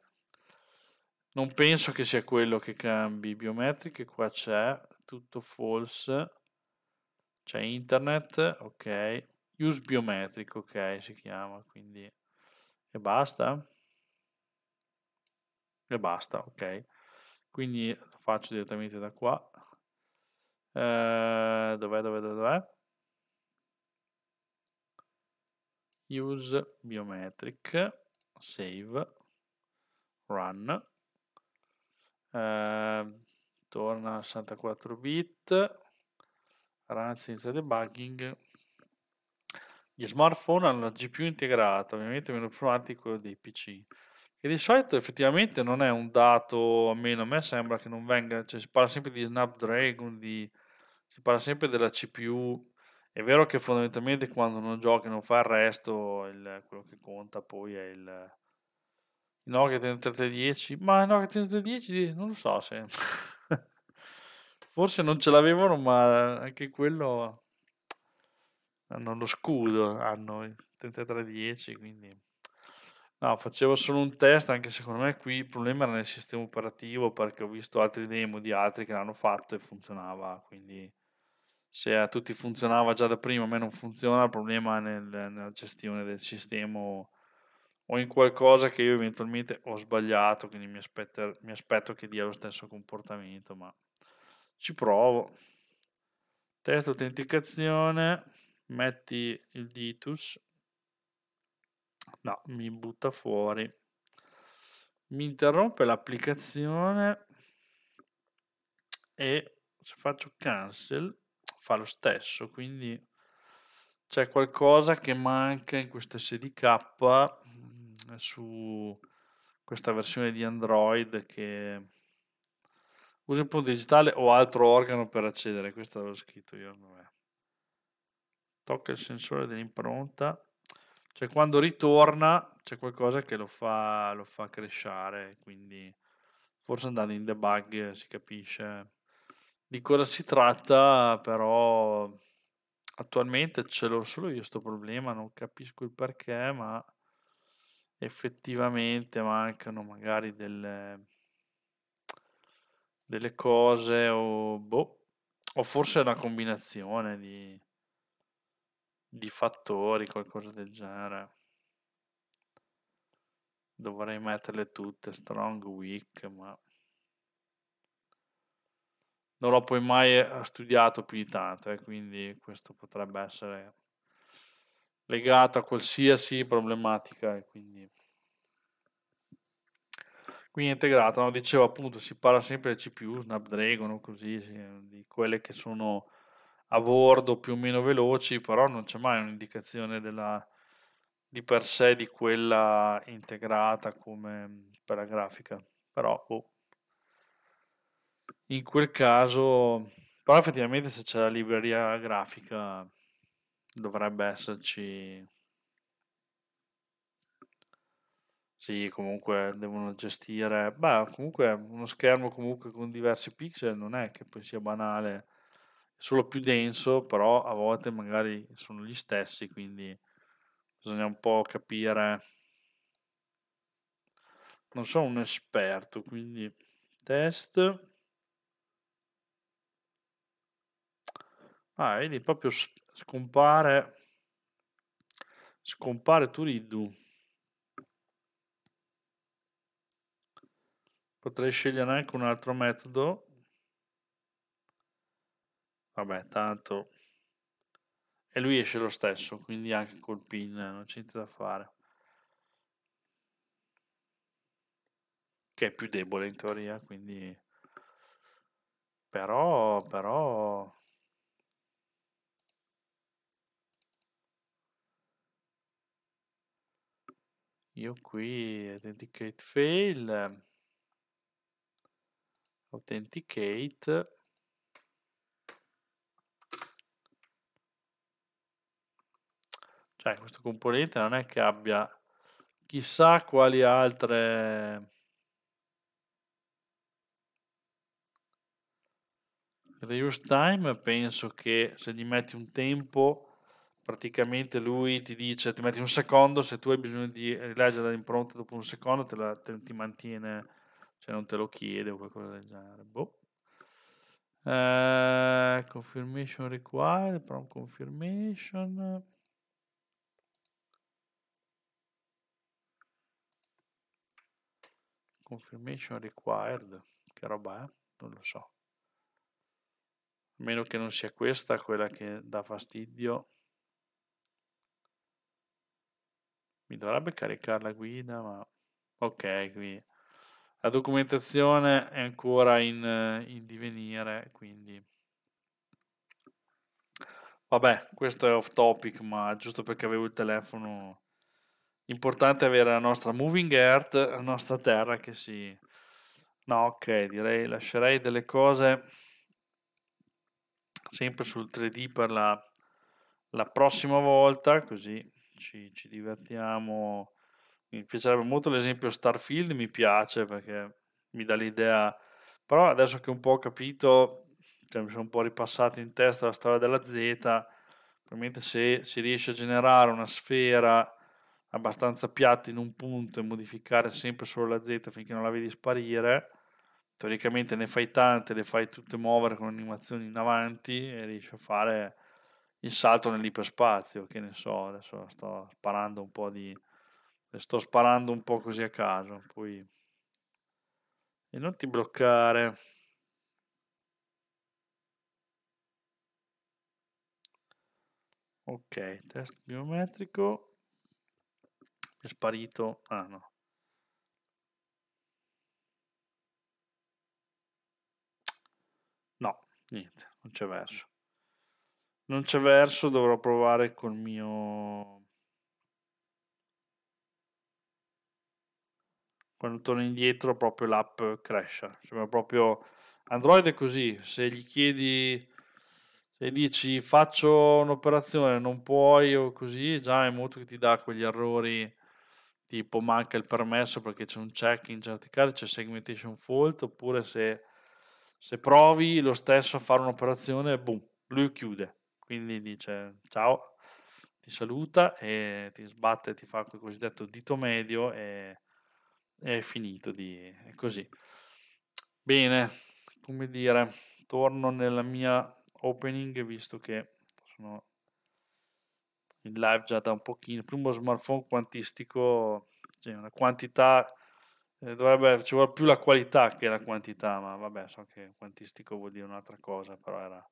non penso che sia quello che cambi biometriche, qua c'è tutto false, c'è internet, ok, use biometric ok, si chiama, quindi e basta, e basta, ok, quindi lo faccio direttamente da qua, eh, dov'è, dov'è, dov'è, use biometric, save, run, eh, torna a 64 bit, run senza debugging. Gli smartphone hanno la GPU integrata, ovviamente meno performanti dei PC. E di solito effettivamente non è un dato, almeno a me sembra che non venga, cioè si parla sempre di Snapdragon, di, si parla sempre della CPU. È vero che fondamentalmente quando non e non fa il resto, il, quello che conta poi è il, il Nokia 3310, ma il Nokia 3310 non lo so se... Forse non ce l'avevano, ma anche quello eh, hanno lo scudo, hanno il 3310, quindi... No, facevo solo un test, anche secondo me qui il problema era nel sistema operativo perché ho visto altri demo di altri che l'hanno fatto e funzionava, quindi se a tutti funzionava già da prima, a me non funziona, il problema è nel, nella gestione del sistema o in qualcosa che io eventualmente ho sbagliato, quindi mi aspetto, mi aspetto che dia lo stesso comportamento, ma ci provo. Test autenticazione, metti il Ditus. No, mi butta fuori. Mi interrompe l'applicazione e se faccio cancel fa lo stesso, quindi c'è qualcosa che manca in questa SDK mm, su questa versione di Android che Usi un punto digitale o altro organo per accedere. Questo l'avevo scritto io. Tocca il sensore dell'impronta. Cioè quando ritorna c'è qualcosa che lo fa, lo fa crescere, quindi forse andando in debug eh, si capisce di cosa si tratta, però attualmente ce l'ho solo io sto problema, non capisco il perché, ma effettivamente mancano magari delle delle cose o boh, o forse una combinazione di, di fattori, qualcosa del genere. Dovrei metterle tutte, strong, weak, ma non l'ho poi mai eh, studiato più di tanto, eh, quindi questo potrebbe essere legato a qualsiasi problematica. Quindi qui integrato, no? dicevo appunto, si parla sempre di CPU, Snapdragon, così, sì, di quelle che sono a bordo più o meno veloci, però non c'è mai un'indicazione della, di per sé di quella integrata come per la grafica, però oh. in quel caso, però effettivamente se c'è la libreria grafica dovrebbe esserci Sì, comunque devono gestire, beh, comunque uno schermo comunque con diversi pixel non è che poi sia banale, è solo più denso, però a volte magari sono gli stessi, quindi bisogna un po' capire. Non sono un esperto, quindi test. Ah, vedi, proprio scompare scompare Turiddu. Potrei scegliere anche un altro metodo. Vabbè, tanto... E lui esce lo stesso, quindi anche col pin non c'è niente da fare. Che è più debole in teoria, quindi... Però, però... Io qui, authenticate fail authenticate cioè questo componente non è che abbia chissà quali altre reuse time penso che se gli metti un tempo praticamente lui ti dice ti metti un secondo se tu hai bisogno di rileggere l'impronta dopo un secondo te, la, te ti mantiene se cioè, non te lo chiede o qualcosa del genere. Boh. Eh, confirmation required, prompt confirmation. Confirmation required, che roba è? Non lo so. A meno che non sia questa quella che dà fastidio. Mi dovrebbe caricare la guida, ma... Ok, qui la documentazione è ancora in, eh, in divenire, quindi... Vabbè, questo è off topic, ma giusto perché avevo il telefono. Importante avere la nostra moving earth, la nostra terra che si... No, ok, direi lascerei delle cose sempre sul 3D per la, la prossima volta, così ci, ci divertiamo mi piacerebbe molto l'esempio Starfield, mi piace perché mi dà l'idea, però adesso che un po' ho capito, cioè mi sono un po' ripassato in testa la storia della Z, probabilmente se si riesce a generare una sfera abbastanza piatta in un punto e modificare sempre solo la Z finché non la vedi sparire, teoricamente ne fai tante, le fai tutte muovere con animazioni in avanti e riesci a fare il salto nell'iperspazio, che ne so, adesso sto sparando un po' di le sto sparando un po' così a caso. Poi... E non ti bloccare. Ok, test biometrico. È sparito. Ah no. No, niente, non c'è verso. Non c'è verso, dovrò provare col mio quando torno indietro proprio l'app crasha. cioè, proprio Android è così, se gli chiedi se dici faccio un'operazione non puoi o così, già è molto che ti dà quegli errori tipo manca il permesso perché c'è un check in certi casi, c'è segmentation fault, oppure se, se provi lo stesso a fare un'operazione, boom, lui chiude. Quindi dice ciao, ti saluta e ti sbatte, ti fa quel cosiddetto dito medio e è finito di è così. Bene, come dire, torno nella mia opening visto che sono in live già da un pochino. primo smartphone quantistico, cioè una quantità, eh, dovrebbe, ci vuole più la qualità che la quantità, ma vabbè, so che quantistico vuol dire un'altra cosa, però era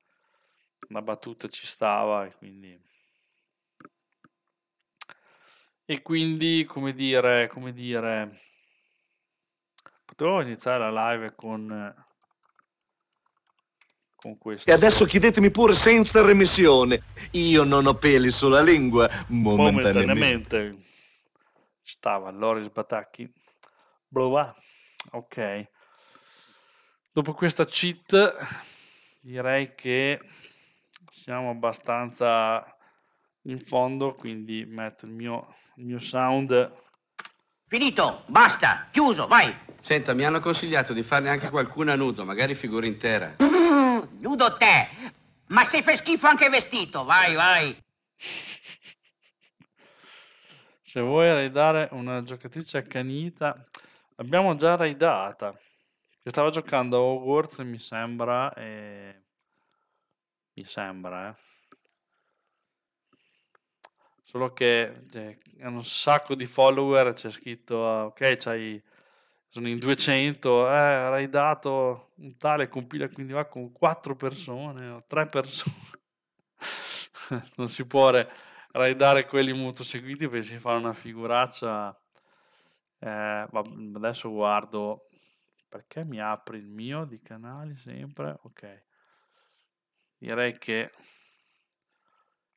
una battuta ci stava e quindi... E quindi, come dire, come dire Potevo iniziare la live con, con questo. E adesso chiedetemi pure senza remissione. Io non ho peli sulla lingua. Momentaneamente. momentaneamente. Stava Loris Batacchi. Blova. Ok. Dopo questa cheat direi che siamo abbastanza in fondo, quindi metto il mio, il mio sound Finito, basta, chiuso, vai. Senta, mi hanno consigliato di farne anche qualcuna nudo, magari figura intera. Mm, nudo te! Ma sei per schifo anche vestito, vai, vai. Se vuoi raidare una giocatrice accanita, abbiamo già raidata. Che stava giocando a Hogwarts, mi sembra, e... Mi sembra, eh solo che cioè, hanno un sacco di follower, c'è scritto, ok, c'hai, sono in 200, eh, avrai dato un tale compila, quindi va con 4 persone o 3 persone. non si può raidare quelli molto seguiti perché si fa una figuraccia. Eh, adesso guardo perché mi apri il mio di canali sempre. Ok, direi che,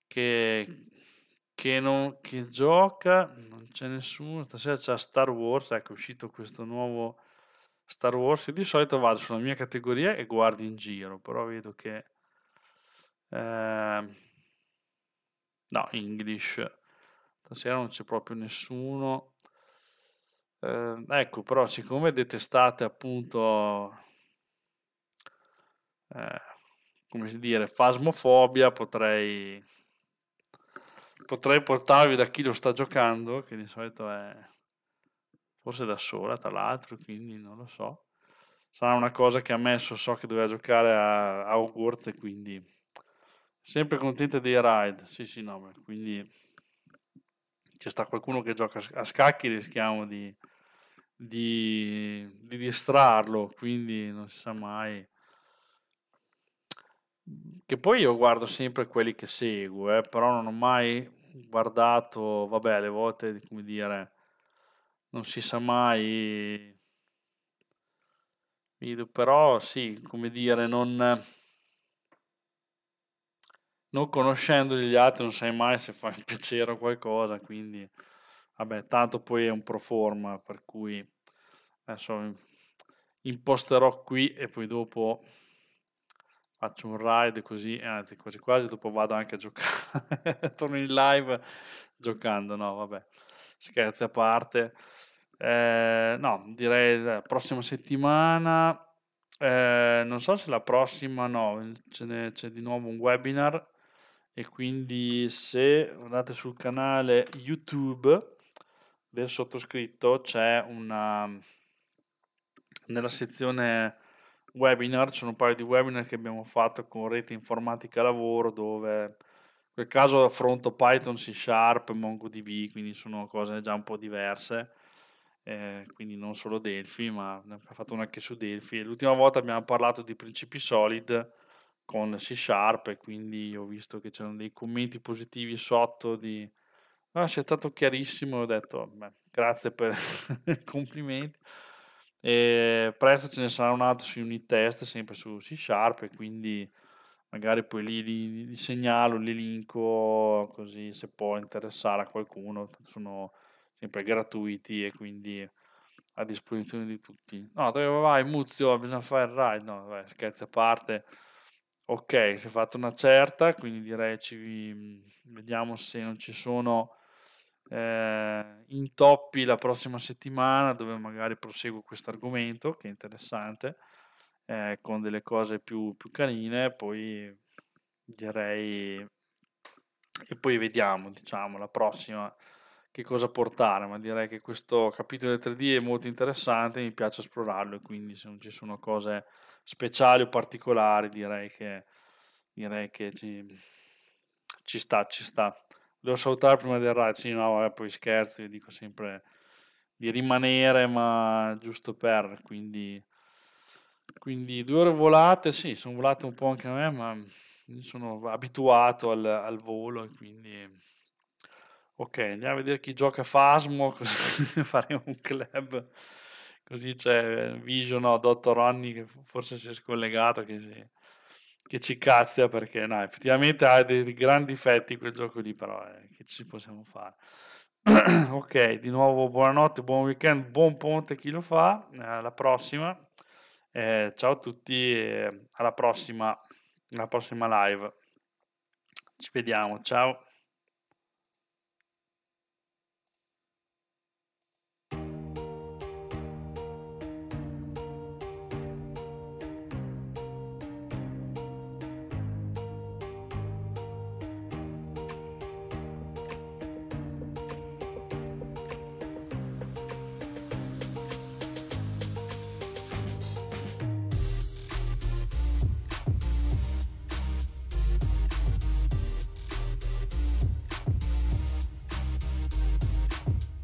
che che, non, che gioca, non c'è nessuno, stasera c'è Star Wars, ecco è uscito questo nuovo Star Wars, io di solito vado sulla mia categoria e guardo in giro, però vedo che... Eh, no, English, stasera non c'è proprio nessuno. Eh, ecco, però siccome detestate appunto... Eh, come si dire, fasmofobia, potrei potrei portarvi da chi lo sta giocando, che di solito è forse da sola, tra l'altro, quindi non lo so. Sarà una cosa che ha messo, so che doveva giocare a, a Hogwarts e quindi sempre contenta dei ride. Sì, sì, no, quindi c'è sta qualcuno che gioca a scacchi, rischiamo di, di, di distrarlo, quindi non si sa mai che poi io guardo sempre quelli che seguo, eh, però non ho mai guardato, vabbè, le volte, come dire, non si sa mai, però sì, come dire, non, non conoscendoli gli altri non sai mai se fa piacere o qualcosa, quindi vabbè, tanto poi è un pro forma, per cui adesso imposterò qui e poi dopo faccio un ride così, eh, anzi quasi quasi dopo vado anche a giocare, torno in live giocando, no vabbè, scherzi a parte. Eh, no, direi la prossima settimana, eh, non so se la prossima no, ce c'è di nuovo un webinar e quindi se andate sul canale YouTube del sottoscritto c'è una nella sezione webinar, ci sono un paio di webinar che abbiamo fatto con rete informatica lavoro dove in quel caso affronto Python, C Sharp, MongoDB, quindi sono cose già un po' diverse, eh, quindi non solo Delphi, ma ne abbiamo fatto una anche su Delphi. L'ultima volta abbiamo parlato di principi solid con C Sharp e quindi ho visto che c'erano dei commenti positivi sotto di... Ah, sei stato chiarissimo, ho detto beh, grazie per i complimenti e presto ce ne sarà un altro su unit test, sempre su C Sharp, e quindi magari poi li, li, li segnalo, li linko, così se può interessare a qualcuno, sono sempre gratuiti e quindi a disposizione di tutti. No, dove vai Muzio? Bisogna fare il ride, no, vabbè, scherzi a parte. Ok, si è fatta una certa, quindi direi ci mm, vediamo se non ci sono eh, intoppi la prossima settimana dove magari proseguo questo argomento che è interessante eh, con delle cose più, più carine poi direi e poi vediamo diciamo la prossima che cosa portare ma direi che questo capitolo 3D è molto interessante mi piace esplorarlo e quindi se non ci sono cose speciali o particolari direi che direi che ci, ci sta ci sta Devo salutare prima del raid. Sì, no, vabbè, poi scherzo, io dico sempre di rimanere, ma giusto per, quindi... Quindi due ore volate, sì, sono volate un po' anche a me, ma sono abituato al, al volo quindi... Ok, andiamo a vedere chi gioca Fasmo, faremo un club. Così c'è Vision, no, Dottor Ronnie che forse si è scollegato, che si che ci cazzia eh, perché no, effettivamente ha dei, dei grandi difetti quel gioco lì, però eh, che ci possiamo fare. ok, di nuovo buonanotte, buon weekend, buon ponte chi lo fa, alla eh, prossima. Eh, ciao a tutti, e alla prossima, alla prossima live. Ci vediamo, ciao.